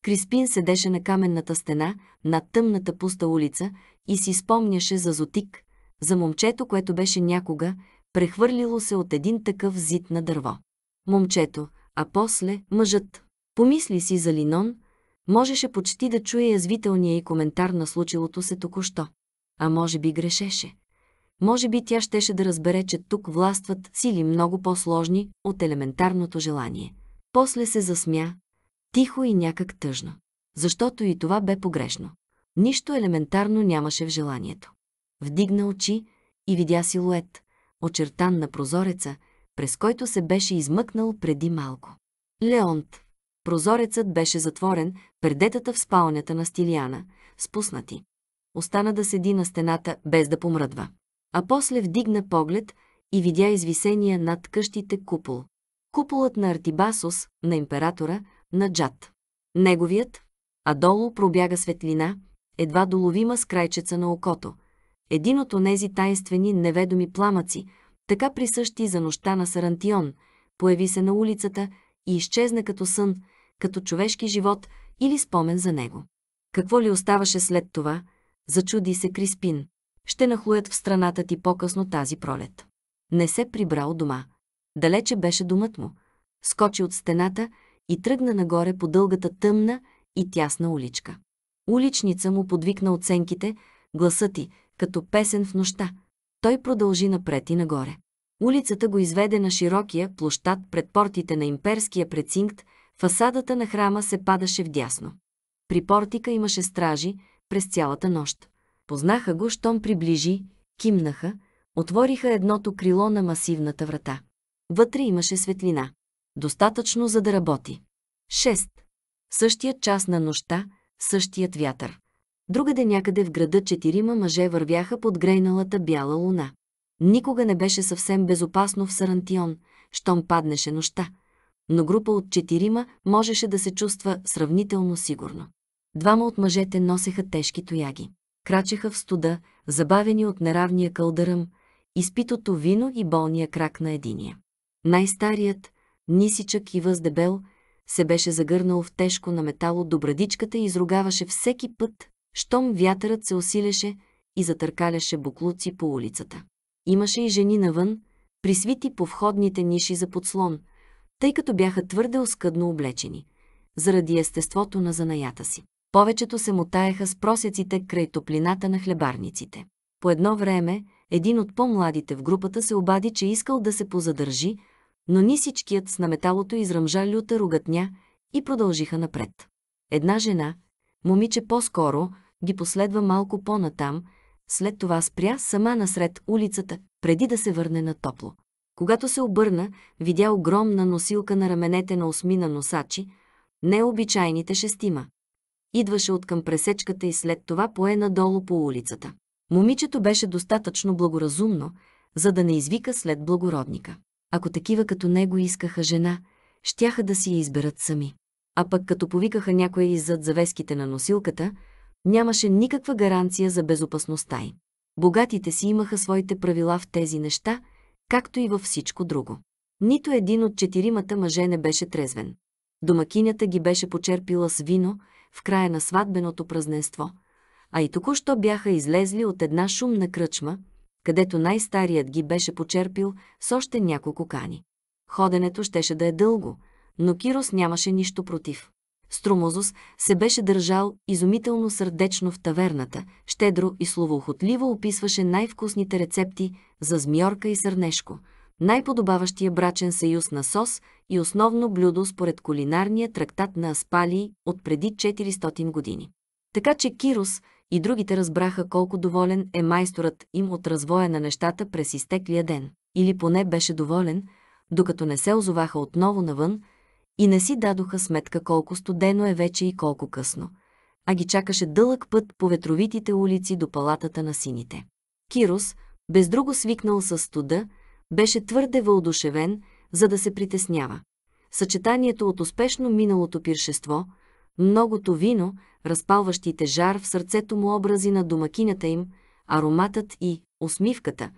Криспин седеше на каменната стена, на тъмната пуста улица и си спомняше за Зотик, за момчето, което беше някога, прехвърлило се от един такъв зид на дърво. Момчето, а после – мъжът. Помисли си за Линон, можеше почти да чуе язвителния и коментар на случилото се току-що. А може би грешеше. Може би тя щеше да разбере, че тук властват сили много по-сложни от елементарното желание. После се засмя, тихо и някак тъжно. Защото и това бе погрешно. Нищо елементарно нямаше в желанието. Вдигна очи и видя силует, очертан на прозореца – през който се беше измъкнал преди малко. Леонт. Прозорецът беше затворен, пердетата в спалнята на Стилиана, спуснати. Остана да седи на стената, без да помръдва. А после вдигна поглед и видя извисения над къщите купол. Куполът на Артибасос, на императора, на Джад. Неговият, а долу пробяга светлина, едва доловима с крайчеца на окото. Един от онези тайнствени неведоми пламъци – така присъщи за нощта на Сарантион, появи се на улицата и изчезна като сън, като човешки живот или спомен за него. Какво ли оставаше след това, зачуди се Криспин. Ще нахлуят в страната ти по-късно тази пролет. Не се прибрал дома. Далече беше домът му. Скочи от стената и тръгна нагоре по дългата тъмна и тясна уличка. Уличница му подвикна оценките, гласа ти, като песен в нощта – той продължи напред и нагоре. Улицата го изведе на широкия площад пред портите на имперския прецинкт, фасадата на храма се падаше вдясно. При портика имаше стражи през цялата нощ. Познаха го, щом приближи, кимнаха, отвориха едното крило на масивната врата. Вътре имаше светлина. Достатъчно, за да работи. 6. Същия час на нощта, същият вятър. Другаде някъде в града четирима мъже вървяха под грейналата бяла луна. Никога не беше съвсем безопасно в Сарантион, щом паднеше нощта, но група от четирима можеше да се чувства сравнително сигурно. Двама от мъжете носеха тежки тояги. Крачеха в студа, забавени от неравния кълдъръм, изпитото вино и болния крак на единия. Най-старият, нисичък и въздебел, се беше загърнал в тежко на метало до брадичката и изругаваше всеки път, щом вятърът се усилеше и затъркаляше буклуци по улицата. Имаше и жени навън, присвити по входните ниши за подслон, тъй като бяха твърде оскъдно облечени, заради естеството на занаята си. Повечето се мутаеха с просеците край топлината на хлебарниците. По едно време, един от по-младите в групата се обади, че искал да се позадържи, но нисичкият с наметалото изръмжа люта ругатня и продължиха напред. Една жена, момиче по-скоро, ги последва малко по-натам, след това спря сама насред улицата, преди да се върне на топло. Когато се обърна, видя огромна носилка на раменете на осмина носачи, необичайните шестима. Идваше от към пресечката и след това пое надолу по улицата. Момичето беше достатъчно благоразумно, за да не извика след благородника. Ако такива като него искаха жена, щяха да си я изберат сами. А пък като повикаха някоя иззад завеските на носилката – Нямаше никаква гаранция за безопасността им. Богатите си имаха своите правила в тези неща, както и във всичко друго. Нито един от четиримата мъже не беше трезвен. Домакинята ги беше почерпила с вино в края на сватбеното празненство, а и току-що бяха излезли от една шумна кръчма, където най-старият ги беше почерпил с още няколко кани. Ходенето щеше да е дълго, но Кирос нямаше нищо против. Струмозус се беше държал изумително сърдечно в таверната, щедро и словоохотливо описваше най-вкусните рецепти за змиорка и сърнешко, най-подобаващия брачен съюз на сос и основно блюдо според кулинарния трактат на Аспалии от преди 400 години. Така че Кирус и другите разбраха колко доволен е майсторът им от развоя на нещата през изтеклия ден. Или поне беше доволен, докато не се озоваха отново навън – и не си дадоха сметка колко студено е вече и колко късно, а ги чакаше дълъг път по ветровитите улици до палатата на сините. Кирос, без друго свикнал с студа, беше твърде въодушевен, за да се притеснява. Съчетанието от успешно миналото пиршество, многото вино, разпалващите жар в сърцето му образи на домакинята им, ароматът и усмивката,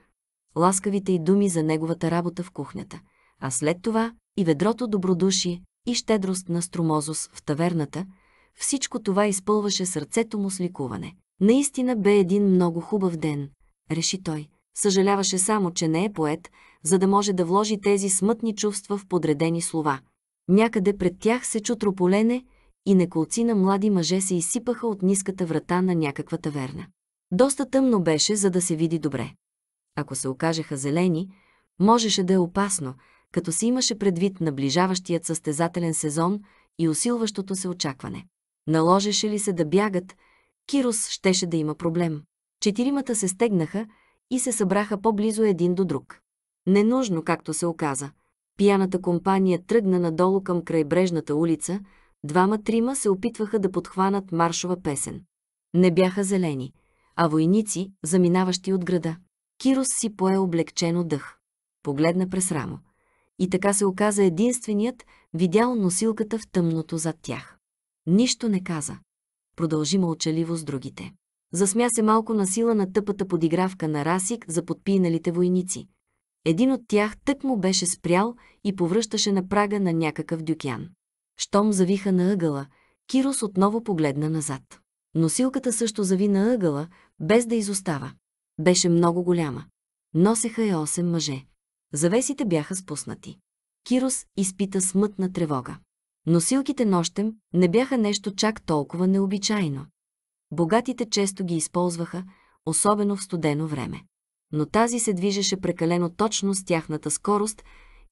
ласкавите й думи за неговата работа в кухнята – а след това и ведрото добродушие и щедрост на струмозус в таверната, всичко това изпълваше сърцето му с ликуване. Наистина бе един много хубав ден, реши той. Съжаляваше само, че не е поет, за да може да вложи тези смътни чувства в подредени слова. Някъде пред тях се чу трополене и неколци на млади мъже се изсипаха от ниската врата на някаква таверна. Доста тъмно беше, за да се види добре. Ако се окажеха зелени, можеше да е опасно – като се имаше предвид наближаващият състезателен сезон и усилващото се очакване. Наложеше ли се да бягат, Кирос щеше да има проблем. Четиримата се стегнаха и се събраха по-близо един до друг. Ненужно, както се оказа. Пияната компания тръгна надолу към крайбрежната улица, двама-трима се опитваха да подхванат маршова песен. Не бяха зелени, а войници, заминаващи от града. Кирос си пое облегчено дъх. Погледна през рамо и така се оказа единственият, видял носилката в тъмното зад тях. Нищо не каза. Продължи мълчаливо с другите. Засмя се малко на сила на тъпата подигравка на Расик за подпиналите войници. Един от тях тък му беше спрял и повръщаше на прага на някакъв дюкян. Штом завиха на ъгъла, Кирос отново погледна назад. Носилката също зави на ъгъла, без да изостава. Беше много голяма. Носеха я 8 мъже. Завесите бяха спуснати. Кирос изпита смътна тревога. Носилките нощем не бяха нещо чак толкова необичайно. Богатите често ги използваха, особено в студено време. Но тази се движеше прекалено точно с тяхната скорост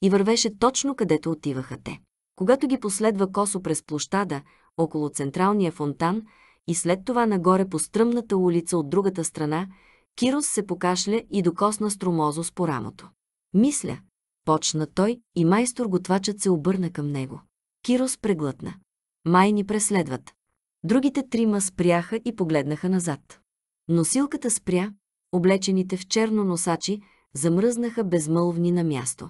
и вървеше точно където отиваха те. Когато ги последва косо през площада, около централния фонтан и след това нагоре по стръмната улица от другата страна, Кирос се покашля и докосна струмозо с порамото. Мисля, почна той и майстор готвачът се обърна към него. Кирос преглътна. Май ни преследват. Другите трима спряха и погледнаха назад. Носилката спря, облечените в черно носачи замръзнаха безмълвни на място.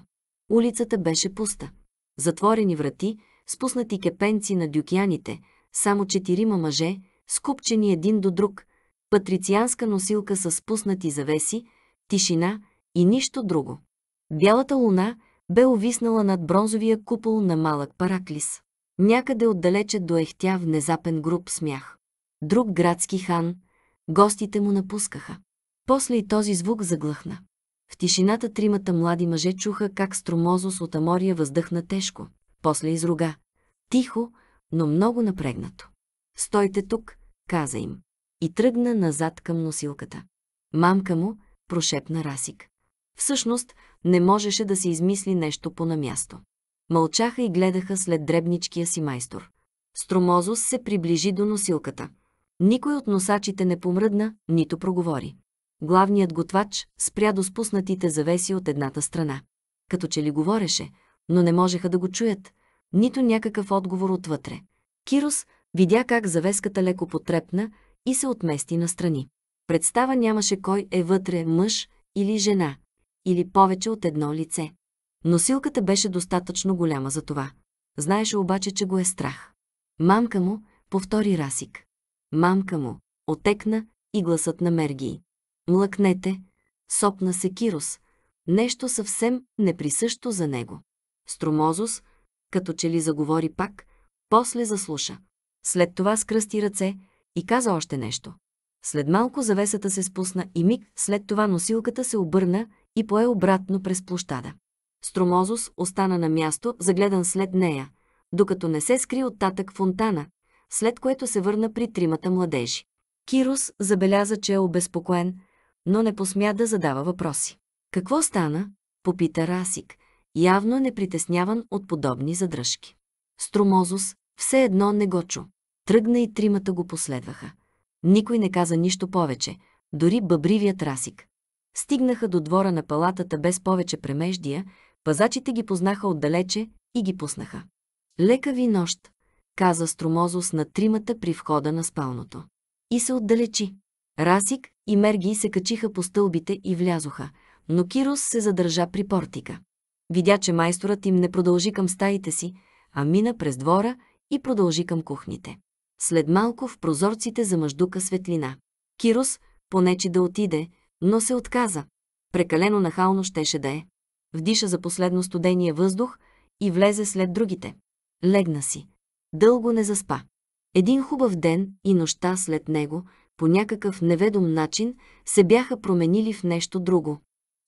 Улицата беше пуста. Затворени врати, спуснати кепенци на дюкяните, само четирима мъже, скупчени един до друг, патрицианска носилка с спуснати завеси, тишина и нищо друго. Бялата луна бе увиснала над бронзовия купол на малък параклис. Някъде отдалече доехтя внезапен груп смях. Друг градски хан, гостите му напускаха. После и този звук заглъхна. В тишината тримата млади мъже чуха как стромозос от Амория въздъхна тежко, после изруга. Тихо, но много напрегнато. «Стойте тук», каза им. И тръгна назад към носилката. Мамка му прошепна Расик. Всъщност, не можеше да се измисли нещо по намясто. Мълчаха и гледаха след дребничкия си майстор. Стромозос се приближи до носилката. Никой от носачите не помръдна, нито проговори. Главният готвач спря до спуснатите завеси от едната страна. Като че ли говореше, но не можеха да го чуят, нито някакъв отговор отвътре. Кирос видя как завеската леко потрепна и се отмести настрани. Представа нямаше кой е вътре мъж или жена, или повече от едно лице. Носилката беше достатъчно голяма за това. Знаеше обаче, че го е страх. Мамка му, повтори Расик. Мамка му, отекна и гласът на Мергии. Млъкнете, сопна се Кирос, нещо съвсем неприсъщо за него. Стромозус, като че ли заговори пак, после заслуша. След това скръсти ръце и каза още нещо. След малко завесата се спусна и миг след това носилката се обърна и пое обратно през площада. Стромозос остана на място, загледан след нея, докато не се скри от татък фонтана, след което се върна при тримата младежи. Кирос забеляза, че е обезпокоен, но не посмя да задава въпроси. Какво стана? попита Расик, явно непритесняван от подобни задръжки. Стромозос все едно не го чу. Тръгна и тримата го последваха. Никой не каза нищо повече, дори бъбривият Расик. Стигнаха до двора на палатата без повече премеждия, пазачите ги познаха отдалече и ги пуснаха. Лека ви нощ, каза Стромозос на тримата при входа на спалното. И се отдалечи. Расик и Мерги се качиха по стълбите и влязоха, но Кирос се задържа при портика. Видя, че майсторът им не продължи към стаите си, а мина през двора и продължи към кухните. След малко в прозорците замъждука светлина. Кирос понечи да отиде, но се отказа. Прекалено нахално щеше да е. Вдиша за последно студения въздух и влезе след другите. Легна си. Дълго не заспа. Един хубав ден и нощта след него, по някакъв неведом начин, се бяха променили в нещо друго.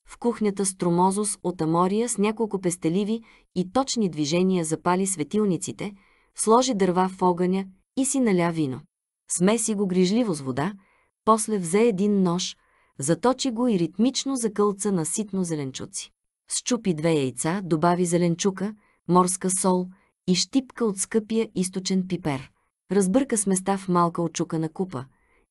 В кухнята Стромозос от Амория с няколко пестеливи и точни движения запали светилниците, сложи дърва в огъня и си наля вино. Смеси го грижливо с вода, после взе един нож, заточи го и ритмично закълца на ситно зеленчуци. Счупи две яйца, добави зеленчука, морска сол и щипка от скъпия източен пипер. Разбърка сместа в малка очукана купа.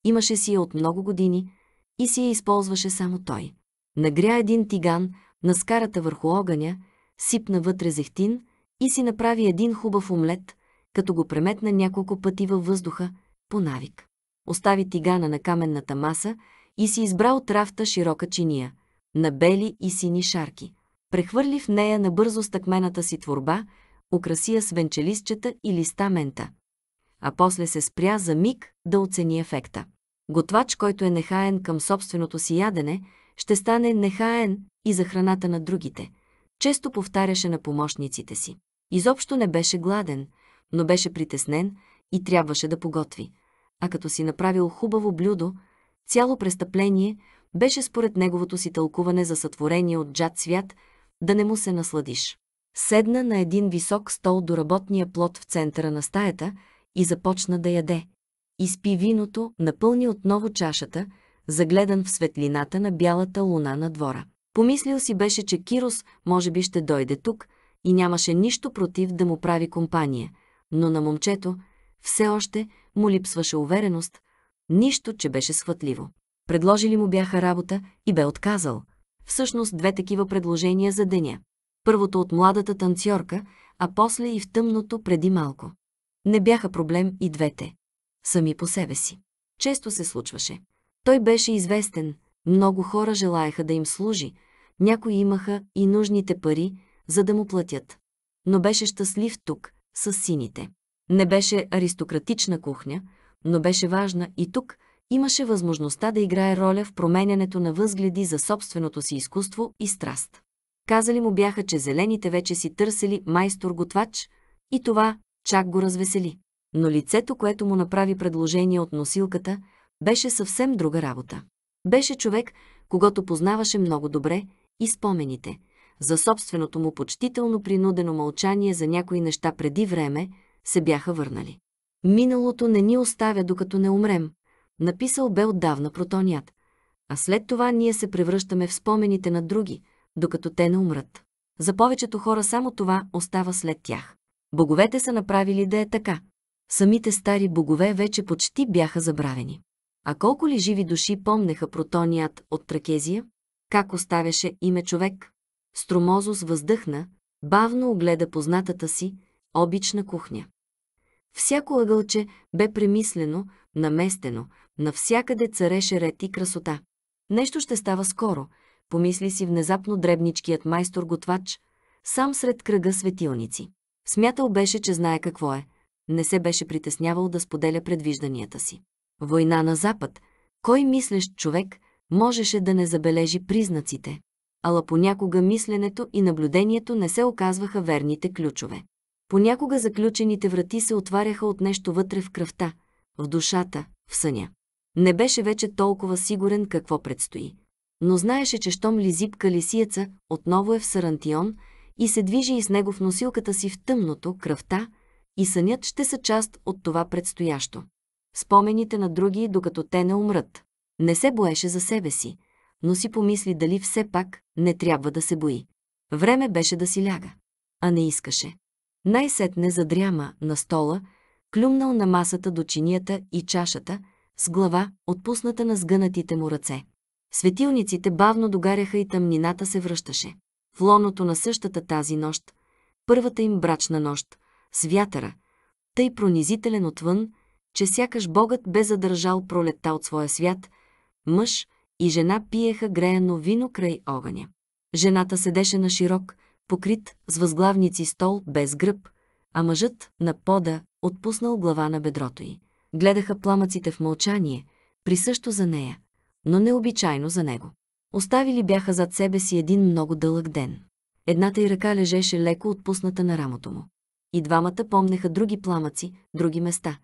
Имаше си я от много години и си я използваше само той. Нагря един тиган на скарата върху огъня, сипна вътре зехтин и си направи един хубав омлет, като го преметна няколко пъти във въздуха, по навик. Остави тигана на каменната маса и си избра от рафта широка чиния, на бели и сини шарки. Прехвърли в нея набързо стъкмената си творба, украси я с венчелистчета и листа мента. А после се спря за миг да оцени ефекта. Готвач, който е нехаен към собственото си ядене, ще стане нехаен и за храната на другите. Често повтаряше на помощниците си. Изобщо не беше гладен, но беше притеснен и трябваше да поготви. А като си направил хубаво блюдо, Цяло престъпление беше според неговото си тълкуване за сътворение от джад свят, да не му се насладиш. Седна на един висок стол до работния плод в центъра на стаята и започна да яде. Изпи виното, напълни отново чашата, загледан в светлината на бялата луна на двора. Помислил си беше, че Кирос може би ще дойде тук и нямаше нищо против да му прави компания, но на момчето все още му липсваше увереност, Нищо, че беше схватливо. Предложили му бяха работа и бе отказал. Всъщност две такива предложения за деня. Първото от младата танцорка, а после и в тъмното преди малко. Не бяха проблем и двете. Сами по себе си. Често се случваше. Той беше известен, много хора желаяха да им служи, някои имаха и нужните пари, за да му платят. Но беше щастлив тук, с сините. Не беше аристократична кухня, но беше важна и тук имаше възможността да играе роля в променянето на възгледи за собственото си изкуство и страст. Казали му бяха, че зелените вече си търсили майстор-готвач и това чак го развесели. Но лицето, което му направи предложение от носилката, беше съвсем друга работа. Беше човек, когато познаваше много добре и спомените – за собственото му почтително принудено мълчание за някои неща преди време, се бяха върнали. Миналото не ни оставя, докато не умрем, написал бе отдавна Протоният. А след това ние се превръщаме в спомените на други, докато те не умрат. За повечето хора само това остава след тях. Боговете са направили да е така. Самите стари богове вече почти бяха забравени. А колко ли живи души помнеха Протоният от Тракезия? Как оставяше име човек? Стромозос въздъхна, бавно огледа познатата си, обична кухня. Всяко ъгълче бе премислено, наместено, навсякъде цареше ред и красота. Нещо ще става скоро, помисли си внезапно дребничкият майстор-готвач, сам сред кръга светилници. Смятал беше, че знае какво е. Не се беше притеснявал да споделя предвижданията си. Война на Запад. Кой мислещ човек можеше да не забележи признаците? Ала понякога мисленето и наблюдението не се оказваха верните ключове. Понякога заключените врати се отваряха от нещо вътре в кръвта, в душата, в съня. Не беше вече толкова сигурен какво предстои. Но знаеше, че щом ли зипка лисиеца отново е в Сарантион и се движи и с него в носилката си в тъмното, кръвта и сънят ще са част от това предстоящо. Спомените на други, докато те не умрат. Не се боеше за себе си, но си помисли дали все пак не трябва да се бои. Време беше да си ляга. А не искаше. Най-сетне задряма на стола, клюмнал на масата до чинията и чашата, с глава, отпусната на сгънатите му ръце. Светилниците бавно догаряха и тъмнината се връщаше. В лоното на същата тази нощ, първата им брачна нощ, с вятъра, тъй пронизителен отвън, че сякаш Богът бе задържал пролетта от своя свят, мъж и жена пиеха греяно вино край огъня. Жената седеше на широк, покрит с възглавници стол без гръб, а мъжът на пода отпуснал глава на бедрото й. Гледаха пламъците в мълчание, присъщо за нея, но необичайно за него. Оставили бяха зад себе си един много дълъг ден. Едната й ръка лежеше леко отпусната на рамото му. И двамата помнеха други пламъци, други места.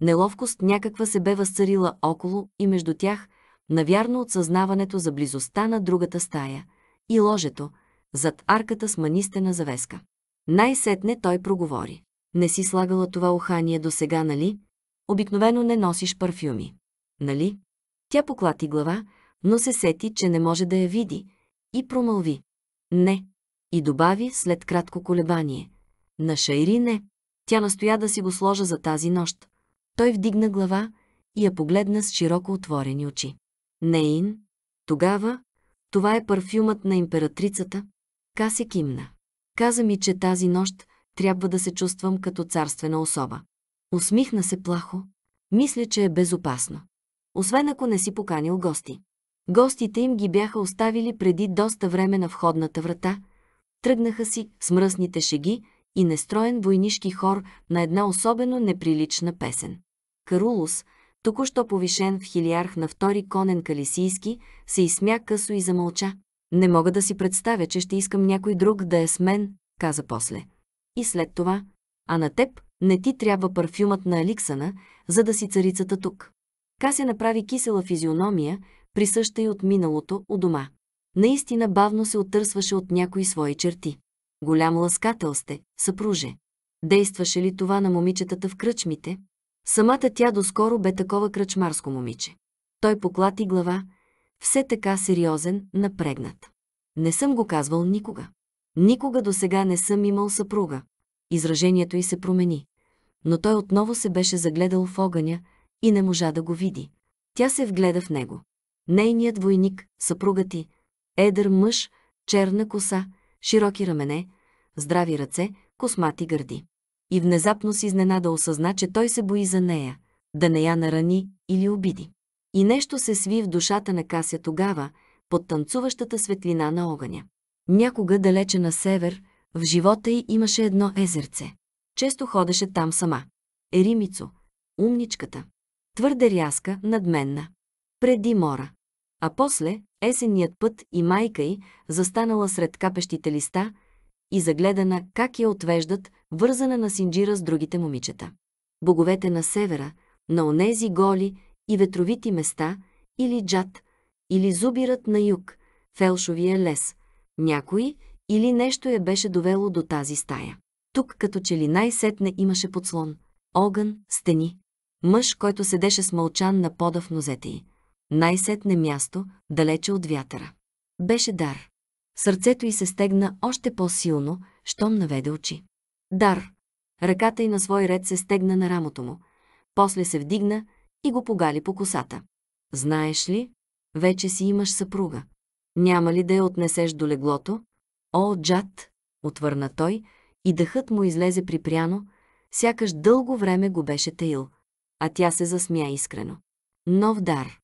Неловкост някаква се бе възцарила около и между тях, навярно от съзнаването за близостта на другата стая и ложето – зад арката с манистена завеска. Най-сетне той проговори. Не си слагала това ухание до сега, нали? Обикновено не носиш парфюми. Нали? Тя поклати глава, но се сети, че не може да я види, и промълви. Не. И добави след кратко колебание. На Шайри не. Тя настоя да си го сложа за тази нощ. Той вдигна глава и я погледна с широко отворени очи. Нейн. Тогава това е парфюмът на императрицата, Каси кимна. Каза ми, че тази нощ трябва да се чувствам като царствена особа. Усмихна се плахо. Мисля, че е безопасно. Освен ако не си поканил гости. Гостите им ги бяха оставили преди доста време на входната врата. Тръгнаха си с мръсните шеги и нестроен войнишки хор на една особено неприлична песен. Карулус, току-що повишен в хилиарх на втори конен Калисийски, се изсмя късо и замълча. Не мога да си представя, че ще искам някой друг да е с мен, каза после. И след това, а на теб не ти трябва парфюмът на Аликсана, за да си царицата тук. Кася направи кисела физиономия, присъща и от миналото у дома. Наистина бавно се оттърсваше от някои свои черти. Голям ласкател сте, съпруже. Действаше ли това на момичетата в кръчмите? Самата тя доскоро бе такова кръчмарско момиче. Той поклати глава, все така сериозен, напрегнат. Не съм го казвал никога. Никога до сега не съм имал съпруга. Изражението й се промени. Но той отново се беше загледал в огъня и не можа да го види. Тя се вгледа в него. Нейният войник, съпруга ти, едър мъж, черна коса, широки рамене, здрави ръце, космати гърди. И внезапно си изненада осъзна, че той се бои за нея, да не я нарани или обиди. И нещо се сви в душата на Кася тогава, под танцуващата светлина на огъня. Някога далече на север, в живота й имаше едно езерце. Често ходеше там сама. Еримицо, умничката. Твърде рязка, надменна. Преди мора. А после, есенният път и майка й, застанала сред капещите листа и загледана как я отвеждат, вързана на синджира с другите момичета. Боговете на севера, на онези голи и ветровити места, или джат, или зубират на юг, фелшовия лес. Някой или нещо я беше довело до тази стая. Тук като че ли най-сетне имаше подслон, огън, стени. Мъж, който седеше смълчан на пода в нозете й. Най-сетне място, далече от вятъра. Беше дар. Сърцето й се стегна още по-силно, щом наведе очи. Дар. Ръката й на свой ред се стегна на рамото му. После се вдигна и го погали по косата. Знаеш ли, вече си имаш съпруга. Няма ли да я отнесеш до леглото? О, Джад, отвърна той, и дъхът му излезе припряно, сякаш дълго време го беше таил, а тя се засмя искрено. Нов дар.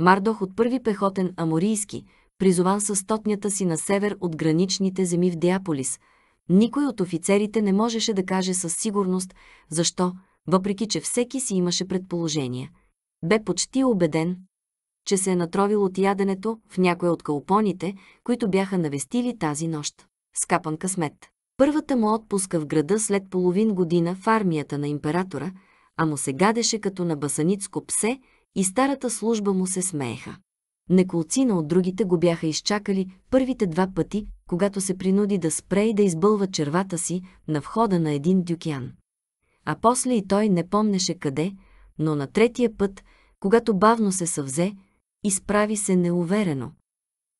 Мардох от първи пехотен аморийски, призован със стотнята си на север от граничните земи в Диаполис. Никой от офицерите не можеше да каже със сигурност защо, въпреки че всеки си имаше предположения – бе почти убеден, че се е натровил от яденето в някоя от калпоните, които бяха навестили тази нощ. Скапан късмет. Първата му отпуска в града след половин година в армията на императора, а му се гадеше като на басаницко псе и старата служба му се смееха. Неколцина от другите го бяха изчакали първите два пъти, когато се принуди да спре и да избълва червата си на входа на един дюкян. А после и той не помнеше къде, но на третия път когато бавно се съвзе, изправи се неуверено.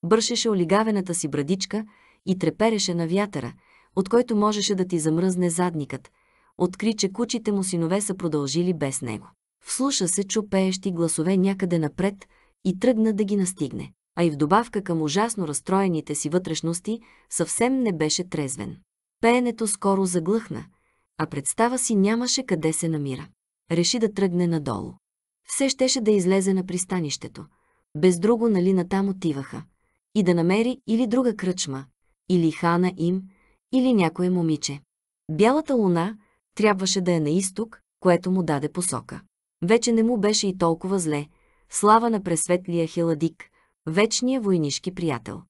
Бършеше олигавената си брадичка и трепереше на вятъра, от който можеше да ти замръзне задникът. Откри, че кучите му синове са продължили без него. Вслуша се чупеещи гласове някъде напред и тръгна да ги настигне. А и в добавка към ужасно разстроените си вътрешности, съвсем не беше трезвен. Пеенето скоро заглъхна, а представа си нямаше къде се намира. Реши да тръгне надолу все щеше да излезе на пристанището. Без друго нали натам отиваха. И да намери или друга кръчма, или хана им, или някое момиче. Бялата луна трябваше да е на изток, което му даде посока. Вече не му беше и толкова зле. Слава на пресветлия Хеладик, вечния войнишки приятел.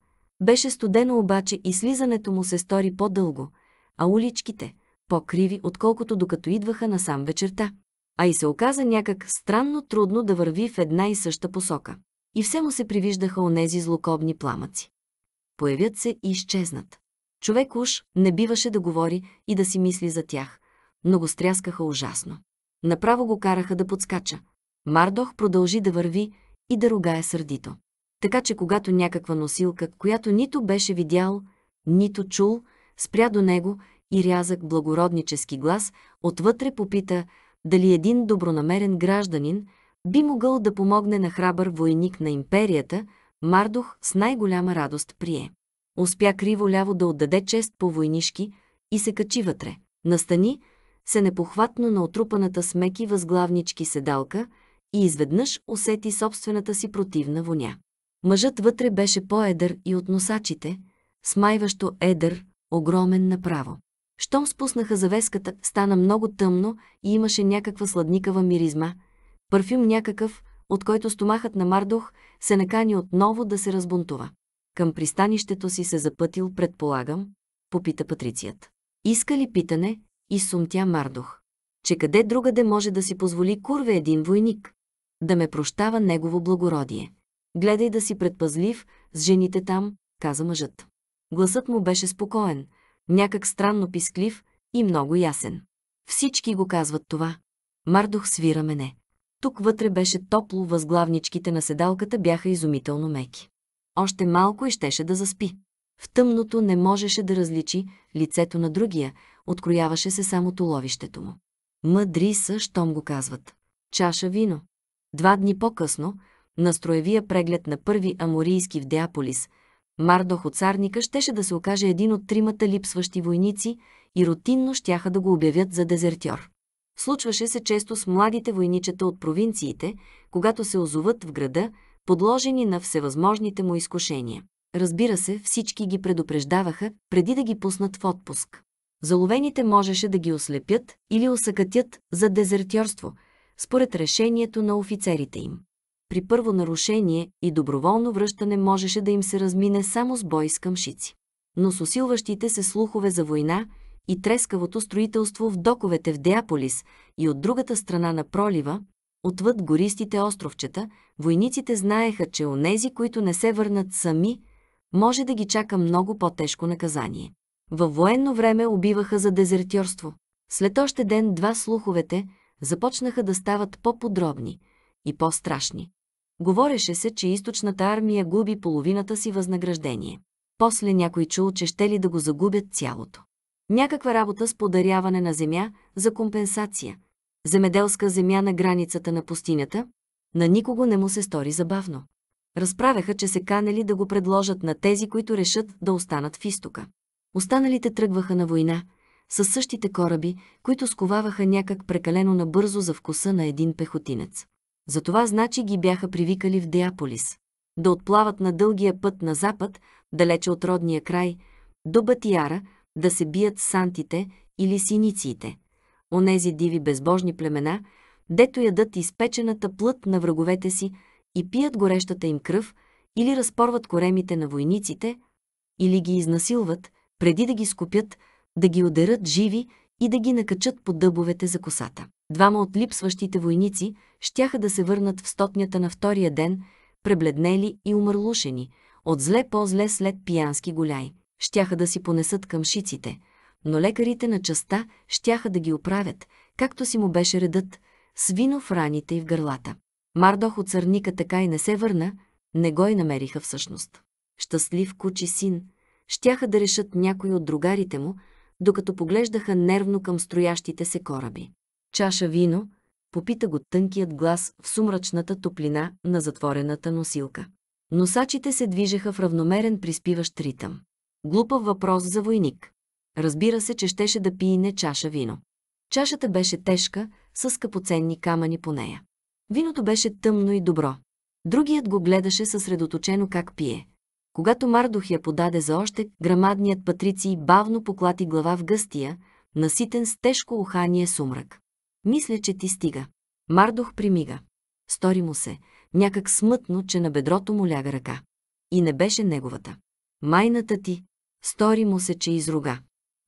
Беше студено обаче и слизането му се стори по-дълго, а уличките – по-криви, отколкото докато идваха насам вечерта а и се оказа някак странно трудно да върви в една и съща посока. И все му се привиждаха онези злокобни пламъци. Появят се и изчезнат. Човек уж не биваше да говори и да си мисли за тях, но го стряскаха ужасно. Направо го караха да подскача. Мардох продължи да върви и да ругае сърдито. Така че когато някаква носилка, която нито беше видял, нито чул, спря до него и рязък благороднически глас отвътре попита дали един добронамерен гражданин би могъл да помогне на храбър войник на империята, Мардух с най-голяма радост прие. Успя криво-ляво да отдаде чест по войнишки и се качи вътре. Настани се непохватно на отрупаната с меки възглавнички седалка и изведнъж усети собствената си противна воня. Мъжът вътре беше по-едър и от носачите, смайващо едър, огромен направо. Щом спуснаха завеската, стана много тъмно и имаше някаква сладникава миризма. Парфюм някакъв, от който стомахът на Мардох се накани отново да се разбунтува. Към пристанището си се запътил, предполагам, попита Патрицият. Иска ли питане и сумтя Мардох, че къде другаде може да си позволи курве един войник? Да ме прощава негово благородие. Гледай да си предпазлив с жените там, каза мъжът. Гласът му беше спокоен – някак странно писклив и много ясен. Всички го казват това. Мардух свира мене. Тук вътре беше топло, възглавничките на седалката бяха изумително меки. Още малко и щеше да заспи. В тъмното не можеше да различи лицето на другия, открояваше се само толовището му. Мъдри са, щом го казват. Чаша вино. Два дни по-късно, на строевия преглед на първи аморийски в Деаполис – Мардох от царника щеше да се окаже един от тримата липсващи войници и рутинно щяха да го обявят за дезертьор. Случваше се често с младите войничета от провинциите, когато се озоват в града, подложени на всевъзможните му изкушения. Разбира се, всички ги предупреждаваха, преди да ги пуснат в отпуск. Заловените можеше да ги ослепят или осъкатят за дезертьорство, според решението на офицерите им при първо нарушение и доброволно връщане можеше да им се размине само с бой с къмшици. Но с усилващите се слухове за война и трескавото строителство в доковете в Деаполис и от другата страна на пролива, отвъд гористите островчета, войниците знаеха, че онези, които не се върнат сами, може да ги чака много по-тежко наказание. Във военно време убиваха за дезертьорство. След още ден-два слуховете започнаха да стават по-подробни – и по-страшни. Говореше се, че източната армия губи половината си възнаграждение. После някой чул, че ще ли да го загубят цялото. Някаква работа с подаряване на земя за компенсация. Земеделска земя на границата на пустинята, на никого не му се стори забавно. Разправяха, че се канели да го предложат на тези, които решат да останат в изтока. Останалите тръгваха на война, със същите кораби, които сковаваха някак прекалено набързо за вкуса на един пехотинец. Затова значи ги бяха привикали в Деаполис. Да отплават на дългия път на запад, далече от родния край, до Батияра, да се бият сантите или синициите. Онези диви безбожни племена, дето ядат изпечената плът на враговете си и пият горещата им кръв, или разпорват коремите на войниците, или ги изнасилват, преди да ги скупят, да ги одерат живи и да ги накачат по дъбовете за косата. Двама от липсващите войници щяха да се върнат в стотнята на втория ден, пребледнели и умърлушени, от зле по-зле след пиянски голяй. Щяха да си понесат към шиците, но лекарите на частта щяха да ги оправят, както си му беше редът, с вино в раните и в гърлата. Мардох от сърника така и не се върна, не го и намериха всъщност. Щастлив кучи син, щяха да решат някои от другарите му, докато поглеждаха нервно към строящите се кораби чаша вино, попита го тънкият глас в сумрачната топлина на затворената носилка. Носачите се движеха в равномерен приспиващ ритъм. Глупав въпрос за войник. Разбира се, че щеше да пие не чаша вино. Чашата беше тежка, с скъпоценни камъни по нея. Виното беше тъмно и добро. Другият го гледаше съсредоточено как пие. Когато Мардух я подаде за още, грамадният патриций бавно поклати глава в гъстия, наситен с тежко ухание сумрак. Мисля, че ти стига. Мардох примига. Стори му се, някак смътно, че на бедрото му ляга ръка. И не беше неговата. Майната ти. Стори му се, че изруга.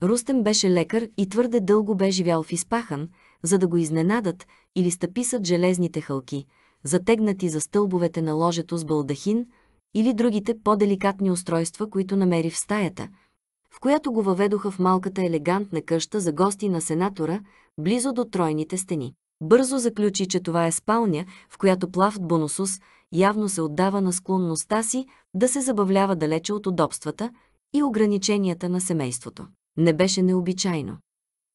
Рустен беше лекар и твърде дълго бе живял в Изпахан, за да го изненадат или стъписат железните хълки, затегнати за стълбовете на ложето с балдахин или другите по-деликатни устройства, които намери в стаята – в която го въведоха в малката елегантна къща за гости на сенатора, близо до тройните стени. Бързо заключи, че това е спалня, в която Плафт Бонусус явно се отдава на склонността си да се забавлява далече от удобствата и ограниченията на семейството. Не беше необичайно.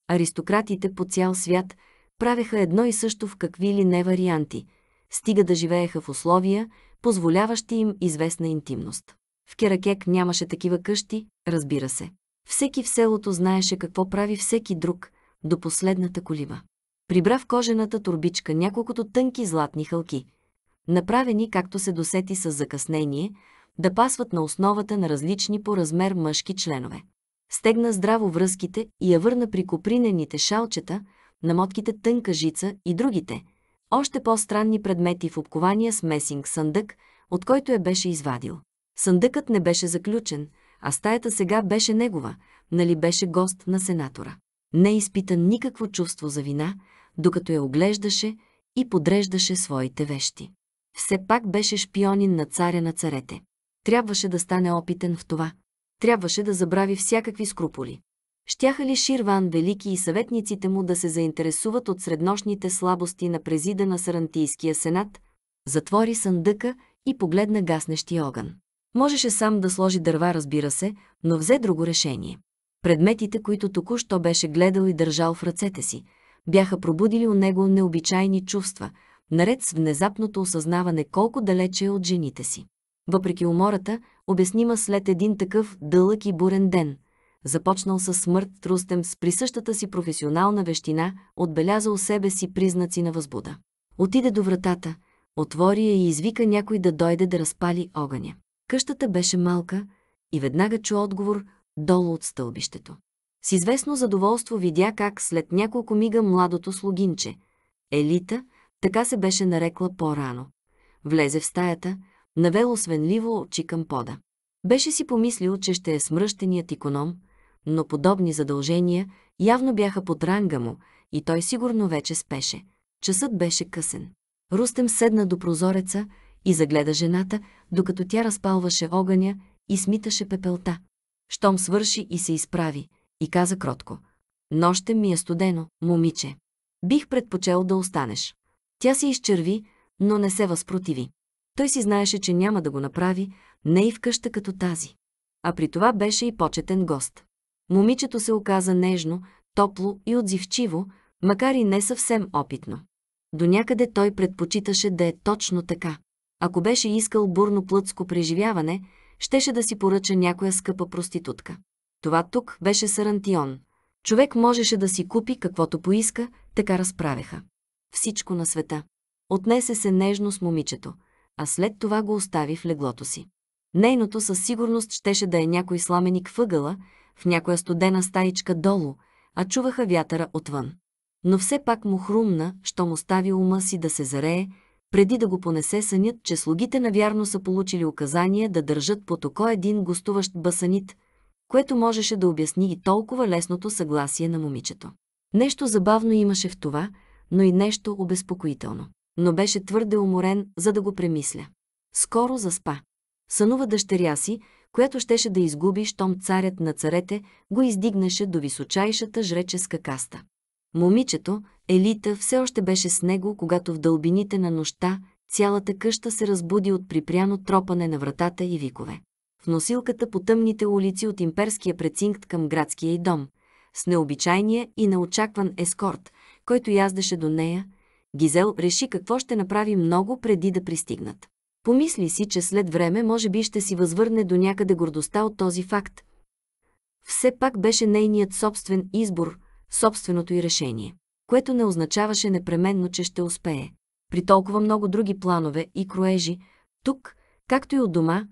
Аристократите по цял свят правеха едно и също в какви ли не варианти, стига да живееха в условия, позволяващи им известна интимност. В Керакек нямаше такива къщи, разбира се. Всеки в селото знаеше какво прави всеки друг, до последната колиба. Прибра в кожената турбичка няколкото тънки златни хълки, направени както се досети с закъснение, да пасват на основата на различни по размер мъжки членове. Стегна здраво връзките и я върна при копринените шалчета, намотките тънка жица и другите, още по-странни предмети в обкования с месинг съндък, от който я беше извадил. Съндъкът не беше заключен, а стаята сега беше негова, нали беше гост на сенатора. Не изпита никакво чувство за вина, докато я оглеждаше и подреждаше своите вещи. Все пак беше шпионин на царя на царете. Трябваше да стане опитен в това. Трябваше да забрави всякакви скруполи. Щяха ли Ширван Велики и съветниците му да се заинтересуват от среднощните слабости на презида на Сарантийския сенат? Затвори съндъка и погледна гаснещия огън. Можеше сам да сложи дърва, разбира се, но взе друго решение. Предметите, които току-що беше гледал и държал в ръцете си, бяха пробудили у него необичайни чувства, наред с внезапното осъзнаване колко далече е от жените си. Въпреки умората, обяснима след един такъв дълъг и бурен ден, започнал със смърт трустем с присъщата си професионална вещина, отбелязал себе си признаци на възбуда. Отиде до вратата, отвори я и извика някой да дойде да разпали огъня. Къщата беше малка и веднага чу отговор долу от стълбището. С известно задоволство видя как след няколко мига младото слугинче, Елита, така се беше нарекла по-рано, влезе в стаята, навело свенливо очи към пода. Беше си помислил, че ще е смръщеният иконом, но подобни задължения явно бяха под ранга му и той сигурно вече спеше. Часът беше късен. Рустем седна до прозореца и загледа жената, докато тя разпалваше огъня и смиташе пепелта. Штом свърши и се изправи, и каза кротко. Нощем ми е студено, момиче. Бих предпочел да останеш. Тя се изчерви, но не се възпротиви. Той си знаеше, че няма да го направи, не и в къща като тази. А при това беше и почетен гост. Момичето се оказа нежно, топло и отзивчиво, макар и не съвсем опитно. До някъде той предпочиташе да е точно така. Ако беше искал бурно плътско преживяване, щеше да си поръча някоя скъпа проститутка. Това тук беше сарантион. Човек можеше да си купи каквото поиска, така разправеха. Всичко на света. Отнесе се нежно с момичето, а след това го остави в леглото си. Нейното със сигурност щеше да е някой сламеник въгъла, в някоя студена старичка долу, а чуваха вятъра отвън. Но все пак му хрумна, що му стави ума си да се зарее, преди да го понесе сънят, че слугите навярно са получили указание да държат под око един гостуващ басанит, което можеше да обясни и толкова лесното съгласие на момичето. Нещо забавно имаше в това, но и нещо обезпокоително. Но беше твърде уморен, за да го премисля. Скоро заспа. Сънува дъщеря си, която щеше да изгуби, щом царят на царете го издигнаше до височайшата жреческа каста. Момичето, Елита, все още беше с него, когато в дълбините на нощта цялата къща се разбуди от припряно тропане на вратата и викове. В носилката по тъмните улици от имперския прецинкт към градския й дом, с необичайния и неочакван ескорт, който яздаше до нея, Гизел реши какво ще направи много преди да пристигнат. Помисли си, че след време може би ще си възвърне до някъде гордостта от този факт. Все пак беше нейният собствен избор – собственото й решение, което не означаваше непременно, че ще успее. При толкова много други планове и кроежи, тук, както и от дома,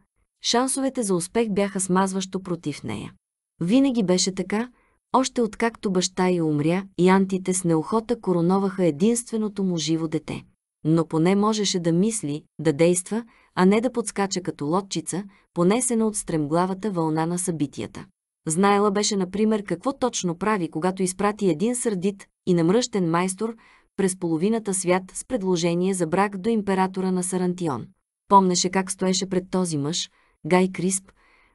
шансовете за успех бяха смазващо против нея. Винаги беше така, още откакто баща й умря и антите с неохота короноваха единственото му живо дете. Но поне можеше да мисли, да действа, а не да подскача като лодчица, понесена от стремглавата вълна на събитията. Знаела беше, например, какво точно прави, когато изпрати един сърдит и намръщен майстор през половината свят с предложение за брак до императора на Сарантион. Помнеше как стоеше пред този мъж, Гай Крисп,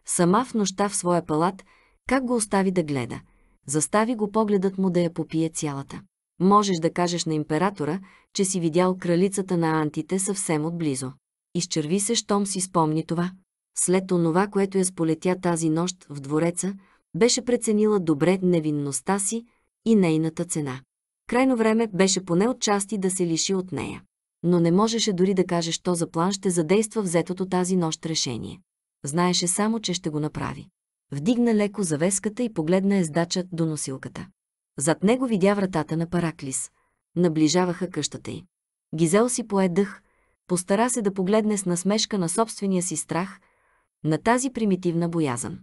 сама в нощта в своя палат, как го остави да гледа. Застави го погледът му да я попие цялата. Можеш да кажеш на императора, че си видял кралицата на антите съвсем отблизо. Изчерви се, щом си спомни това след онова, което я сполетя тази нощ в двореца, беше преценила добре невинността си и нейната цена. Крайно време беше поне отчасти да се лиши от нея. Но не можеше дори да каже, що за план ще задейства взетото тази нощ решение. Знаеше само, че ще го направи. Вдигна леко завеската и погледна ездача до носилката. Зад него видя вратата на Параклис. Наближаваха къщата й. Гизел си пое дъх, постара се да погледне с насмешка на собствения си страх – на тази примитивна боязън.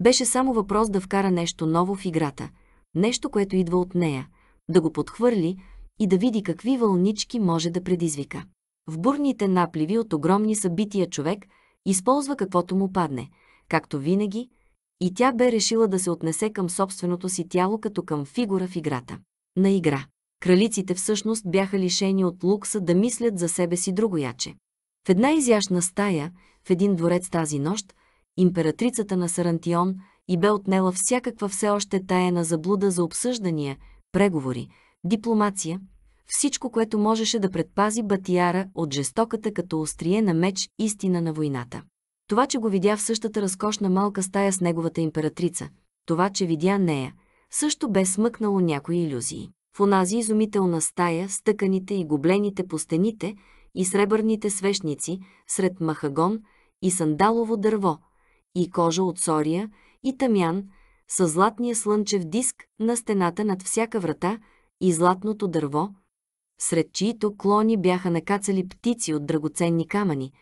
Беше само въпрос да вкара нещо ново в играта, нещо, което идва от нея, да го подхвърли и да види какви вълнички може да предизвика. В бурните напливи от огромни събития човек използва каквото му падне, както винаги, и тя бе решила да се отнесе към собственото си тяло като към фигура в играта. На игра. Кралиците всъщност бяха лишени от лукса да мислят за себе си другояче. В една изящна стая, в един дворец тази нощ, императрицата на Сарантион и бе отнела всякаква все още таяна заблуда за обсъждания, преговори, дипломация, всичко, което можеше да предпази Батияра от жестоката като острие на меч истина на войната. Това, че го видя в същата разкошна малка стая с неговата императрица, това, че видя нея, също бе смъкнало някои иллюзии. В онази изумителна стая, стъканите и гоблените по стените, и сребърните свещници сред махагон и сандалово дърво, и кожа от сория и тамян, със златния слънчев диск на стената над всяка врата и златното дърво, сред чието клони бяха накацали птици от драгоценни камъни.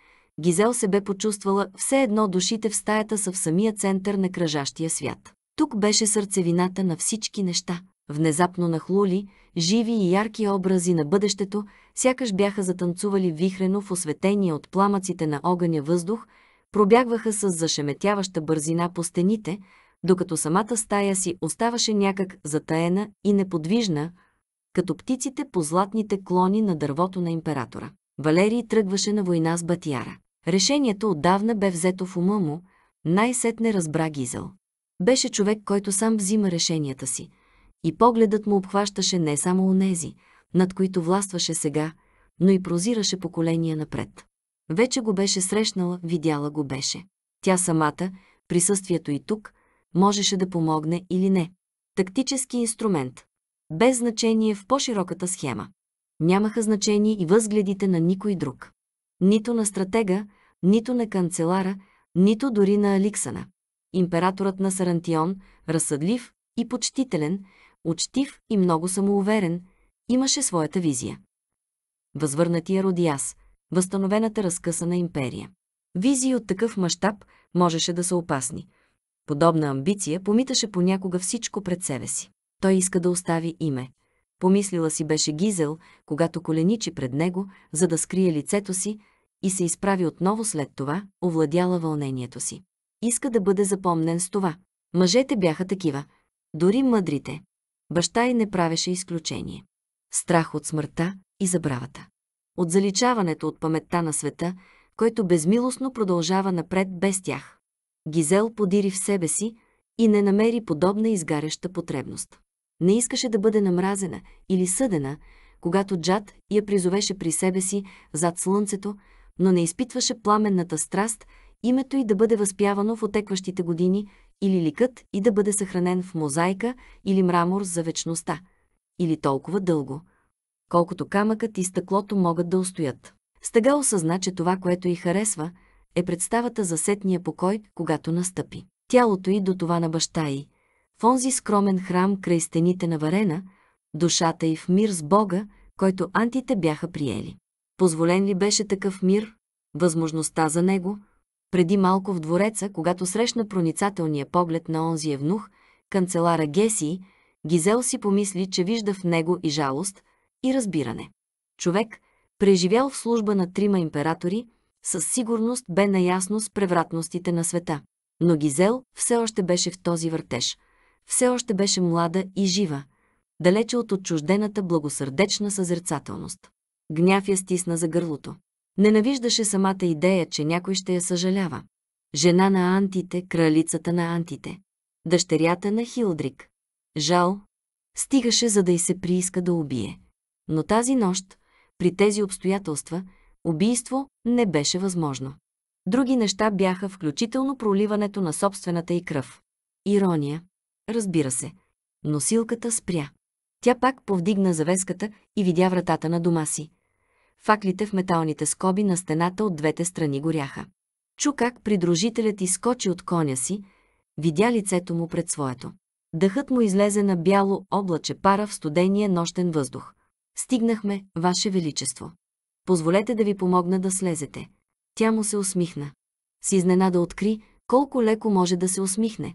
Гизел се бе почувствала все едно душите в стаята са в самия център на кръжащия свят. Тук беше сърцевината на всички неща. Внезапно нахлули, живи и ярки образи на бъдещето, сякаш бяха затанцували вихрено в осветение от пламъците на огъня въздух, пробягваха с зашеметяваща бързина по стените, докато самата стая си оставаше някак затаена и неподвижна, като птиците по златните клони на дървото на императора. Валерий тръгваше на война с Батяра. Решението отдавна бе взето в ума му, най-сетне разбра Гизел. Беше човек, който сам взима решенията си – и погледът му обхващаше не само онези, над които властваше сега, но и прозираше поколения напред. Вече го беше срещнала, видяла го беше. Тя самата, присъствието и тук, можеше да помогне или не. Тактически инструмент. Без значение в по-широката схема. Нямаха значение и възгледите на никой друг. Нито на стратега, нито на канцелара, нито дори на Аликсана. Императорът на Сарантион, разсъдлив и почтителен, учтив и много самоуверен, имаше своята визия. Възвърнатия Родиас, възстановената разкъсана империя. Визии от такъв мащаб можеше да са опасни. Подобна амбиция помиташе понякога всичко пред себе си. Той иска да остави име. Помислила си беше Гизел, когато коленичи пред него, за да скрие лицето си и се изправи отново след това, овладяла вълнението си. Иска да бъде запомнен с това. Мъжете бяха такива, дори мъдрите. Баща й не правеше изключение. Страх от смъртта и забравата. От заличаването от паметта на света, който безмилостно продължава напред без тях. Гизел подири в себе си и не намери подобна изгаряща потребност. Не искаше да бъде намразена или съдена, когато Джад я призовеше при себе си зад слънцето, но не изпитваше пламенната страст името й да бъде възпявано в отекващите години или ликът и да бъде съхранен в мозайка или мрамор за вечността, или толкова дълго, колкото камъкът и стъклото могат да устоят. Стъга осъзна, че това, което й харесва, е представата за сетния покой, когато настъпи. Тялото й до това на баща й, в онзи скромен храм край стените на Варена, душата й в мир с Бога, който антите бяха приели. Позволен ли беше такъв мир, възможността за него – преди малко в двореца, когато срещна проницателния поглед на онзи евнух, канцелара Геси, Гизел си помисли, че вижда в него и жалост, и разбиране. Човек, преживял в служба на трима императори, със сигурност бе наясно с превратностите на света. Но Гизел все още беше в този въртеж. Все още беше млада и жива, далече от отчуждената благосърдечна съзерцателност. Гняв я стисна за гърлото. Ненавиждаше самата идея, че някой ще я съжалява. Жена на антите, кралицата на антите. Дъщерята на Хилдрик. Жал. Стигаше, за да й се прииска да убие. Но тази нощ, при тези обстоятелства, убийство не беше възможно. Други неща бяха включително проливането на собствената й кръв. Ирония. Разбира се. Носилката спря. Тя пак повдигна завеската и видя вратата на дома си факлите в металните скоби на стената от двете страни горяха. Чу как придружителят изкочи от коня си, видя лицето му пред своето. Дъхът му излезе на бяло облаче пара в студения нощен въздух. Стигнахме, Ваше Величество. Позволете да ви помогна да слезете. Тя му се усмихна. С изненада откри, колко леко може да се усмихне.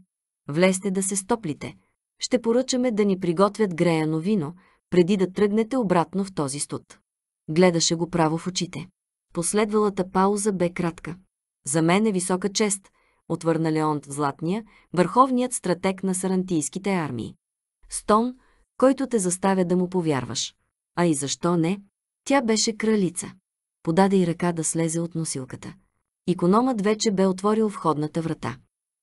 Влезте да се стоплите. Ще поръчаме да ни приготвят греяно вино, преди да тръгнете обратно в този студ. Гледаше го право в очите. Последвалата пауза бе кратка. За мен е висока чест, отвърна Леонт Златния, върховният стратег на сарантийските армии. Стон, който те заставя да му повярваш. А и защо не? Тя беше кралица. Подаде и ръка да слезе от носилката. Икономът вече бе отворил входната врата.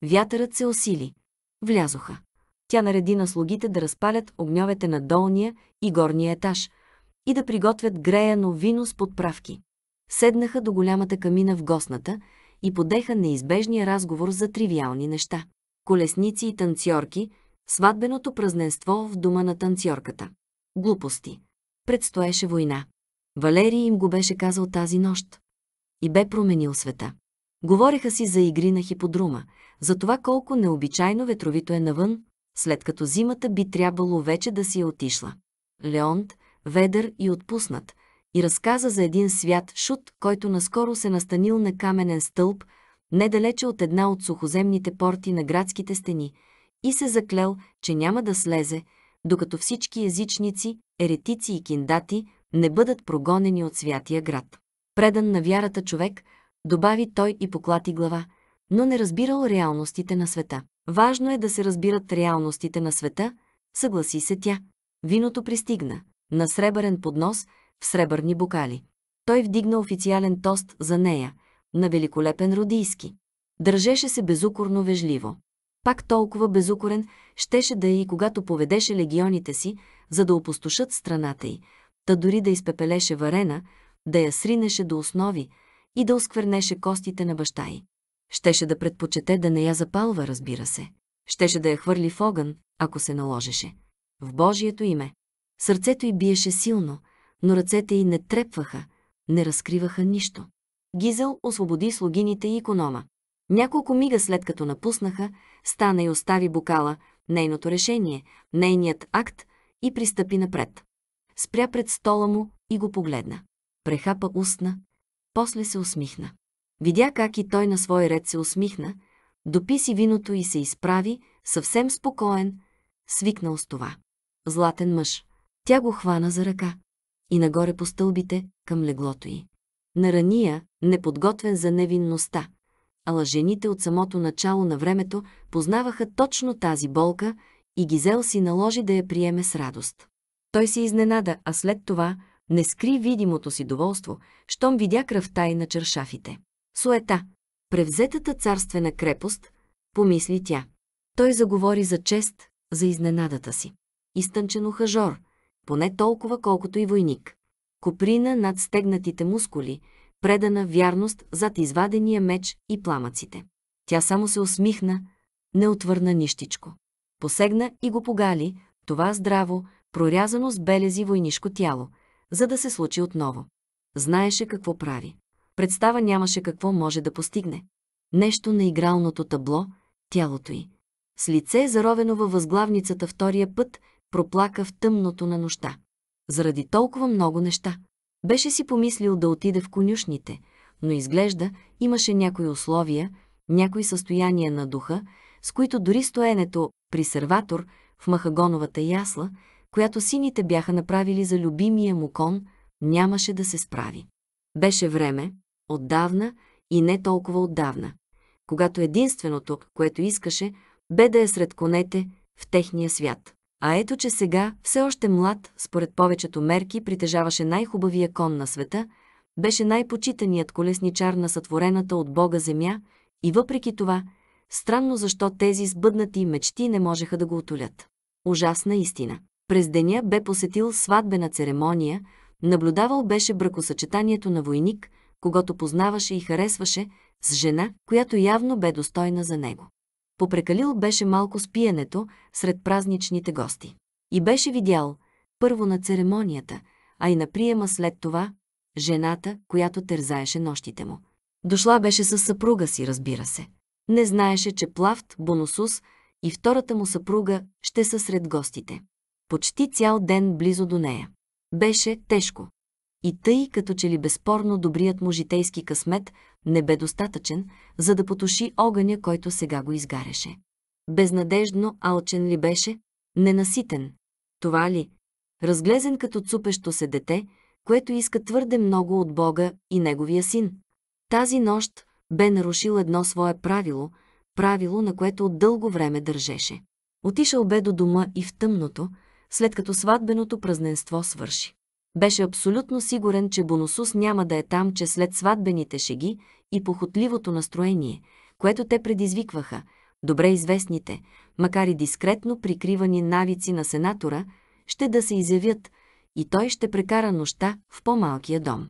Вятърът се осили. Влязоха. Тя нареди на слугите да разпалят огньовете на долния и горния етаж – и да приготвят греяно вино с подправки. Седнаха до голямата камина в гостната и подеха неизбежния разговор за тривиални неща. Колесници и танцорки, сватбеното празненство в дома на танцорката. Глупости. Предстоеше война. Валерий им го беше казал тази нощ. И бе променил света. Говореха си за игри на хиподрума, за това колко необичайно ветровито е навън, след като зимата би трябвало вече да си е отишла. Леонт, ведър и отпуснат, и разказа за един свят шут, който наскоро се настанил на каменен стълб, недалече от една от сухоземните порти на градските стени, и се заклел, че няма да слезе, докато всички езичници, еретици и киндати не бъдат прогонени от святия град. Предан на вярата човек, добави той и поклати глава, но не разбирал реалностите на света. Важно е да се разбират реалностите на света, съгласи се тя. Виното пристигна на сребърен поднос в сребърни бокали. Той вдигна официален тост за нея, на великолепен родийски. Държеше се безукорно вежливо. Пак толкова безукорен щеше да е и когато поведеше легионите си, за да опустошат страната й, та дори да изпепелеше варена, да я сринеше до основи и да осквернеше костите на баща й. Щеше да предпочете да не я запалва, разбира се. Щеше да я хвърли в огън, ако се наложеше. В Божието име. Сърцето й биеше силно, но ръцете й не трепваха, не разкриваха нищо. Гизел освободи слугините и економа. Няколко мига след като напуснаха, стана и остави бокала, нейното решение, нейният акт и пристъпи напред. Спря пред стола му и го погледна. Прехапа устна, после се усмихна. Видя как и той на свой ред се усмихна, дописи виното и се изправи, съвсем спокоен, свикнал с това. Златен мъж. Тя го хвана за ръка и нагоре по стълбите към леглото й. Нарания, неподготвен за невинността, ала жените от самото начало на времето познаваха точно тази болка и Гизел си наложи да я приеме с радост. Той се изненада, а след това не скри видимото си доволство, щом видя кръвта и на чершафите. Суета, превзетата царствена крепост, помисли тя. Той заговори за чест, за изненадата си. Изтънчено хажор, поне толкова колкото и войник. Коприна над стегнатите мускули, предана вярност зад извадения меч и пламъците. Тя само се усмихна, не отвърна нищичко. Посегна и го погали, това здраво, прорязано с белези войнишко тяло, за да се случи отново. Знаеше какво прави. Представа нямаше какво може да постигне. Нещо на игралното табло, тялото й. С лице заровено във възглавницата втория път проплака в тъмното на нощта. Заради толкова много неща. Беше си помислил да отиде в конюшните, но изглежда имаше някои условия, някои състояния на духа, с които дори стоенето при серватор в махагоновата ясла, която сините бяха направили за любимия му кон, нямаше да се справи. Беше време, отдавна и не толкова отдавна, когато единственото, което искаше, бе да е сред конете в техния свят. А ето, че сега, все още млад, според повечето мерки, притежаваше най-хубавия кон на света, беше най-почитаният колесничар на сътворената от Бога земя и въпреки това, странно защо тези сбъднати мечти не можеха да го отолят. Ужасна истина. През деня бе посетил сватбена церемония, наблюдавал беше бракосъчетанието на войник, когато познаваше и харесваше, с жена, която явно бе достойна за него. Попрекалил беше малко с пиенето сред празничните гости. И беше видял, първо на церемонията, а и на приема след това, жената, която тързаеше нощите му. Дошла беше със съпруга си, разбира се. Не знаеше, че Плавт, Бонусус и втората му съпруга ще са сред гостите. Почти цял ден близо до нея. Беше тежко. И тъй, като че ли безспорно добрият му житейски късмет не бе достатъчен, за да потуши огъня, който сега го изгаряше. Безнадеждно алчен ли беше? Ненаситен. Това ли? Разглезен като цупещо се дете, което иска твърде много от Бога и неговия син. Тази нощ бе нарушил едно свое правило, правило, на което от дълго време държеше. Отишъл бе до дома и в тъмното, след като сватбеното празненство свърши. Беше абсолютно сигурен, че Бонусус няма да е там, че след сватбените шеги и похотливото настроение, което те предизвикваха, добре известните, макар и дискретно прикривани навици на сенатора, ще да се изявят и той ще прекара нощта в по-малкия дом,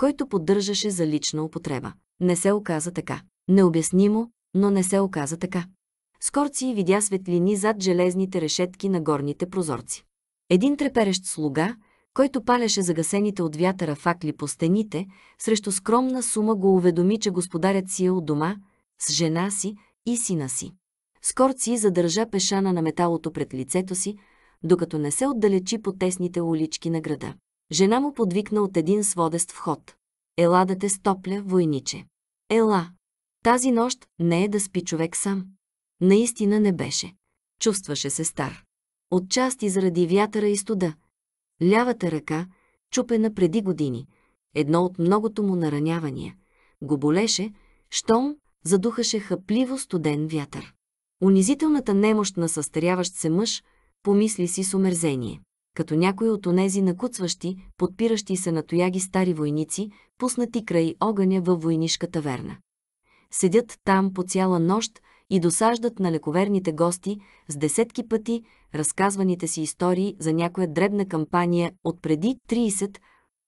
който поддържаше за лична употреба. Не се оказа така. Необяснимо, но не се оказа така. Скорци видя светлини зад железните решетки на горните прозорци. Един треперещ слуга – който палеше загасените от вятъра факли по стените, срещу скромна сума го уведоми, че господарят си е от дома, с жена си и сина си. Скорци задържа пешана на металото пред лицето си, докато не се отдалечи по тесните улички на града. Жена му подвикна от един сводест вход. Ела да те стопля, войниче. Ела. Тази нощ не е да спи човек сам. Наистина не беше. Чувстваше се стар. Отчасти заради вятъра и студа – Лявата ръка, чупена преди години, едно от многото му наранявания, го болеше, щом задухаше хъпливо студен вятър. Унизителната немощ на състаряващ се мъж помисли си с омерзение, като някой от онези накуцващи, подпиращи се на тояги стари войници, пуснати край огъня във войнишка таверна. Седят там по цяла нощ, и досаждат на лековерните гости с десетки пъти разказваните си истории за някоя дребна кампания от преди 30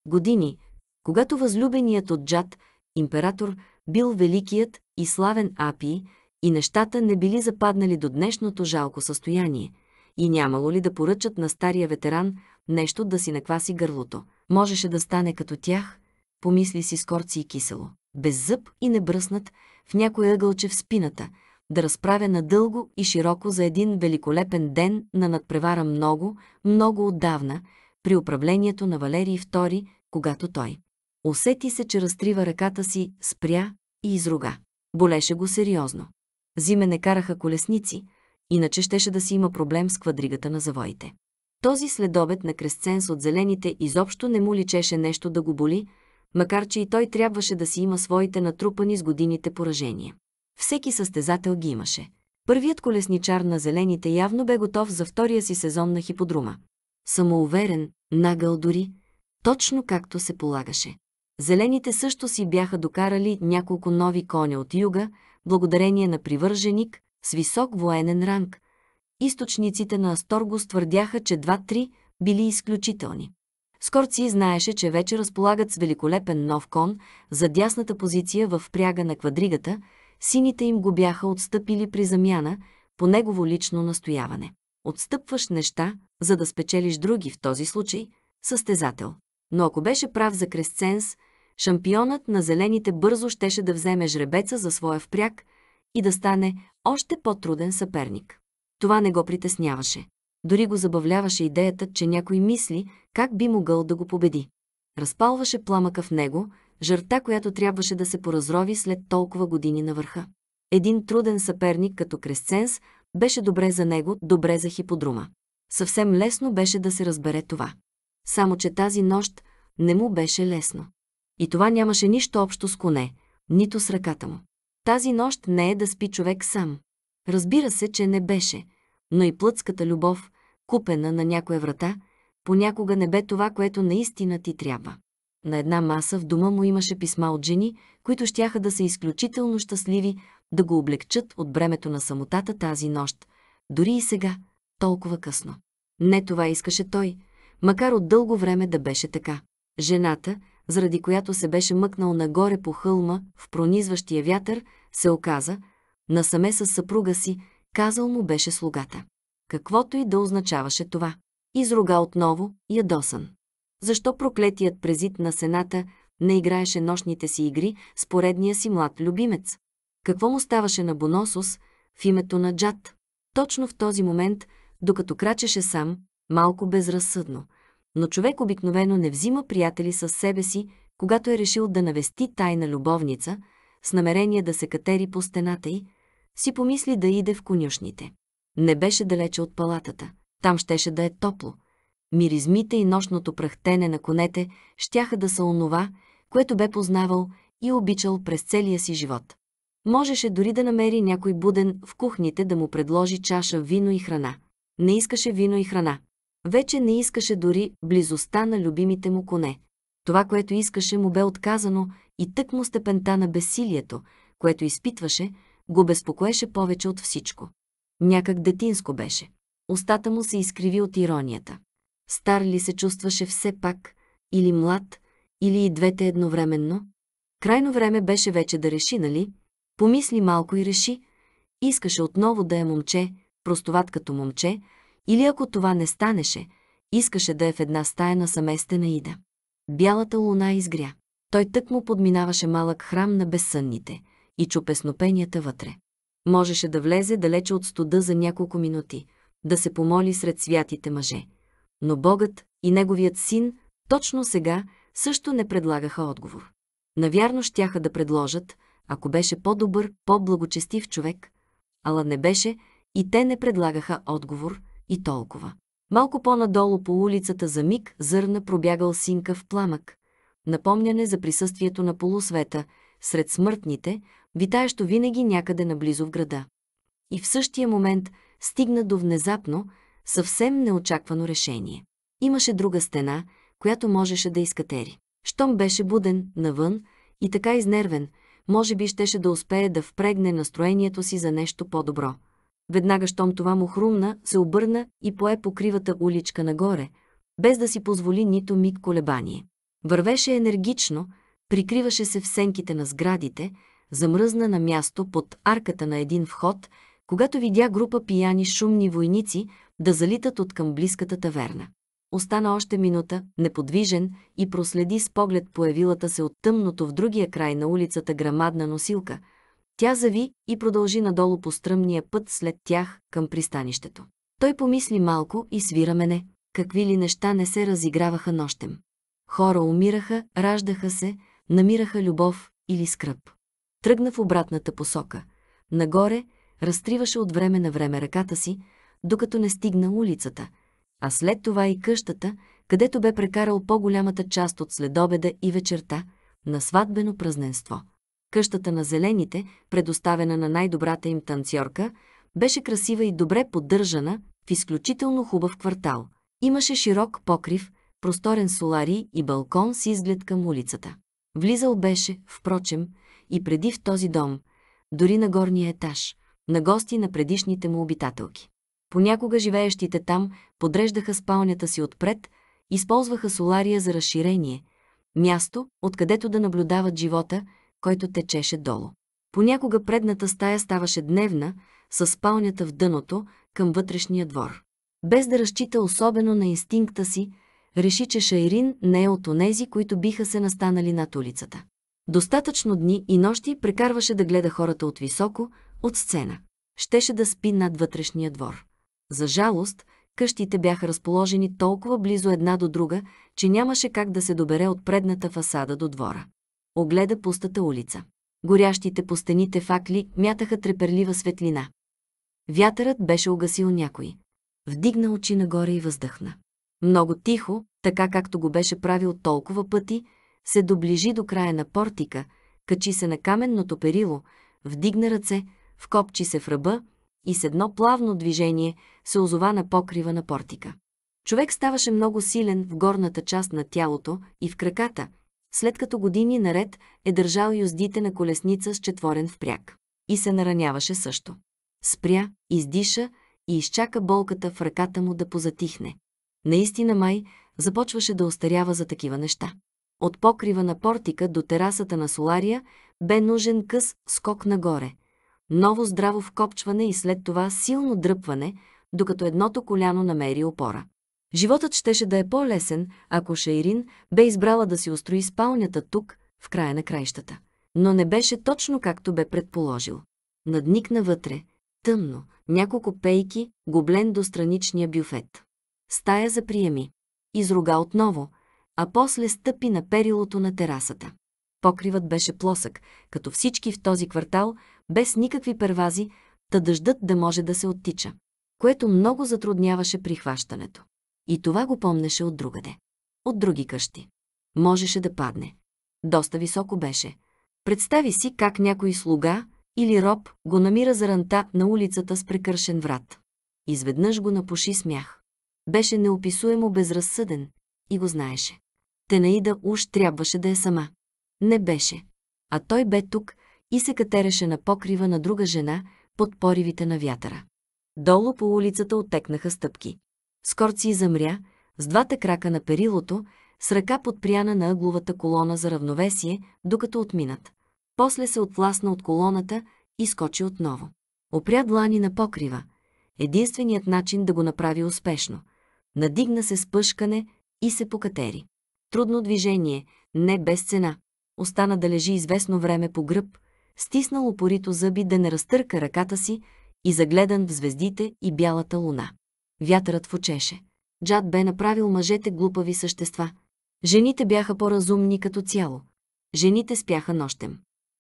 години, когато възлюбеният от Джад, император, бил великият и славен Апи и нещата не били западнали до днешното жалко състояние и нямало ли да поръчат на стария ветеран нещо да си накваси гърлото. Можеше да стане като тях, помисли си скорци и кисело без зъб и небръснат, в някой ъгълче в спината, да разправя надълго и широко за един великолепен ден на надпревара много, много отдавна, при управлението на Валерий II, когато той. Усети се, че разтрива ръката си, спря и изруга. Болеше го сериозно. Зиме не караха колесници, иначе щеше да си има проблем с квадригата на завоите. Този следобед на кресценс от зелените изобщо не му личеше нещо да го боли, макар че и той трябваше да си има своите натрупани с годините поражения. Всеки състезател ги имаше. Първият колесничар на зелените явно бе готов за втория си сезон на хиподрума. Самоуверен, нагъл дори, точно както се полагаше. Зелените също си бяха докарали няколко нови коня от юга, благодарение на привърженик с висок военен ранг. Източниците на Асторго твърдяха, че два-три били изключителни. Скорци знаеше, че вече разполагат с великолепен нов кон за дясната позиция в пряга на квадригата – Сините им го бяха отстъпили при замяна по негово лично настояване. Отстъпваш неща, за да спечелиш други в този случай – състезател. Но ако беше прав за Кресценс, шампионът на зелените бързо щеше да вземе жребеца за своя впряг и да стане още по-труден съперник. Това не го притесняваше. Дори го забавляваше идеята, че някой мисли как би могъл да го победи. Разпалваше пламъка в него, жърта, която трябваше да се поразрови след толкова години на върха. Един труден съперник като Кресценс беше добре за него, добре за хиподрума. Съвсем лесно беше да се разбере това. Само, че тази нощ не му беше лесно. И това нямаше нищо общо с коне, нито с ръката му. Тази нощ не е да спи човек сам. Разбира се, че не беше, но и плътската любов, купена на някоя врата, понякога не бе това, което наистина ти трябва. На една маса в дома му имаше писма от жени, които щяха да са изключително щастливи да го облегчат от бремето на самотата тази нощ, дори и сега, толкова късно. Не това искаше той, макар от дълго време да беше така. Жената, заради която се беше мъкнал нагоре по хълма в пронизващия вятър, се оказа, насаме с съпруга си, казал му беше слугата. Каквото и да означаваше това. Изруга отново, ядосан. Защо проклетият презид на сената не играеше нощните си игри с поредния си млад любимец? Какво му ставаше на Боносос в името на Джад? Точно в този момент, докато крачеше сам, малко безразсъдно, но човек обикновено не взима приятели със себе си, когато е решил да навести тайна любовница, с намерение да се катери по стената й, си помисли да иде в конюшните. Не беше далече от палатата. Там щеше да е топло миризмите и нощното пръхтене на конете щяха да са онова, което бе познавал и обичал през целия си живот. Можеше дори да намери някой буден в кухните да му предложи чаша вино и храна. Не искаше вино и храна. Вече не искаше дори близостта на любимите му коне. Това, което искаше, му бе отказано и тък му степента на бесилието, което изпитваше, го безпокоеше повече от всичко. Някак детинско беше. Остата му се изкриви от иронията. Стар ли се чувстваше все пак, или млад, или и двете едновременно? Крайно време беше вече да реши, нали? Помисли малко и реши. Искаше отново да е момче, простоват като момче, или ако това не станеше, искаше да е в една стая на съместена Ида. Бялата луна изгря. Той тък му подминаваше малък храм на безсънните и чу песнопенията вътре. Можеше да влезе далече от студа за няколко минути, да се помоли сред святите мъже – но Богът и Неговият син точно сега също не предлагаха отговор. Навярно щяха да предложат, ако беше по-добър, по-благочестив човек, ала не беше и те не предлагаха отговор и толкова. Малко по-надолу по улицата за миг зърна пробягал синка в пламък. Напомняне за присъствието на полусвета, сред смъртните, витаещо винаги някъде наблизо в града. И в същия момент стигна до внезапно, съвсем неочаквано решение. Имаше друга стена, която можеше да изкатери. Штом беше буден, навън и така изнервен, може би щеше да успее да впрегне настроението си за нещо по-добро. Веднага, щом това му хрумна, се обърна и пое покривата уличка нагоре, без да си позволи нито миг колебание. Вървеше енергично, прикриваше се в сенките на сградите, замръзна на място под арката на един вход, когато видя група пияни шумни войници, да залитат от към близката таверна. Остана още минута, неподвижен, и проследи с поглед появилата се от тъмното в другия край на улицата грамадна носилка. Тя зави и продължи надолу по стръмния път след тях към пристанището. Той помисли малко и свира мене, какви ли неща не се разиграваха нощем. Хора умираха, раждаха се, намираха любов или скръп. Тръгна в обратната посока. Нагоре, разтриваше от време на време ръката си, докато не стигна улицата, а след това и къщата, където бе прекарал по-голямата част от следобеда и вечерта на сватбено празненство. Къщата на зелените, предоставена на най-добрата им танцорка, беше красива и добре поддържана в изключително хубав квартал. Имаше широк покрив, просторен соларий и балкон с изглед към улицата. Влизал беше, впрочем, и преди в този дом, дори на горния етаж, на гости на предишните му обитателки. Понякога живеещите там подреждаха спалнята си отпред, използваха солария за разширение, място, откъдето да наблюдават живота, който течеше долу. Понякога предната стая ставаше дневна, с спалнята в дъното, към вътрешния двор. Без да разчита особено на инстинкта си, реши, че Шайрин не е от онези, които биха се настанали над улицата. Достатъчно дни и нощи прекарваше да гледа хората от високо, от сцена. Щеше да спи над вътрешния двор. За жалост, къщите бяха разположени толкова близо една до друга, че нямаше как да се добере от предната фасада до двора. Огледа пустата улица. Горящите по стените факли мятаха треперлива светлина. Вятърът беше угасил някой. Вдигна очи нагоре и въздъхна. Много тихо, така както го беше правил толкова пъти, се доближи до края на портика, качи се на каменното перило, вдигна ръце, вкопчи се в ръба и с едно плавно движение – се озова на покрива на портика. Човек ставаше много силен в горната част на тялото и в краката, след като години наред е държал юздите на колесница с четворен впряг. И се нараняваше също. Спря, издиша и изчака болката в ръката му да позатихне. Наистина май започваше да остарява за такива неща. От покрива на портика до терасата на солария бе нужен къс скок нагоре. Ново здраво вкопчване и след това силно дръпване – докато едното коляно намери опора. Животът щеше да е по-лесен, ако Шейрин бе избрала да си устрои спалнята тук, в края на краищата. Но не беше точно както бе предположил. Надникна вътре, тъмно, няколко пейки, гублен до страничния бюфет. Стая за приеми. Изруга отново, а после стъпи на перилото на терасата. Покривът беше плосък, като всички в този квартал, без никакви первази, та дъждът да може да се оттича което много затрудняваше прихващането. И това го помнеше от другаде. От други къщи. Можеше да падне. Доста високо беше. Представи си как някой слуга или роб го намира за ранта на улицата с прекършен врат. Изведнъж го напуши смях. Беше неописуемо безразсъден и го знаеше. Тенаида уж трябваше да е сама. Не беше. А той бе тук и се катереше на покрива на друга жена под поривите на вятъра. Долу по улицата оттекнаха стъпки. Скорци замря, с двата крака на перилото, с ръка подпряна на ъгловата колона за равновесие, докато отминат. После се отвласна от колоната и скочи отново. Опря длани на покрива. Единственият начин да го направи успешно. Надигна се с пъшкане и се покатери. Трудно движение, не без цена. Остана да лежи известно време по гръб, стиснал упорито зъби да не разтърка ръката си, и загледан в звездите и бялата луна. Вятърът фучеше. Джад бе направил мъжете глупави същества. Жените бяха по-разумни като цяло. Жените спяха нощем.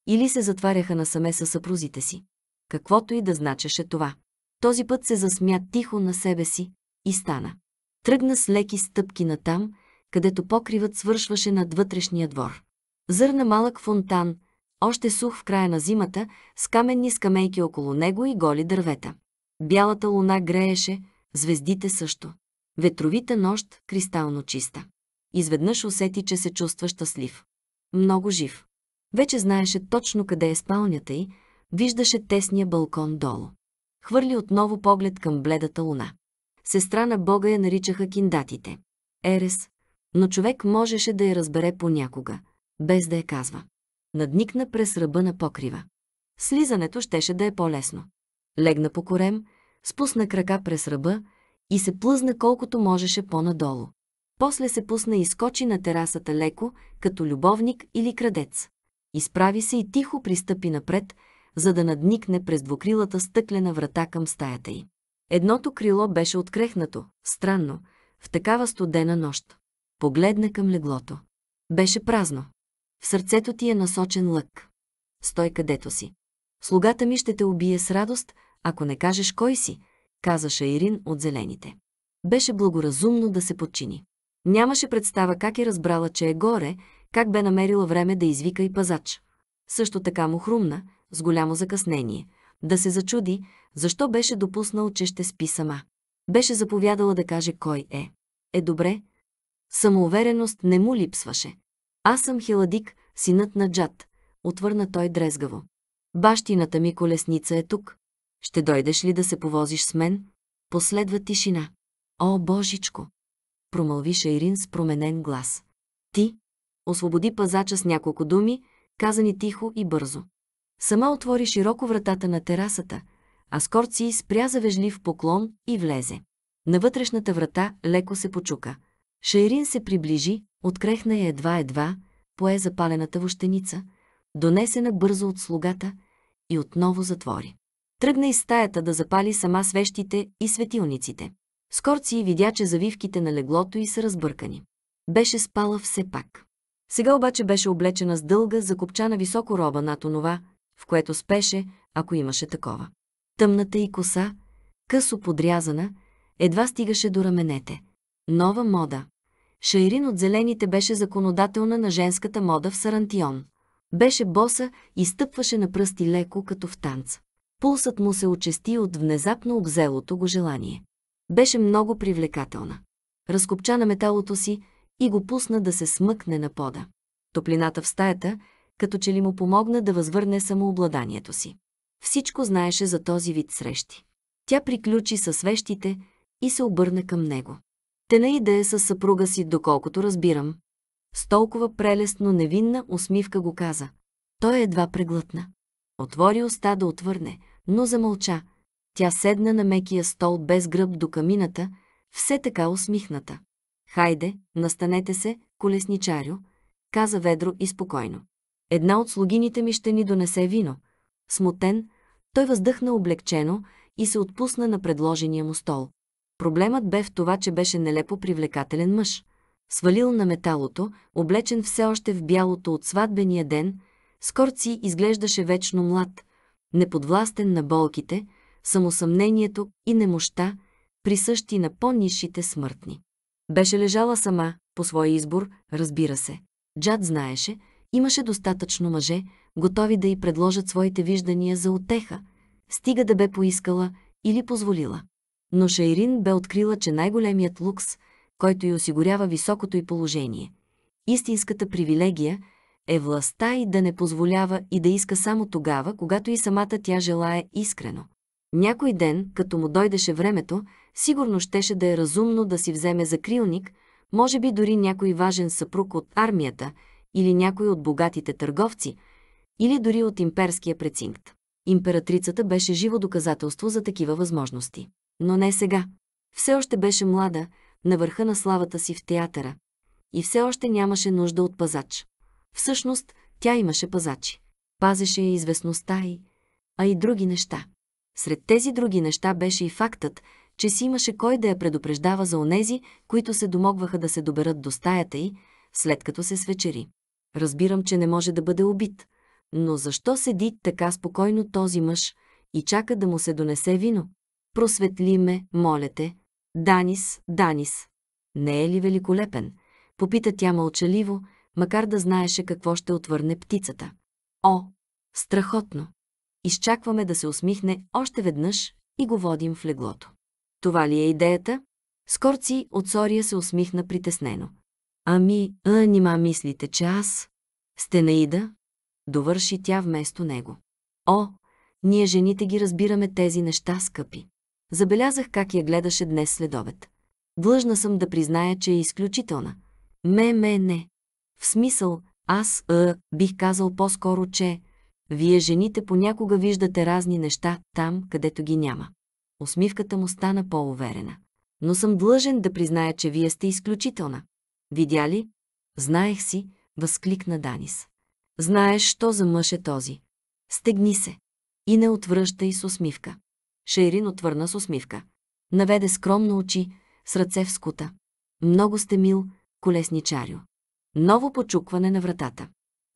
Или се затваряха насаме със съпрузите си. Каквото и да значеше това. Този път се засмя тихо на себе си и стана. Тръгна с леки стъпки натам, където покривът свършваше над вътрешния двор. Зърна малък фонтан – още сух в края на зимата, с каменни скамейки около него и голи дървета. Бялата луна грееше, звездите също. Ветровита нощ, кристално чиста. Изведнъж усети, че се чувства щастлив. Много жив. Вече знаеше точно къде е спалнята й, виждаше тесния балкон долу. Хвърли отново поглед към бледата луна. Сестра на Бога я наричаха киндатите. Ерес, но човек можеше да я разбере понякога, без да я казва надникна през ръба на покрива. Слизането щеше да е по-лесно. Легна по корем, спусна крака през ръба и се плъзна колкото можеше по-надолу. После се пусна и скочи на терасата леко, като любовник или крадец. Изправи се и тихо пристъпи напред, за да надникне през двукрилата стъклена врата към стаята й. Едното крило беше открехнато, странно, в такава студена нощ. Погледна към леглото. Беше празно. В сърцето ти е насочен лък. Стой където си. Слугата ми ще те убие с радост, ако не кажеш кой си, казаше Ирин от зелените. Беше благоразумно да се подчини. Нямаше представа как е разбрала, че е горе, как бе намерила време да извика и пазач. Също така му хрумна, с голямо закъснение, да се зачуди, защо беше допуснал, че ще спи сама. Беше заповядала да каже кой е. Е добре. Самоувереност не му липсваше. Аз съм Хиладик, синът на Джад, отвърна той дрезгаво. Бащината ми колесница е тук. Ще дойдеш ли да се повозиш с мен? Последва тишина. О, Божичко! Промълви Шайрин с променен глас. Ти? Освободи пазача с няколко думи, казани тихо и бързо. Сама отвори широко вратата на терасата, а Скорци спря завежлив поклон и влезе. На вътрешната врата леко се почука – Шайрин се приближи, открехна я едва-едва, пое запалената вощеница, донесена бързо от слугата и отново затвори. Тръгна из стаята да запали сама свещите и светилниците. Скорци видя, че завивките на леглото й са разбъркани. Беше спала все пак. Сега обаче беше облечена с дълга, закопчана високо роба над онова, в което спеше, ако имаше такова. Тъмната и коса, късо подрязана, едва стигаше до раменете – Нова мода. Шайрин от зелените беше законодателна на женската мода в Сарантион. Беше боса и стъпваше на пръсти леко, като в танц. Пулсът му се очести от внезапно обзелото го желание. Беше много привлекателна. Разкопча на металото си и го пусна да се смъкне на пода. Топлината в стаята, като че ли му помогна да възвърне самообладанието си. Всичко знаеше за този вид срещи. Тя приключи със свещите и се обърна към него да е със съпруга си, доколкото разбирам. С толкова прелестно невинна усмивка го каза. Той едва преглътна. Отвори уста да отвърне, но замълча. Тя седна на мекия стол без гръб до камината, все така усмихната. Хайде, настанете се, колесничарю, каза ведро и спокойно. Една от слугините ми ще ни донесе вино. Смутен, той въздъхна облегчено и се отпусна на предложения му стол. Проблемът бе в това, че беше нелепо привлекателен мъж. Свалил на металото, облечен все още в бялото от сватбения ден, Скорци изглеждаше вечно млад, неподвластен на болките, самосъмнението и немощта, присъщи на по-низшите смъртни. Беше лежала сама, по своя избор, разбира се. Джад знаеше, имаше достатъчно мъже, готови да й предложат своите виждания за отеха, стига да бе поискала или позволила но Шайрин бе открила, че най-големият лукс, който й осигурява високото й положение, истинската привилегия е властта и да не позволява и да иска само тогава, когато и самата тя желая искрено. Някой ден, като му дойдеше времето, сигурно щеше да е разумно да си вземе закрилник, може би дори някой важен съпруг от армията или някой от богатите търговци, или дори от имперския прецинкт. Императрицата беше живо доказателство за такива възможности. Но не сега. Все още беше млада, на върха на славата си в театъра. И все още нямаше нужда от пазач. Всъщност, тя имаше пазачи. Пазеше и известността и... а и други неща. Сред тези други неща беше и фактът, че си имаше кой да я предупреждава за онези, които се домогваха да се доберат до стаята й, след като се свечери. Разбирам, че не може да бъде убит, но защо седи така спокойно този мъж и чака да му се донесе вино? Просветли ме, моля те. Данис, Данис. Не е ли великолепен? Попита тя мълчаливо, макар да знаеше какво ще отвърне птицата. О, страхотно! Изчакваме да се усмихне още веднъж и го водим в леглото. Това ли е идеята? Скорци от Сория се усмихна притеснено. Ами, а, нима мислите, че аз? Стенаида? Довърши тя вместо него. О, ние жените ги разбираме тези неща, скъпи. Забелязах как я гледаше днес след обед. Длъжна съм да призная, че е изключителна. Ме, ме, не. В смисъл, аз, а, е, бих казал по-скоро, че вие жените понякога виждате разни неща там, където ги няма. Усмивката му стана по-уверена. Но съм длъжен да призная, че вие сте изключителна. Видя ли? Знаех си, възкликна Данис. Знаеш, що за мъж е този. Стегни се. И не отвръщай с усмивка. Шейрин отвърна с усмивка. Наведе скромно очи, с ръце в скута. Много сте мил, колесничарю. Ново почукване на вратата.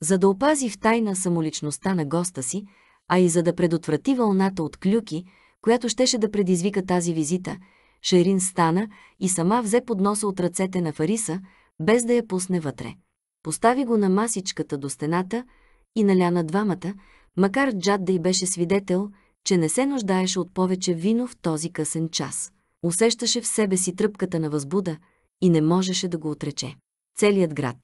За да опази в тайна самоличността на госта си, а и за да предотврати вълната от клюки, която щеше да предизвика тази визита, Шейрин стана и сама взе подноса от ръцете на Фариса, без да я пусне вътре. Постави го на масичката до стената и наля на двамата, макар Джад да й беше свидетел – че не се нуждаеше от повече вино в този късен час. Усещаше в себе си тръпката на възбуда и не можеше да го отрече. Целият град,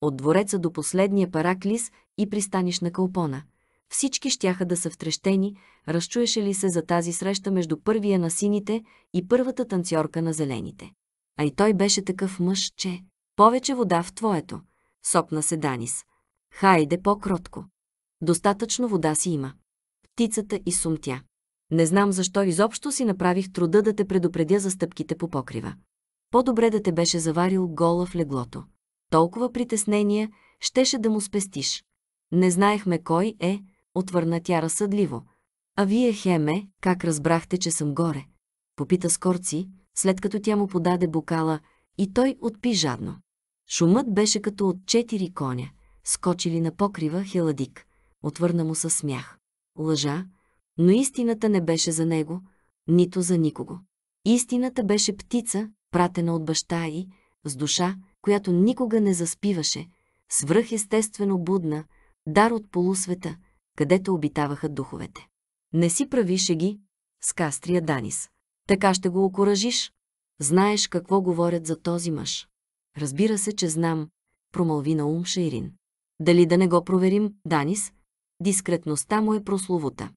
от двореца до последния параклис и пристаниш на калпона. всички щяха да са втрещени, разчуеше ли се за тази среща между първия на сините и първата танцорка на зелените. А и той беше такъв мъж, че повече вода в твоето, сопна се Данис. Хайде по-кротко. Достатъчно вода си има птицата и сумтя. Не знам защо изобщо си направих труда да те предупредя за стъпките по покрива. По-добре да те беше заварил гола в леглото. Толкова притеснения щеше да му спестиш. Не знаехме кой е, отвърна тя разсъдливо. А вие, Хеме, как разбрахте, че съм горе? Попита Скорци, след като тя му подаде бокала и той отпи жадно. Шумът беше като от четири коня, скочили на покрива Хеладик. Отвърна му със смях лъжа, но истината не беше за него, нито за никого. Истината беше птица, пратена от баща и, с душа, която никога не заспиваше, свръхестествено будна, дар от полусвета, където обитаваха духовете. Не си правише ги, скастрия Данис. Така ще го окоръжиш. Знаеш какво говорят за този мъж. Разбира се, че знам, промълви на ум Шейрин. Дали да не го проверим, Данис? Дискретността му е прословута.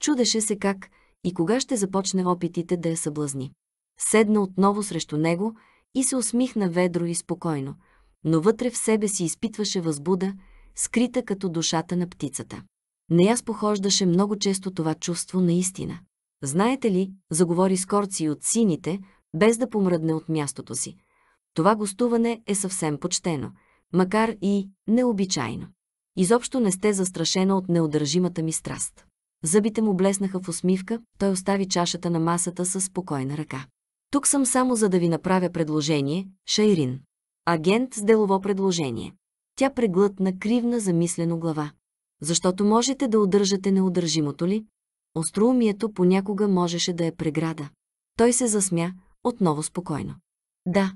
Чудеше се как и кога ще започне опитите да я съблазни. Седна отново срещу него и се усмихна ведро и спокойно, но вътре в себе си изпитваше възбуда, скрита като душата на птицата. Не я спохождаше много често това чувство наистина. Знаете ли, заговори Скорци от сините, без да помръдне от мястото си. Това гостуване е съвсем почтено, макар и необичайно. Изобщо не сте застрашена от неудържимата ми страст. Зъбите му блеснаха в усмивка, той остави чашата на масата със спокойна ръка. Тук съм само за да ви направя предложение, Шайрин. Агент с делово предложение. Тя преглътна кривна замислено глава. Защото можете да удържате неудържимото ли? Остроумието понякога можеше да е преграда. Той се засмя, отново спокойно. Да,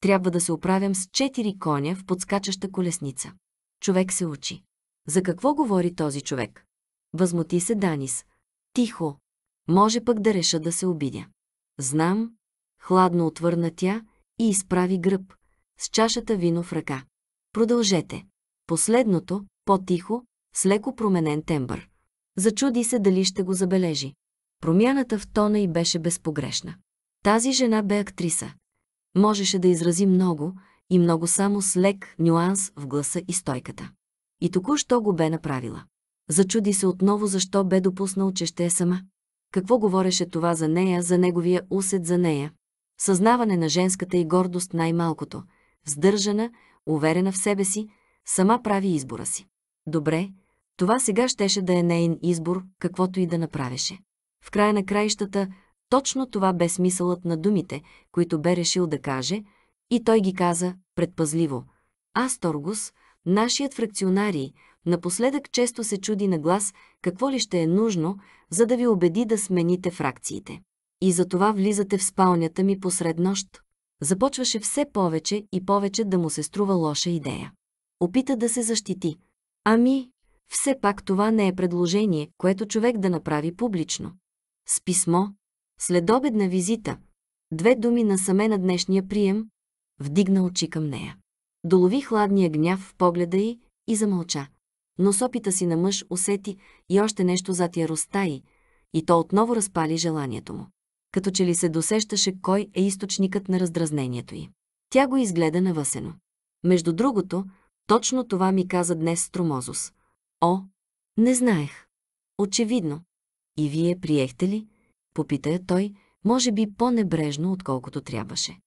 трябва да се оправям с четири коня в подскачаща колесница. Човек се учи. За какво говори този човек? Възмути се Данис. Тихо. Може пък да реша да се обидя. Знам. Хладно отвърна тя и изправи гръб, с чашата вино в ръка. Продължете. Последното, по-тихо, с леко променен тембър. Зачуди се дали ще го забележи. Промяната в тона й беше безпогрешна. Тази жена бе актриса. Можеше да изрази много, и много само с лек нюанс в гласа и стойката. И току-що го бе направила. Зачуди се отново защо бе допуснал, че ще е сама. Какво говореше това за нея, за неговия усет за нея? Съзнаване на женската и гордост най-малкото. Сдържана, уверена в себе си, сама прави избора си. Добре, това сега щеше да е нейн избор, каквото и да направеше. В края на краищата, точно това бе смисълът на думите, които бе решил да каже – и той ги каза, предпазливо. Аз, Торгус, нашият фракционарий, напоследък често се чуди на глас какво ли ще е нужно, за да ви убеди да смените фракциите. И затова влизате в спалнята ми посред нощ. Започваше все повече и повече да му се струва лоша идея. Опита да се защити. Ами, все пак това не е предложение, което човек да направи публично. С писмо, следобедна визита, две думи насаме на днешния прием, Вдигна очи към нея. Долови хладния гняв в погледа й и замълча. Но с опита си на мъж усети и още нещо зад яростта й, и то отново разпали желанието му. Като че ли се досещаше кой е източникът на раздразнението й. Тя го изгледа навъсено. Между другото, точно това ми каза днес Стромозус. О, не знаех. Очевидно. И вие приехте ли? Попита я той, може би по-небрежно, отколкото трябваше.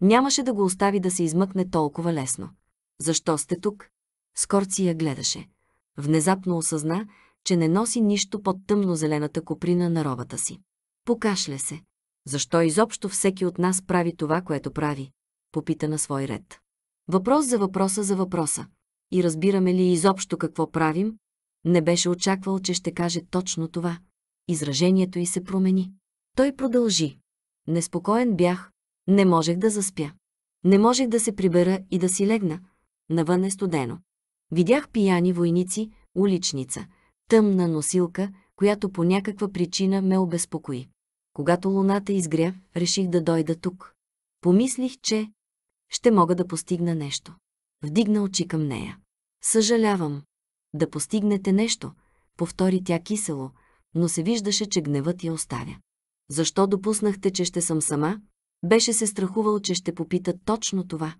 Нямаше да го остави да се измъкне толкова лесно. Защо сте тук? Скорци я гледаше. Внезапно осъзна, че не носи нищо под тъмно-зелената коприна на робата си. Покашля се. Защо изобщо всеки от нас прави това, което прави? Попита на свой ред. Въпрос за въпроса за въпроса. И разбираме ли изобщо какво правим? Не беше очаквал, че ще каже точно това. Изражението й се промени. Той продължи. Неспокоен бях, не можех да заспя. Не можех да се прибера и да си легна. Навън е студено. Видях пияни войници, уличница, тъмна носилка, която по някаква причина ме обезпокои. Когато луната изгря, реших да дойда тук. Помислих, че ще мога да постигна нещо. Вдигна очи към нея. Съжалявам. Да постигнете нещо, повтори тя кисело, но се виждаше, че гневът я оставя. Защо допуснахте, че ще съм сама? беше се страхувал, че ще попита точно това.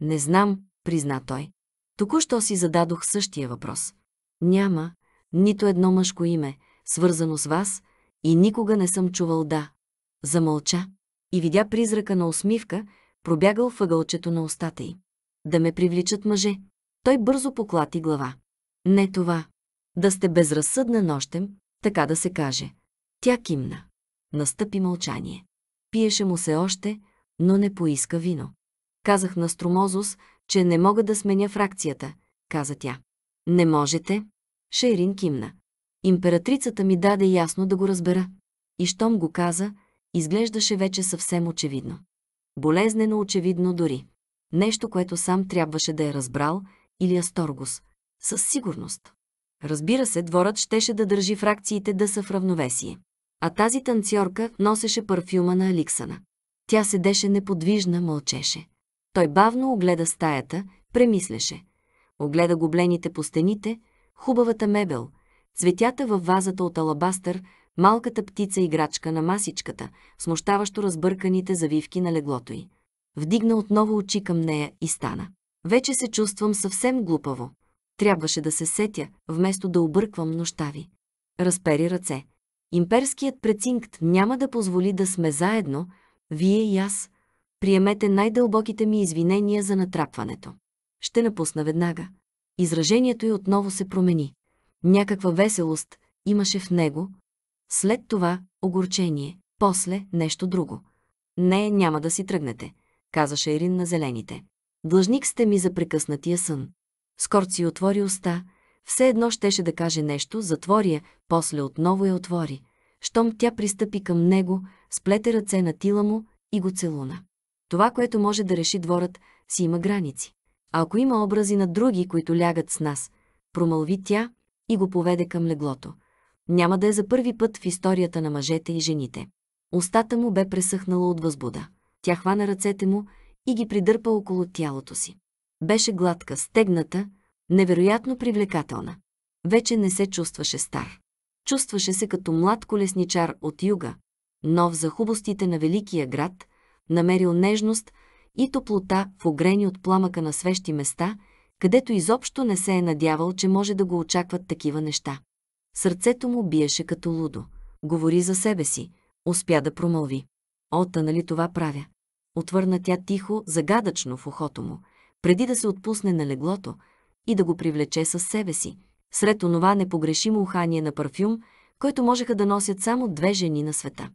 Не знам, призна той. Току-що си зададох същия въпрос. Няма нито едно мъжко име, свързано с вас, и никога не съм чувал да. Замълча и видя призрака на усмивка, пробягал въгълчето на устата й. Да ме привличат мъже. Той бързо поклати глава. Не това. Да сте безразсъдна нощем, така да се каже. Тя кимна. Настъпи мълчание пиеше му се още, но не поиска вино. Казах на Стромозус, че не мога да сменя фракцията, каза тя. Не можете? Шейрин кимна. Императрицата ми даде ясно да го разбера. И щом го каза, изглеждаше вече съвсем очевидно. Болезнено очевидно дори. Нещо, което сам трябваше да е разбрал, или Асторгус. Със сигурност. Разбира се, дворът щеше да държи фракциите да са в равновесие. А тази танцорка носеше парфюма на Аликсана. Тя седеше неподвижна, мълчеше. Той бавно огледа стаята, премислеше. Огледа гоблените по стените, хубавата мебел, цветята във вазата от алабастър, малката птица-играчка на масичката, смущаващо разбърканите завивки на леглото й. Вдигна отново очи към нея и стана. Вече се чувствам съвсем глупаво. Трябваше да се сетя, вместо да обърквам нощави. ви. Разпери ръце. Имперският прецинкт няма да позволи да сме заедно, вие и аз. Приемете най-дълбоките ми извинения за натрапването. Ще напусна веднага. Изражението й отново се промени. Някаква веселост имаше в него. След това огорчение, после нещо друго. Не, няма да си тръгнете, казаше Ирин на зелените. Длъжник сте ми за прекъснатия сън. Скорци отвори уста, все едно щеше да каже нещо, затвори я, после отново я отвори. Щом тя пристъпи към него, сплете ръце на тила му и го целуна. Това, което може да реши дворът, си има граници. А ако има образи на други, които лягат с нас, промълви тя и го поведе към леглото. Няма да е за първи път в историята на мъжете и жените. Остата му бе пресъхнала от възбуда. Тя хвана ръцете му и ги придърпа около тялото си. Беше гладка, стегната, невероятно привлекателна. Вече не се чувстваше стар. Чувстваше се като млад колесничар от юга, нов за хубостите на великия град, намерил нежност и топлота в огрени от пламъка на свещи места, където изобщо не се е надявал, че може да го очакват такива неща. Сърцето му биеше като лудо. Говори за себе си. Успя да промълви. Ота, нали това правя? Отвърна тя тихо, загадъчно в ухото му. Преди да се отпусне на леглото, и да го привлече със себе си. Сред онова непогрешимо ухание на парфюм, който можеха да носят само две жени на света.